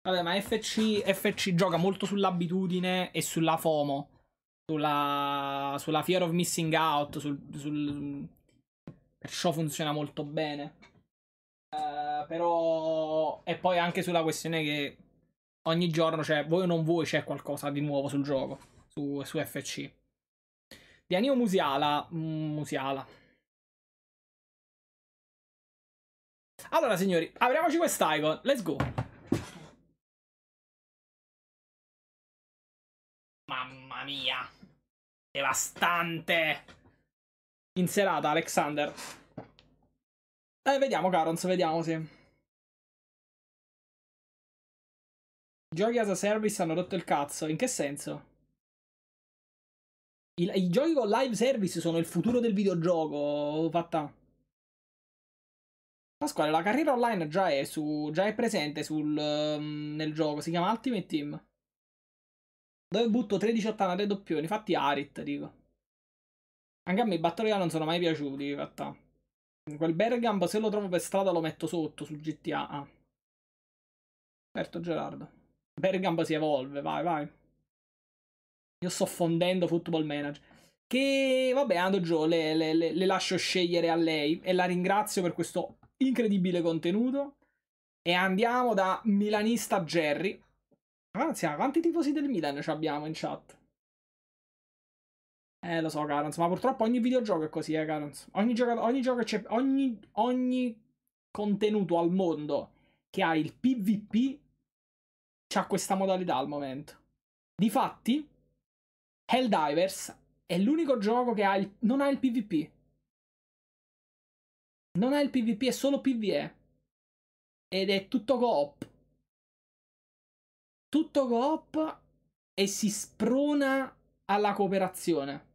Vabbè, ma FC, FC gioca molto sull'abitudine e sulla FOMO, sulla, sulla fear of missing out, sul, sul Perciò funziona molto bene. Uh, però... E poi anche sulla questione che ogni giorno, cioè, voi o non voi, c'è qualcosa di nuovo sul gioco, su, su FC. Dianio Musiala... Mm, Musiala... Allora, signori, apriamoci quest'icon. Let's go. Mamma mia. Devastante in serata, Alexander. Eh, vediamo, Carons, vediamo, sì. Giochi as a service hanno rotto il cazzo. In che senso? I, I, giochi con live service sono il futuro del videogioco. Fatta. Pasquale, la carriera online già è, su, già è presente sul, um, nel gioco. Si chiama Ultimate Team. Dove butto 13 ottanate doppioni. Fatti Arit, dico. Anche a me i Battle Royale non sono mai piaciuti in realtà. Quel Bergam se lo trovo per strada lo metto sotto su GTA. Ah. Certo Gerardo. Bergam si evolve, vai vai. Io sto fondendo Football Manager. Che vabbè, Ando Joe le, le, le lascio scegliere a lei e la ringrazio per questo incredibile contenuto. E andiamo da Milanista Jerry. Anzi, ah, quanti tifosi del Milan ci abbiamo in chat? Eh, lo so, Carons, ma purtroppo ogni videogioco è così, eh, Carons. Ogni, gioco, ogni gioco c'è... Ogni, ogni contenuto al mondo che ha il PvP ha questa modalità al momento. Difatti, Helldivers è l'unico gioco che ha il, non ha il PvP. Non ha il PvP, è solo PvE. Ed è tutto coop. Tutto coop e si sprona alla cooperazione.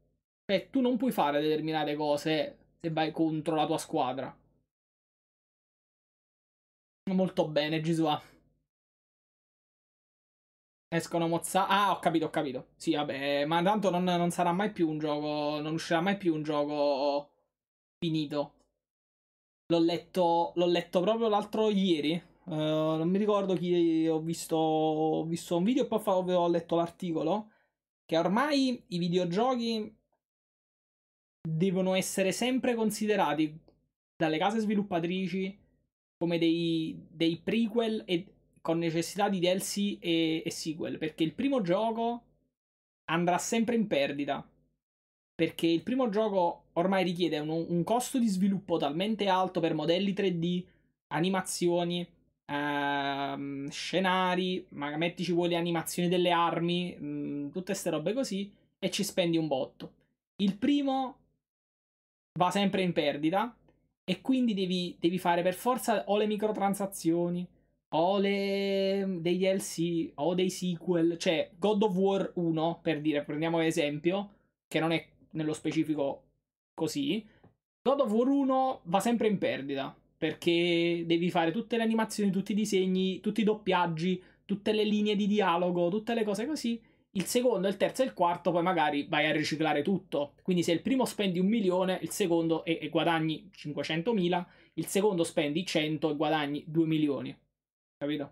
Cioè, tu non puoi fare determinate cose se vai contro la tua squadra. Molto bene, Gisuà. Ah. Escono mozza. Ah, ho capito, ho capito. Sì, vabbè, ma tanto non, non, sarà mai più un gioco. Non uscirà mai più un gioco finito. L'ho letto, l'ho letto proprio l'altro ieri. Uh, non mi ricordo chi ho visto, ho visto un video e poi ho letto l'articolo. Che ormai i videogiochi devono essere sempre considerati dalle case sviluppatrici come dei, dei prequel e, con necessità di DLC e, e sequel, perché il primo gioco andrà sempre in perdita. Perché il primo gioco ormai richiede un, un costo di sviluppo talmente alto per modelli 3D, animazioni, ehm, scenari, ma mettici vuoi le animazioni delle armi, mh, mm, tutte queste robe così, e ci spendi un botto. Il primo va sempre in perdita e quindi devi, devi fare per forza o le microtransazioni o le, mm, dei DLC o dei sequel, cioè God of War 1 per dire, prendiamo esempio, che non è nello specifico così, God of War 1 va sempre in perdita perché devi fare tutte le animazioni, tutti i disegni, tutti i doppiaggi, tutte le linee di dialogo, tutte le cose così il secondo, il terzo e il quarto poi magari vai a riciclare tutto. Quindi se il primo spendi un milione, il secondo e, e guadagni 500.000, il secondo spendi 100 e guadagni 2 milioni. Capito?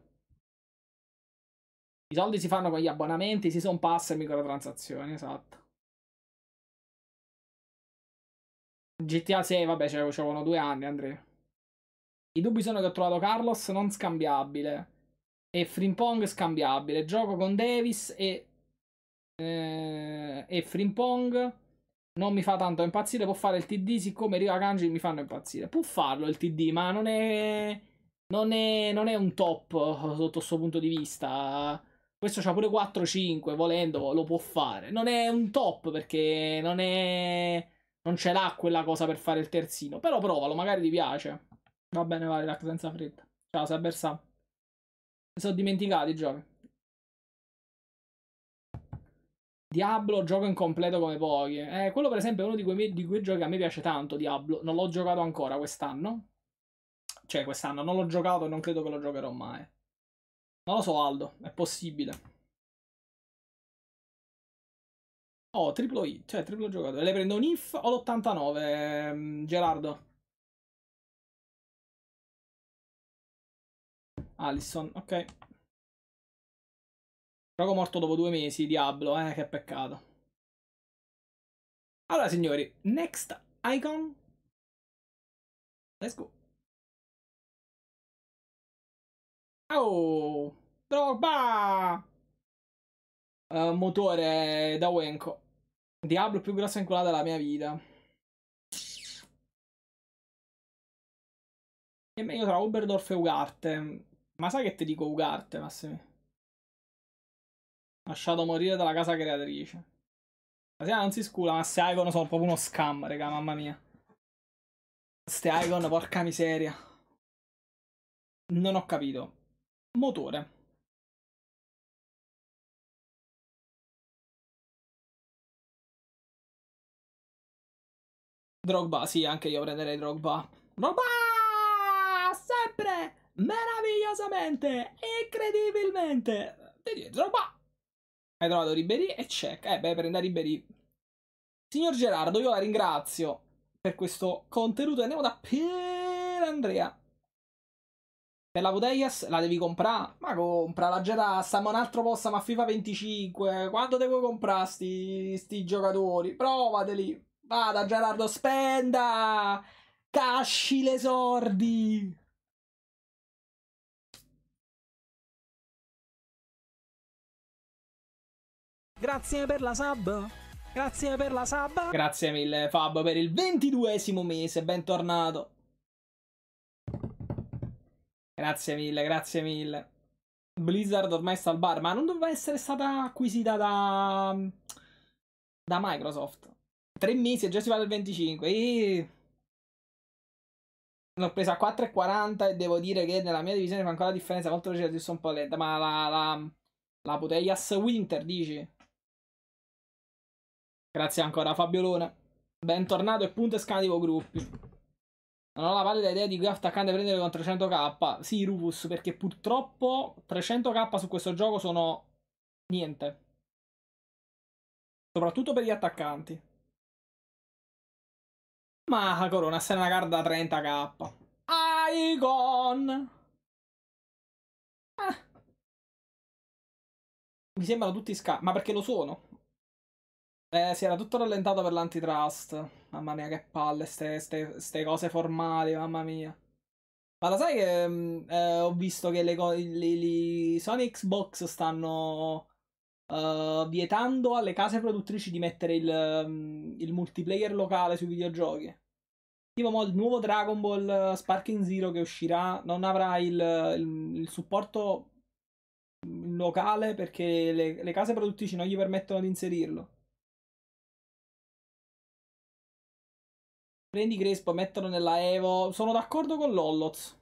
I soldi si fanno con gli abbonamenti, si sono pass e microtransazioni, esatto. GTA 6, vabbè, c'erano due anni, Andrea. I dubbi sono che ho trovato Carlos non scambiabile e Frimpong scambiabile. Gioco con Davis e eh, e Frimpong non mi fa tanto impazzire. Può fare il TD, siccome Riva Kanji mi fanno impazzire. Può farlo il TD, ma non è, non è, non è un top sotto questo punto di vista. Questo c'ha pure 4-5, volendo lo può fare. Non è un top perché non è. Non ce l'ha quella cosa per fare il terzino. Però provalo, magari ti piace. Va bene, vai, Rack senza fretta. Ciao, Saber Sam. Mi sono dimenticati i giochi. Diablo gioco incompleto come pochi. Eh, quello per esempio è uno di quei, di quei giochi che a me piace tanto, Diablo. Non l'ho giocato ancora quest'anno. Cioè, quest'anno non l'ho giocato e non credo che lo giocherò mai. Non lo so, Aldo, è possibile. Oh, triplo I, cioè triplo giocatore. Le prendo un IF o l'89, ehm, Gerardo? Allison, ok. Gioco morto dopo due mesi, Diablo, eh, che peccato. Allora, signori, next icon. Let's go. Oh, Drogba! Uh, motore da Wenco. Diablo più grossa inculata della mia vita. E meglio tra Oberdorf e Ugarte. Ma sai che ti dico Ugarte, Massimo? Lasciato morire dalla casa creatrice. Ma sera non si scula, ma se icon sono proprio uno scam, raga, mamma mia. Queste icon, porca miseria. Non ho capito. Motore. Drogba, sì, anche io prenderei Drogba. Drogba! Sempre! Meravigliosamente! Incredibilmente! Drogba! Hai trovato Ribery e check. Eh beh, prenda Ribery. Signor Gerardo, io la ringrazio per questo contenuto. Andiamo da Pier Andrea. Per la Vodeias la devi comprare? Ma compra, la Gerassa, ma un altro posto, ma FIFA 25. Quanto devo comprare sti, sti giocatori? Provateli. Vada Gerardo, spenda! Casci le sordi! Grazie per la sub. Grazie per la sub. Grazie mille Fab per il ventiduesimo mese, bentornato. Grazie mille, grazie mille. Blizzard ormai sta al bar, ma non doveva essere stata acquisita da... da Microsoft. Tre mesi e già si va dal 25. E... L'ho presa a 4,40 e devo dire che nella mia divisione fa ancora la differenza. Molto veloce, adesso un po' lenta, ma la... la... La Putellas Winter, dici? Grazie ancora Fabiolone. Bentornato e punto escativo gruppi. Non ho la valida idea di cui attaccante prendere con 300k. Sì, Rufus, perché purtroppo 300k su questo gioco sono niente. Soprattutto per gli attaccanti. Ma Corona, se è una card da 30k. Icon! Ah. Mi sembrano tutti scarsi, ma perché lo sono? Eh, si era tutto rallentato per l'antitrust. Mamma mia, che palle, ste, ste, ste cose formali, mamma mia. Ma lo sai che mm, eh, ho visto che le, le, le Sony Xbox stanno uh, vietando alle case produttrici di mettere il, mm, il multiplayer locale sui videogiochi. Tipo il nuovo Dragon Ball eh, Sparking Zero che uscirà non avrà il, il, il supporto mm, locale perché le, le case produttrici non gli permettono di inserirlo. Prendi Crespo, metterlo nella Evo. Sono d'accordo con Lolloz.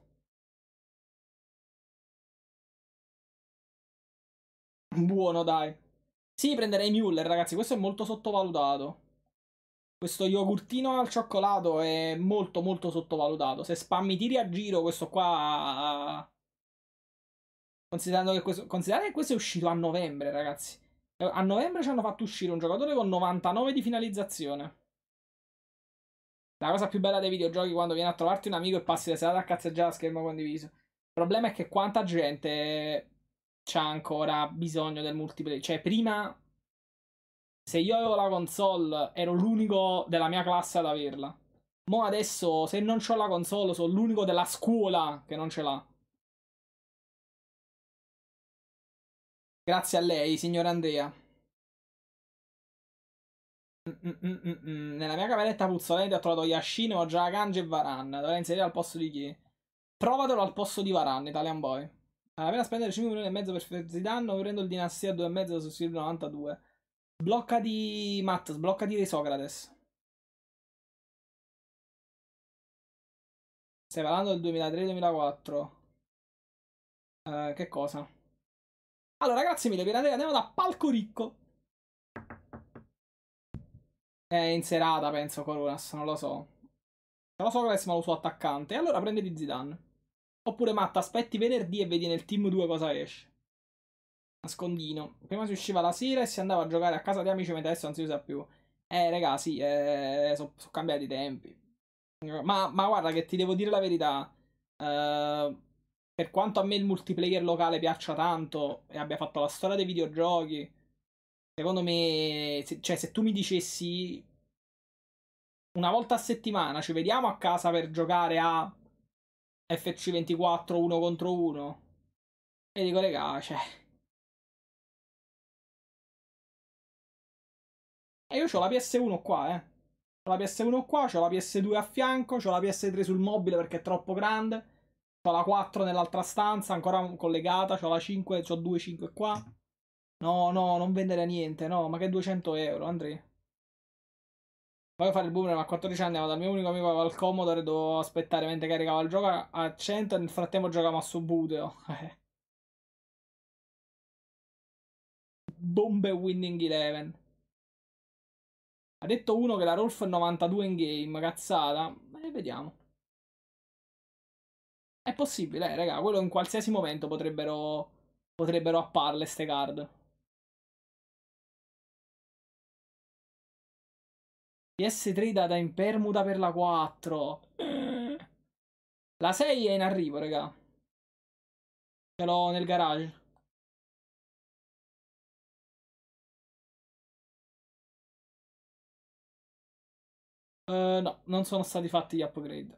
Buono, dai. Sì, prenderei Müller, ragazzi. Questo è molto sottovalutato. Questo yogurtino al cioccolato è molto, molto sottovalutato. Se spammi tiri a giro, questo qua... Considerando che questo, considerate che questo è uscito a novembre, ragazzi. A novembre ci hanno fatto uscire un giocatore con 99 di finalizzazione. La cosa più bella dei videogiochi è quando viene a trovarti un amico e passi la serata a cazzeggiare a schermo condiviso. Il problema è che quanta gente c'ha ancora bisogno del multiplayer. Cioè, prima, se io avevo la console, ero l'unico della mia classe ad averla. Mo adesso, se non ho la console, sono l'unico della scuola che non ce l'ha. Grazie a lei, signor Andrea. Mm, mm, mm, Nella mia cameretta puzzolente ho trovato Yashin, ho già Kanji e Varan. Dovrei inserire al posto di chi? Provatelo al posto di Varan, Italian Boy. Alla pena spendere 5 milioni e mezzo per Ferzidanno, prendo il Dinastia 2 e mezzo su Silvio 92. di Matt, sbloccati di Socrates. Stai parlando del 2003-2004. Uh, eh, che cosa? Allora, grazie mille, Pirateria. Andiamo da Palco Ricco. È in serata, penso, Coronas, non lo so. Però Socrates ma lo so attaccante. E allora prenditi Zidane. Oppure Matta, aspetti venerdì e vedi nel team 2 cosa esce. Nascondino. Prima si usciva la sera e si andava a giocare a casa di amici, mentre adesso non si usa più. Eh, raga, sì, eh, sono so cambiati i tempi. Ma, ma, guarda che ti devo dire la verità. Eh, per quanto a me il multiplayer locale piaccia tanto e abbia fatto la storia dei videogiochi Secondo me, se, cioè, se tu mi dicessi una volta a settimana ci vediamo a casa per giocare a FC24 1 contro 1, e dico, regà, cioè. E io ho la PS1 qua, eh. Ho la PS1 qua, ho la PS2 a fianco, ho la PS3 sul mobile perché è troppo grande. Ho la 4 nell'altra stanza, ancora collegata, ho la 5, ho 2, 5 qua. No, no, non vendere niente, no, ma che 200 euro, Andrea. Voglio fare il boomerang a 14 anni andavo dal mio unico amico che aveva il Commodore e dovevo aspettare mentre caricava il gioco a 100 e nel frattempo giocavo a Subuteo. Bombe Winning 11. Ha detto uno che la Rolf è 92 in game, cazzata. E vediamo. È possibile, eh, raga, quello in qualsiasi momento potrebbero, potrebbero apparle ste card. PS3 data in permuta per la 4. La 6 è in arrivo, raga. Ce l'ho nel garage. Uh, no, non sono stati fatti gli upgrade.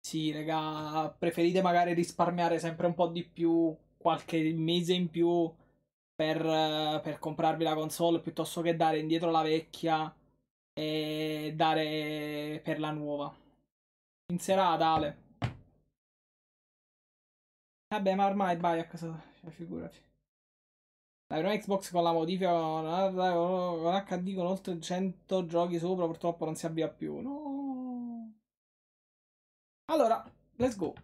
Sì, raga, preferite magari risparmiare sempre un po' di più, qualche mese in più per, per comprarvi la console piuttosto che dare indietro la vecchia e dare per la nuova. In serata, Ale. Vabbè, ma ormai vai a casa, cioè, figurati. Dai, una Xbox con la modifica con HD con oltre 100 giochi sopra purtroppo non si avvia più. No. Allora, let's go.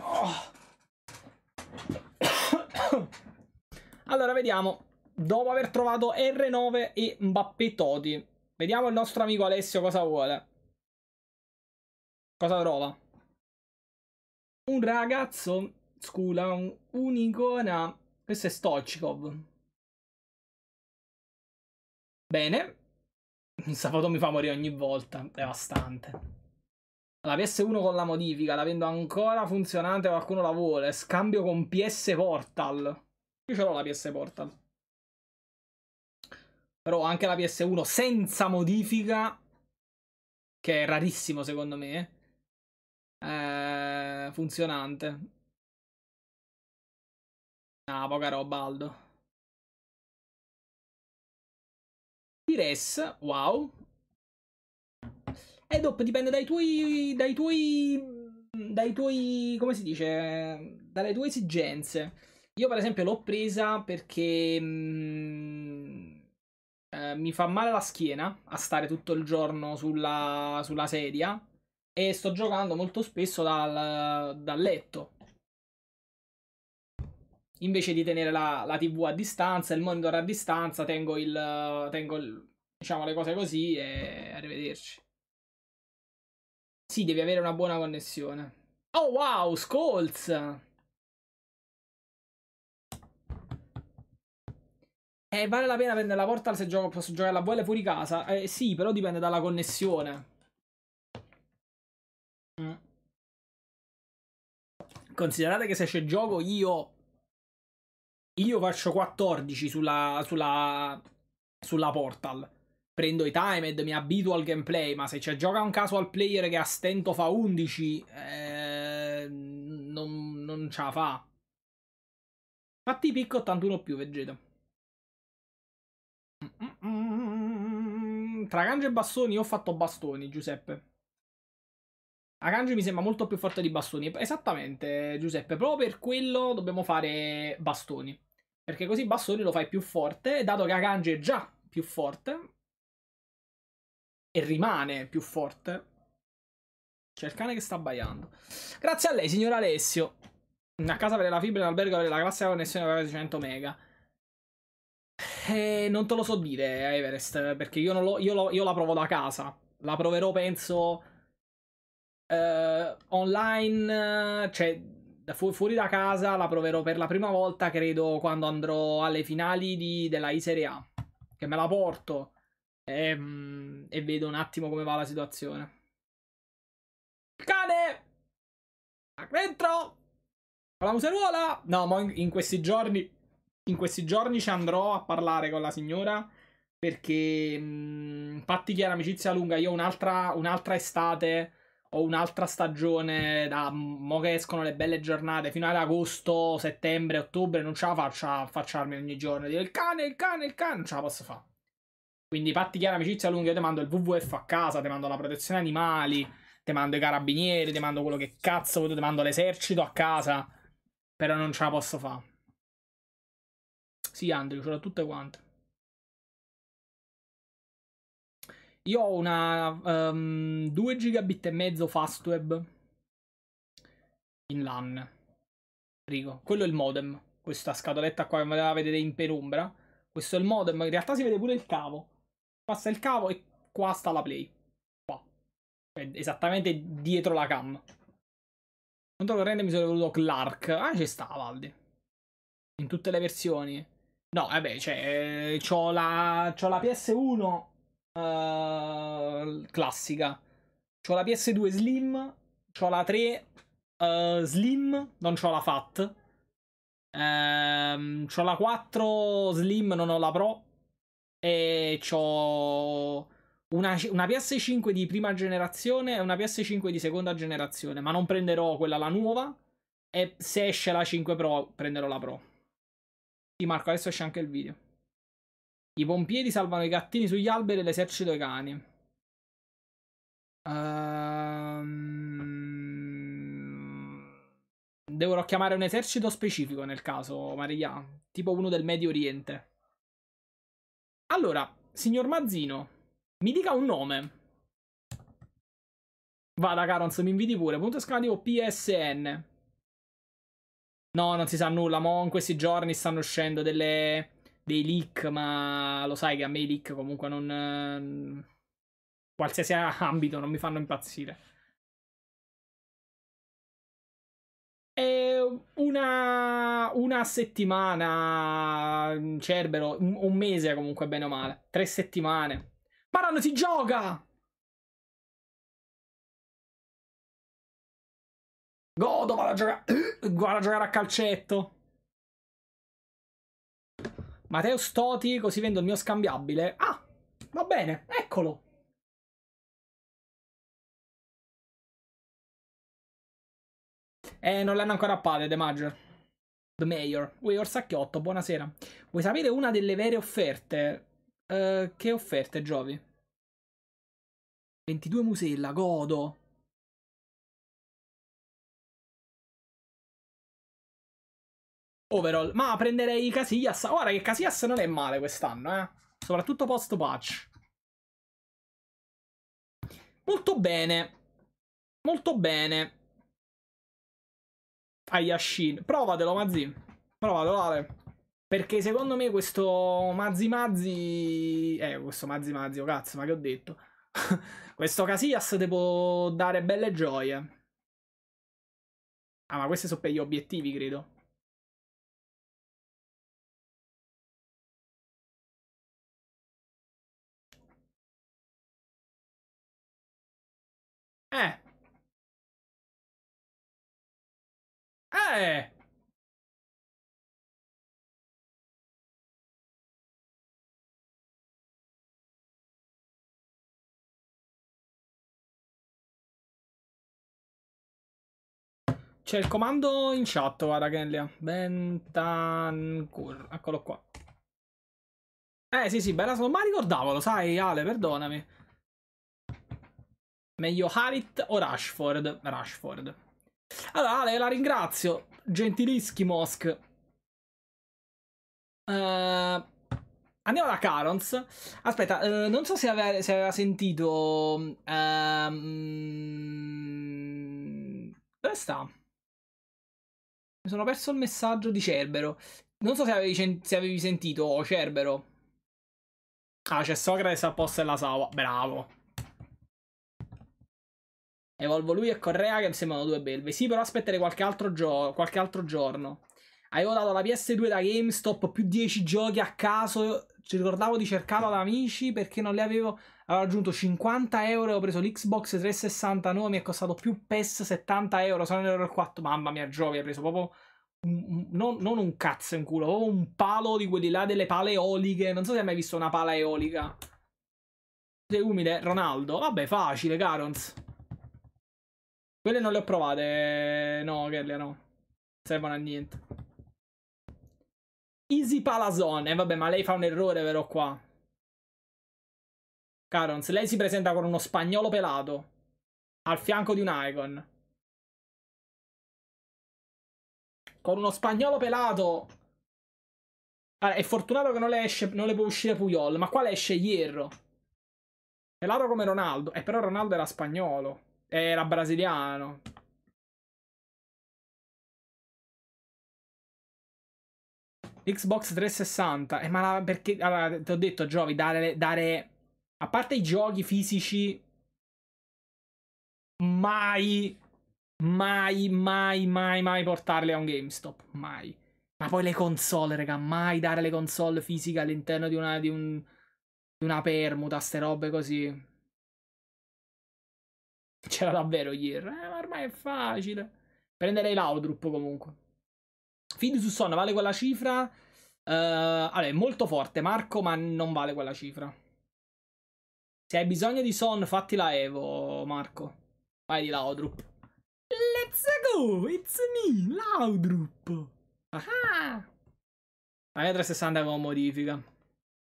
Oh. Allora, vediamo. Dopo aver trovato R9 e Mbappé Toti, vediamo il nostro amico Alessio cosa vuole. Cosa trova? Un ragazzo, scusa, un'icona. Questo è Stoichkov. Bene. Questa foto mi fa morire ogni volta. Devastante. La PS1 con la modifica, l'avendo ancora funzionante, qualcuno la vuole. Scambio con PS Portal. Io ce l'ho la PS Portal. Però anche la PS1 senza modifica, che è rarissimo secondo me, eh, funzionante. Ah, poca roba, Aldo. Pires, wow. E eh, dopo dipende dai tuoi, dai tuoi, dai tuoi, come si dice, dalle tue esigenze. Io per esempio l'ho presa perché mh, mm, eh, mi fa male la schiena a stare tutto il giorno sulla, sulla sedia e sto giocando molto spesso dal, dal letto. Invece di tenere la, la, TV a distanza, il monitor a distanza, tengo il, tengo il diciamo le cose così e arrivederci. Sì, devi avere una buona connessione. Oh wow, Skolz! Eh, vale la pena prendere la Portal se gioco, posso giocare la vuole fuori casa? Eh, sì, però dipende dalla connessione. Mm. Considerate che se c'è gioco io... Io faccio 14 sulla, sulla, sulla Portal. Prendo i timed, mi abituo al gameplay, ma se c'è gioca un caso al player che a stento fa 11, eh, non, non ce la fa. Fatti picco 81 più, Vegeta. Tra Agancio e Bastoni ho fatto Bastoni, Giuseppe. Agancio mi sembra molto più forte di Bastoni. Esattamente, Giuseppe. Proprio per quello dobbiamo fare Bastoni. Perché così Bastoni lo fai più forte. dato che Agancio è già più forte. E rimane più forte. C'è il cane che sta abbaiando. Grazie a lei, signor Alessio. A casa avere la fibra in albergo avere la classica connessione 100 mega. Eh, non te lo so dire, Everest, perché io, lo, io, lo, io la provo da casa. La proverò, penso, eh, online, cioè fu- fuori da casa, la proverò per la prima volta, credo, quando andrò alle finali di, della I Serie A. Che me la porto e, mm, e vedo un attimo come va la situazione. Cane! Dentro! La museruola! No, ma in, in questi giorni in questi giorni ci andrò a parlare con la signora perché mh, mm, fatti che è un'amicizia lunga, io un'altra, un'altra estate ho un'altra stagione da mm, mo che escono le belle giornate fino ad agosto, settembre, ottobre non ce la faccio a affacciarmi ogni giorno dire il cane, il cane, il cane, non ce la posso fare quindi fatti chiara amicizia lunga, io ti mando il WWF a casa, ti mando la protezione animali, ti mando i carabinieri, ti mando quello che cazzo, ti mando l'esercito a casa, però non ce la posso fare sì, Andrew, ce l'ho tutte quante. Io ho una um, ehm, 2 gigabit e mezzo fast web in LAN. Rigo, quello è il modem. Questa scatoletta qua che la vedete in penombra. Questo è il modem. In realtà si vede pure il cavo. Passa il cavo e qua sta la play. Qua. È esattamente dietro la cam. Contro corrente mi sono voluto Clark. Ah, ci sta, Valdi. In tutte le versioni. No, vabbè, eh cioè, eh, ho la, la, PS1 uh, eh, classica, ho la PS2 Slim, ho la 3 uh, eh, Slim, non ho la Fat, um, ehm, ho la 4 Slim, non ho la Pro, e ho una, una PS5 di prima generazione e una PS5 di seconda generazione, ma non prenderò quella la nuova, e se esce la 5 Pro prenderò la Pro. Di Marco, adesso c'è anche il video. I pompieri salvano i gattini sugli alberi e l'esercito i cani. Um... Devo chiamare un esercito specifico nel caso, Maria. Tipo uno del Medio Oriente. Allora, signor Mazzino, mi dica un nome. Vada, Carons, mi inviti pure. Punto esclamativo PSN. No, non si sa nulla. Mo in questi giorni stanno uscendo delle, dei leak, ma lo sai che a me i leak comunque non... Qualsiasi ambito non mi fanno impazzire. Una, una, settimana, mm, Cerbero, un, un mese comunque bene o male, tre settimane. Ma non si gioca! Godo, vado a giocare, vado a, giocare a calcetto. Matteo Stoti, così vendo il mio scambiabile. Ah, va bene, eccolo. Eh, non l'hanno ancora a appare, The Major. The Mayor. Ui, Orsacchiotto, buonasera. Vuoi sapere una delle vere offerte? Uh, che offerte, Giovi? 22 Musella, godo. overall. Ma prenderei Casillas. Guarda che Casillas non è male quest'anno, eh. Soprattutto post patch. Molto bene. Molto bene. Ayashin. Provatelo, Mazzi. Provatelo, Ale. Perché secondo me questo Mazzi Mazzi... Eh, questo Mazzi Mazzi, oh cazzo, ma che ho detto? questo Casillas ti può dare belle gioie. Ah, ma questi sono per gli obiettivi, credo. è? Eh. C'è il comando in chat, guarda Kenlia. Bentancur. Eccolo qua. Eh sì sì, bella sono. Ma ricordavo, lo sai Ale, perdonami. Meglio Harit o Rashford? Rashford. Allora, Ale, la ringrazio. Gentilischi Mosk. Uh, andiamo da Carons. Aspetta, uh, non so se aveva, se aveva sentito... Um, dove sta? Mi sono perso il messaggio di Cerbero. Non so se avevi, se avevi sentito, oh, Cerbero. Ah, c'è Socrates apposta e la Sawa. Bravo. Evolvo lui e Correa che mi sembrano due belve. Sì, però aspettere qualche altro, gio- qualche altro giorno. Avevo dato la PS2 da GameStop più 10 giochi a caso. Ci ricordavo di cercarlo ad amici perché non li avevo. Avevo aggiunto 50 euro. Ho preso l'Xbox 360 nuova. Mi è costato più PES 70 euro. Sono euro il 4. Mamma mia, giovi, Ho preso proprio. non, non, un cazzo in culo, proprio un palo di quelli là delle pale eoliche. Non so se hai mai visto una pala eolica. Sei umile, Ronaldo. Vabbè, facile, Carons. Quelle non le ho provate. Eh, no, quelle no. servono a niente. Easy Palazone. Eh, vabbè, ma lei fa un errore, vero qua? Carons, lei si presenta con uno spagnolo pelato. Al fianco di un Icon. Con uno spagnolo pelato. Allora, è fortunato che non le, esce, non le può uscire Puyol, ma qua le esce Hierro. Pelato come Ronaldo. E eh, però Ronaldo era spagnolo. Era brasiliano. Xbox 360. Eh, ma la, perché? Allora, ti ho detto, Giovi, dare, dare... A parte i giochi fisici... Mai, mai, mai, mai, mai portarli a un GameStop. Mai. Ma poi le console, raga, mai dare le console fisiche all'interno di una, di, un, di una permuta, ste robe così. C'era davvero ieri. Eh, ma ormai è facile. Prenderei Laudrup comunque. Fidi su Son vale quella cifra. Uh, allora, è molto forte Marco, ma non vale quella cifra. Se hai bisogno di Son, fatti la Evo, Marco. Vai di Laudrup. Let's go! It's me, Laudrup! Ah! La mia 360 con modifica.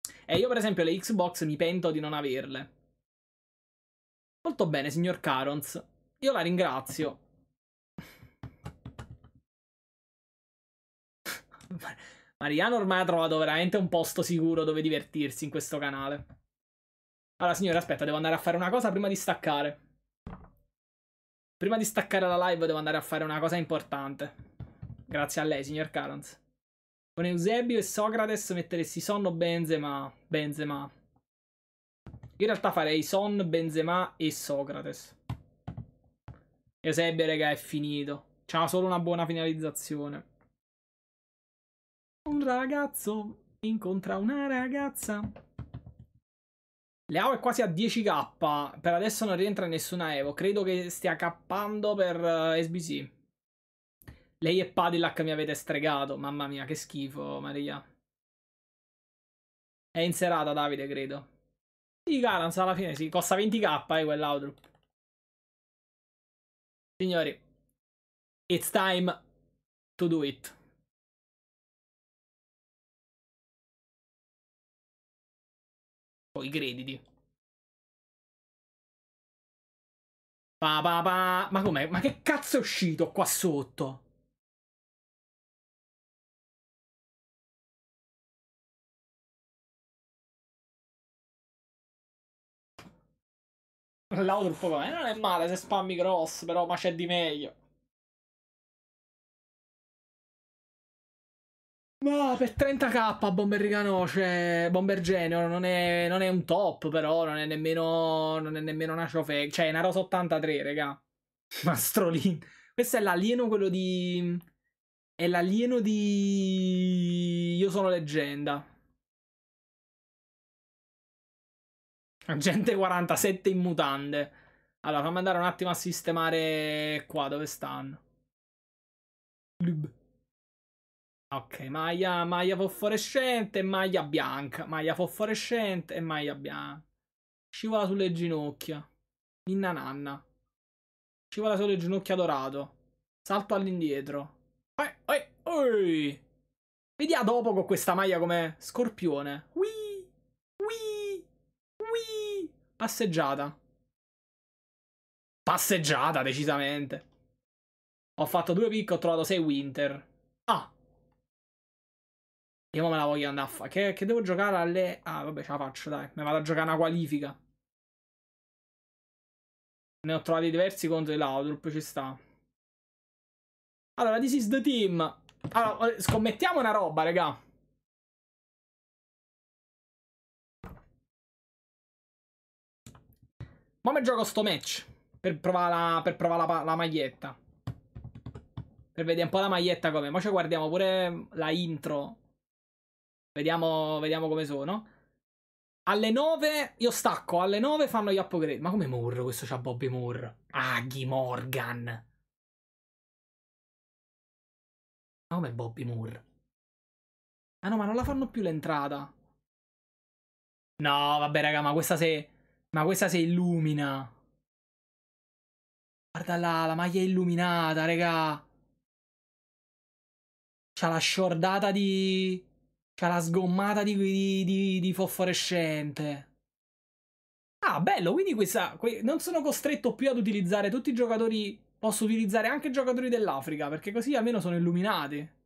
E eh, io, per esempio, le Xbox mi pento di non averle. Molto bene, signor Carons. Io la ringrazio. Mariano ormai ha trovato veramente un posto sicuro dove divertirsi in questo canale. Allora, signore, aspetta, devo andare a fare una cosa prima di staccare. Prima di staccare la live devo andare a fare una cosa importante. Grazie a lei, signor Carons. Con Eusebio e Socrates metteresti sonno Benzema. Benzema in realtà farei Son, Benzema e Socrates. Esebbio, raga, è finito. C'ha solo una buona finalizzazione. Un ragazzo incontra una ragazza. Leao è quasi a 10k. Per adesso non rientra nessuna Evo. Credo che stia cappando per uh, eh, SBC. Lei e Padillac mi avete stregato. Mamma mia, che schifo, Maria. È in serata, Davide, credo. Di Galans alla fine sì, costa 20k eh, quell'Audrup. Signori, it's time to do it. Poi crediti. Pa, pa, pa. Ma com'è? Ma che cazzo è uscito qua sotto? L'auto un po' come... Non è male se spammi cross, però ma c'è di meglio. Ma per 30k Bomber Rigano, cioè Bomber Genio, non è, non è un top, però non è nemmeno, non è nemmeno una showfake. Cioè, è una rosa 83, raga. Mastrolin. Questo è l'alieno quello di... È l'alieno di... Io sono leggenda. Gente 47 in mutande. Allora, fammi andare un attimo a sistemare qua dove stanno. Blub. Ok, maglia, maglia fosforescente e maglia bianca. Maglia fosforescente e maglia bianca. Scivola sulle ginocchia. Ninna nanna. Scivola sulle ginocchia dorato. Salto all'indietro. Oi, eh, oi, eh, oi. Vediamo dopo con questa maglia come scorpione. Whee! Passeggiata. Passeggiata, decisamente. Ho fatto due pick, ho trovato sei winter. Ah. Io me la voglio andare a fare. Che, che, devo giocare alle... Ah, vabbè, ce la faccio, dai. Me vado a giocare una qualifica. Ne ho trovati diversi contro l'Audrup, ci sta. Allora, this is the team. Allora, scommettiamo una roba, raga. Come gioco sto match? Per provare la, per provare la, la maglietta. Per vedere un po' la maglietta come. Ma ci guardiamo pure la intro. Vediamo, vediamo come sono. Alle 9 io stacco, alle 9 fanno gli upgrade. Ma come Moore? Questo c'ha Bobby Moore. Aghi Morgan. Ma come Bobby Moore? Ah no, ma non la fanno più l'entrata. No, vabbè raga, ma questa se... Ma questa si illumina. Guarda là, la maglia illuminata, raga. C'ha la sciordata di... C'ha la sgommata di, di, di, di fosforescente. Ah, bello, quindi questa... Que non sono costretto più ad utilizzare tutti i giocatori... Posso utilizzare anche i giocatori dell'Africa, perché così almeno sono illuminati.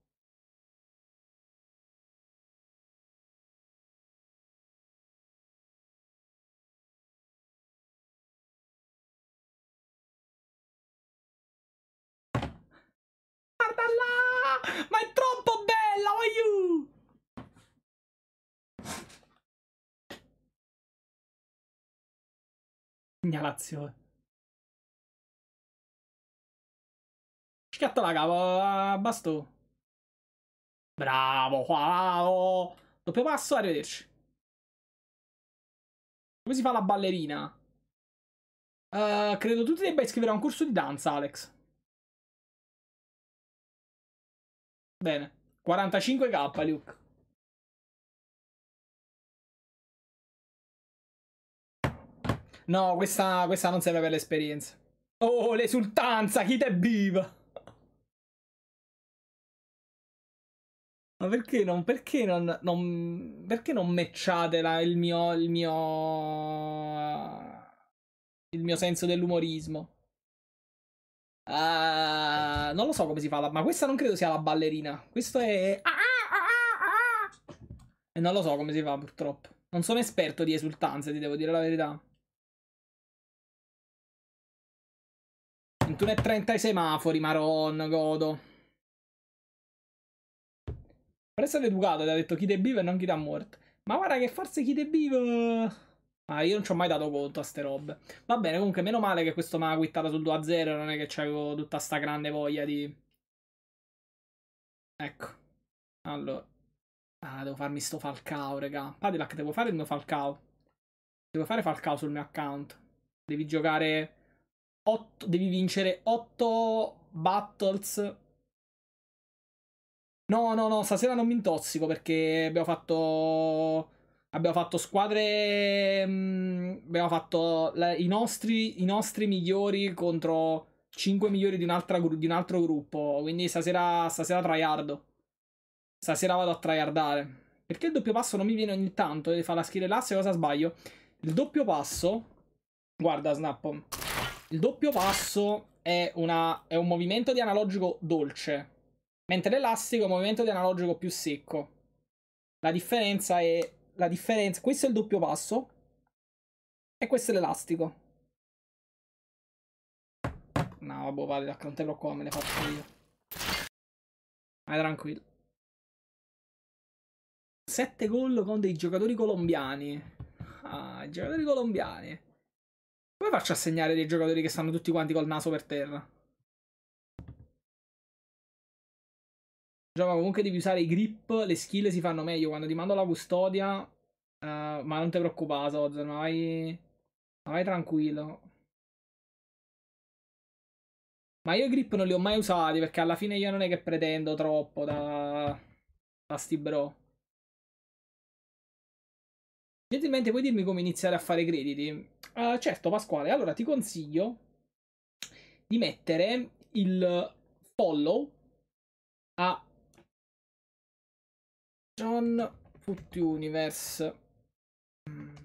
Segnalazione. Schiatta la cava, bastò. Bravo, wow. Doppio passo, arrivederci. Come si fa la ballerina? Uh, credo tu ti debba iscrivere a un corso di danza, Alex. Bene. 45k, Luke. No, questa, questa non serve per l'esperienza. Oh, l'esultanza, chi te viva! Ma perché non, perché non, non, perché non matchate la, il mio, il mio, il mio senso dell'umorismo? Uh, non lo so come si fa, ma questa non credo sia la ballerina. Questo è... Ah, ah, e non lo so come si fa, purtroppo. Non sono esperto di esultanze, ti devo dire la verità. e 30 i semafori, Maron, godo. Per essere educato, ti ha detto chi te vive e non chi te morto. Ma guarda che forse chi te vive... Ah, io non ci ho mai dato conto a ste robe. Va bene, comunque, meno male che questo mi ha quittato sul 2-0, non è che c'avevo tutta sta grande voglia di... Ecco. Allora. Ah, devo farmi sto Falcao, raga. Padilac, devo fare il mio Falcao. Devo fare Falcao sul mio account. Devi giocare 8, devi vincere 8 battles. No, no, no, stasera non mi intossico perché abbiamo fatto... Abbiamo fatto squadre... Mh, mm, abbiamo fatto la, i, nostri, i nostri migliori contro 5 migliori di, di un altro gruppo. Quindi stasera, stasera tryhardo. Stasera vado a tryhardare. Perché il doppio passo non mi viene ogni tanto Devi eh, fare la skill l'asse cosa sbaglio? Il doppio passo... Guarda, Snappo. Il doppio passo è, una, è un movimento di analogico dolce, mentre l'elastico è un movimento di analogico più secco. La differenza è... La differenza, questo è il doppio passo e questo è l'elastico. No, vabbè, vale, racconterò qua, me ne faccio io. Vai tranquillo. Sette gol con dei giocatori colombiani. Ah, giocatori colombiani. Come faccio a segnare dei giocatori che stanno tutti quanti col naso per terra. Giova comunque devi usare i grip, le skill si fanno meglio. Quando ti mando la custodia, uh, ma non ti preoccupare, Soz, vai, vai tranquillo. Ma io i grip non li ho mai usati perché alla fine io non è che pretendo troppo da, da sti bro. Gentilmente puoi dirmi come iniziare a fare crediti? Uh, certo, Pasquale. Allora ti consiglio di mettere il follow a John Putti Universe mm.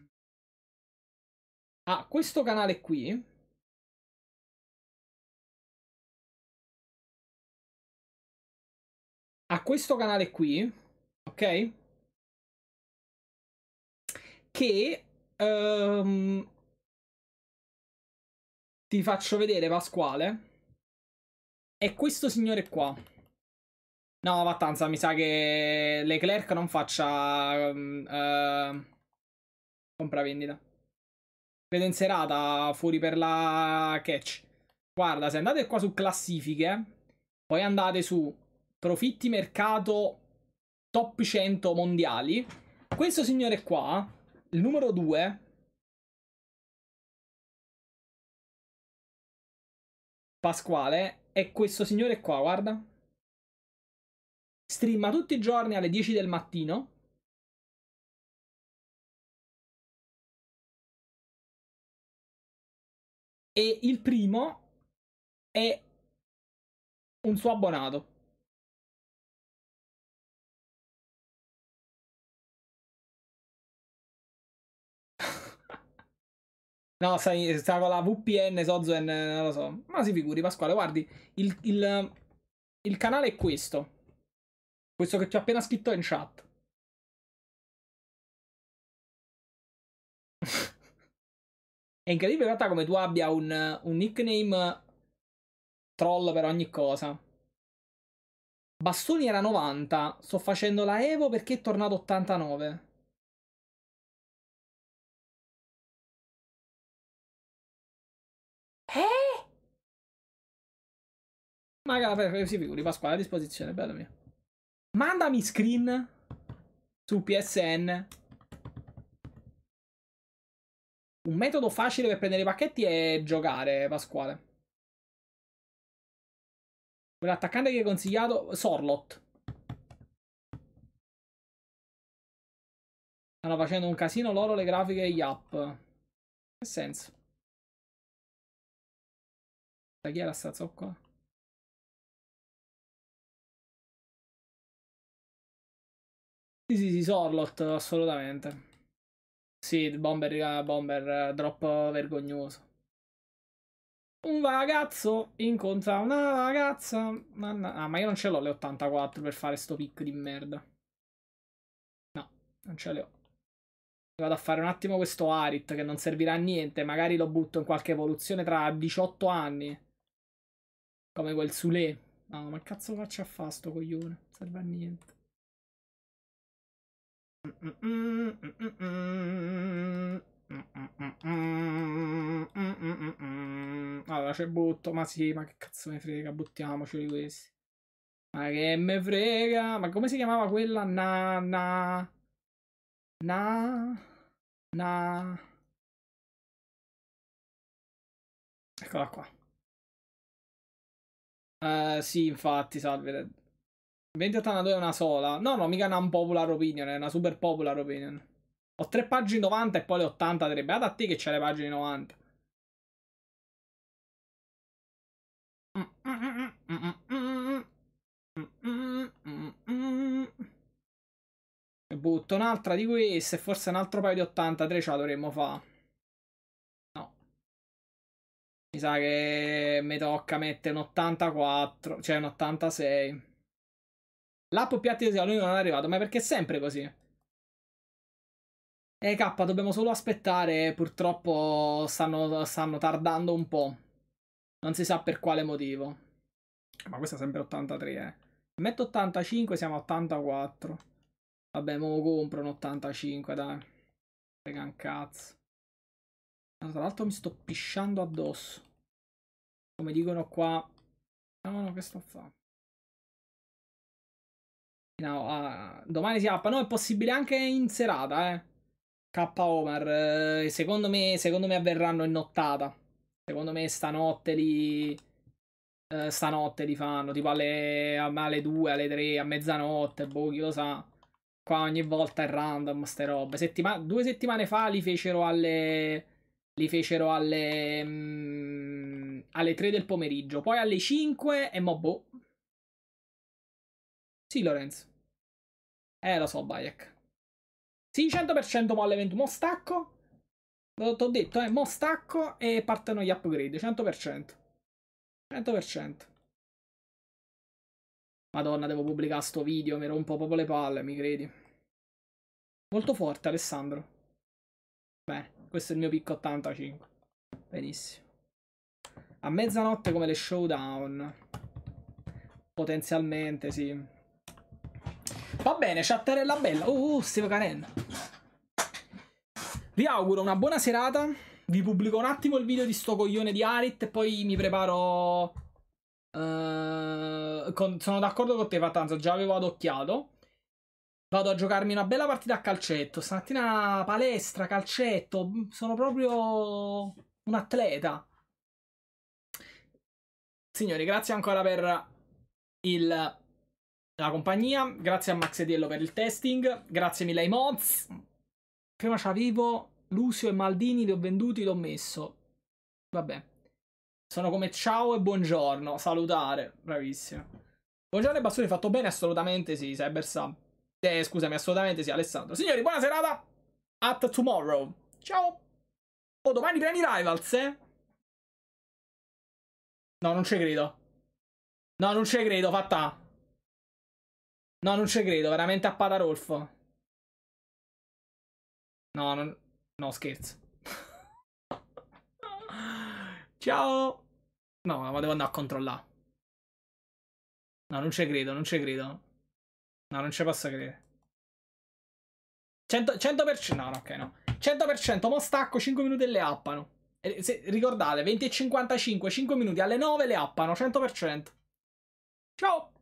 a questo canale qui a questo canale qui ok che um, ti faccio vedere Pasquale. È questo signore qua. No, Vattanza, mi sa che Leclerc non faccia um, uh, compravendita. Vedo in serata fuori per la catch. Guarda, se andate qua su classifiche, poi andate su profitti mercato top 100 mondiali. Questo signore qua il numero due Pasquale è questo signore qua, guarda. Streama tutti i giorni alle 10 del mattino. E il primo è un suo abbonato. No, sai, sta con la VPN, Sozen, non lo so. Ma si figuri, Pasquale, guardi, il, il, il canale è questo. Questo che ti ho appena scritto in chat. è incredibile in realtà come tu abbia un, un nickname troll per ogni cosa. Bastoni era 90, sto facendo la Evo perché è tornato 89. Magari si figuri, Pasquale a disposizione, bella mia. Mandami screen su PSN. Un metodo facile per prendere i pacchetti è giocare, Pasquale. Quell'attaccante che hai consigliato, Sorlot. Stanno facendo un casino loro le grafiche e gli app. Che senso? Da chi era sta zoccola? Sì, sì, sì, Sorlot, assolutamente. Sì, Bomber, eh, bomber eh, drop vergognoso. Un ragazzo incontra una ragazza. Ah, ma io non ce l'ho le 84 per fare sto pick di merda. No, non ce le ho. Vado a fare un attimo questo Arit che non servirà a niente. Magari lo butto in qualche evoluzione tra 18 anni. Come quel Sule. No, ma cazzo faccio a fa sto coglione? Non serve a niente. Allora c'è butto, ma sì, ma che cazzo me frega, buttiamoci di questi. Ma che me frega, ma come si chiamava quella? Na, na, na, na. Eccola qua. Uh, sì, infatti, salve. 2082 è una sola. No, no, mica una unpopular opinion, è una super popular opinion. Ho tre pagine 90 e poi le 80 delle beata a te che c'è le pagine 90. E butto un'altra di queste e forse un altro paio di 83 ce la dovremmo fare. No. Mi sa che mi tocca mettere un 84, cioè un 86. La poppiata di Seolo non è arrivato, ma perché è sempre così. E eh, K, dobbiamo solo aspettare, purtroppo stanno, stanno tardando un po'. Non si sa per quale motivo. Ma questa è sempre 83, eh. Metto 85, siamo a 84. Vabbè, mo compro un 85, dai. Frega un cazzo. Tra l'altro mi sto pisciando addosso. Come dicono qua... No, no, che sto a fare? No, uh, domani si appa. No, è possibile anche in serata, eh. K Omar. Eh, secondo, me, secondo me avverranno in nottata. Secondo me stanotte li. Eh, stanotte li fanno tipo alle, alle 2, alle 3, a mezzanotte. Boh, chi lo sa. Qua ogni volta è random ste robe. Settima... due settimane fa li fecero alle. Li fecero alle. Mh, mm, alle 3 del pomeriggio. Poi alle 5 e mo boh. Sì, Lorenzo. Eh, lo so, Bayek. Sì, 100% molle 21. Mo stacco. Ti ho detto, eh, mo stacco e partono gli upgrade, 100%. 100%. Madonna, devo pubblicare sto video, mi rompo proprio le palle, mi credi. Molto forte, Alessandro. Beh, questo è il mio picco 85. Benissimo. A mezzanotte come le showdown. Potenzialmente, sì. Va bene, chatterella bella. Oh, oh Steve Caren. Vi auguro una buona serata. Vi pubblico un attimo il video di sto coglione di Arit e poi mi preparo... Uh, con... sono d'accordo con te, Fattanza, già avevo adocchiato. Vado a giocarmi una bella partita a calcetto. Stamattina palestra, calcetto. Mm, sono proprio un atleta. Signori, grazie ancora per il la compagnia, grazie a Max Ediello per il testing, grazie mille ai mods. Prima c'avevo Lucio e Maldini, li ho venduti, li ho messo. Vabbè. Sono come ciao e buongiorno, salutare, bravissimo. Buongiorno e Bassoni, fatto bene? Assolutamente sì, Cybersa. Eh, scusami, assolutamente sì, Alessandro. Signori, buona serata, at tomorrow. Ciao. Oh, domani prendi Rivals, eh? No, non ci credo. No, non ci credo, fatta. No, non ci credo, veramente a Padarolfo. No, non... no, scherzo. Ciao! No, ma devo andare a controllare. No, non ci credo, non ci credo. No, non ci posso credere. 100%, no, no, ok, no. 100%, mo stacco, 5 minuti e le appano. E se, ricordate, 20 e 55, 5 minuti alle 9 le appano, 100%. Ciao!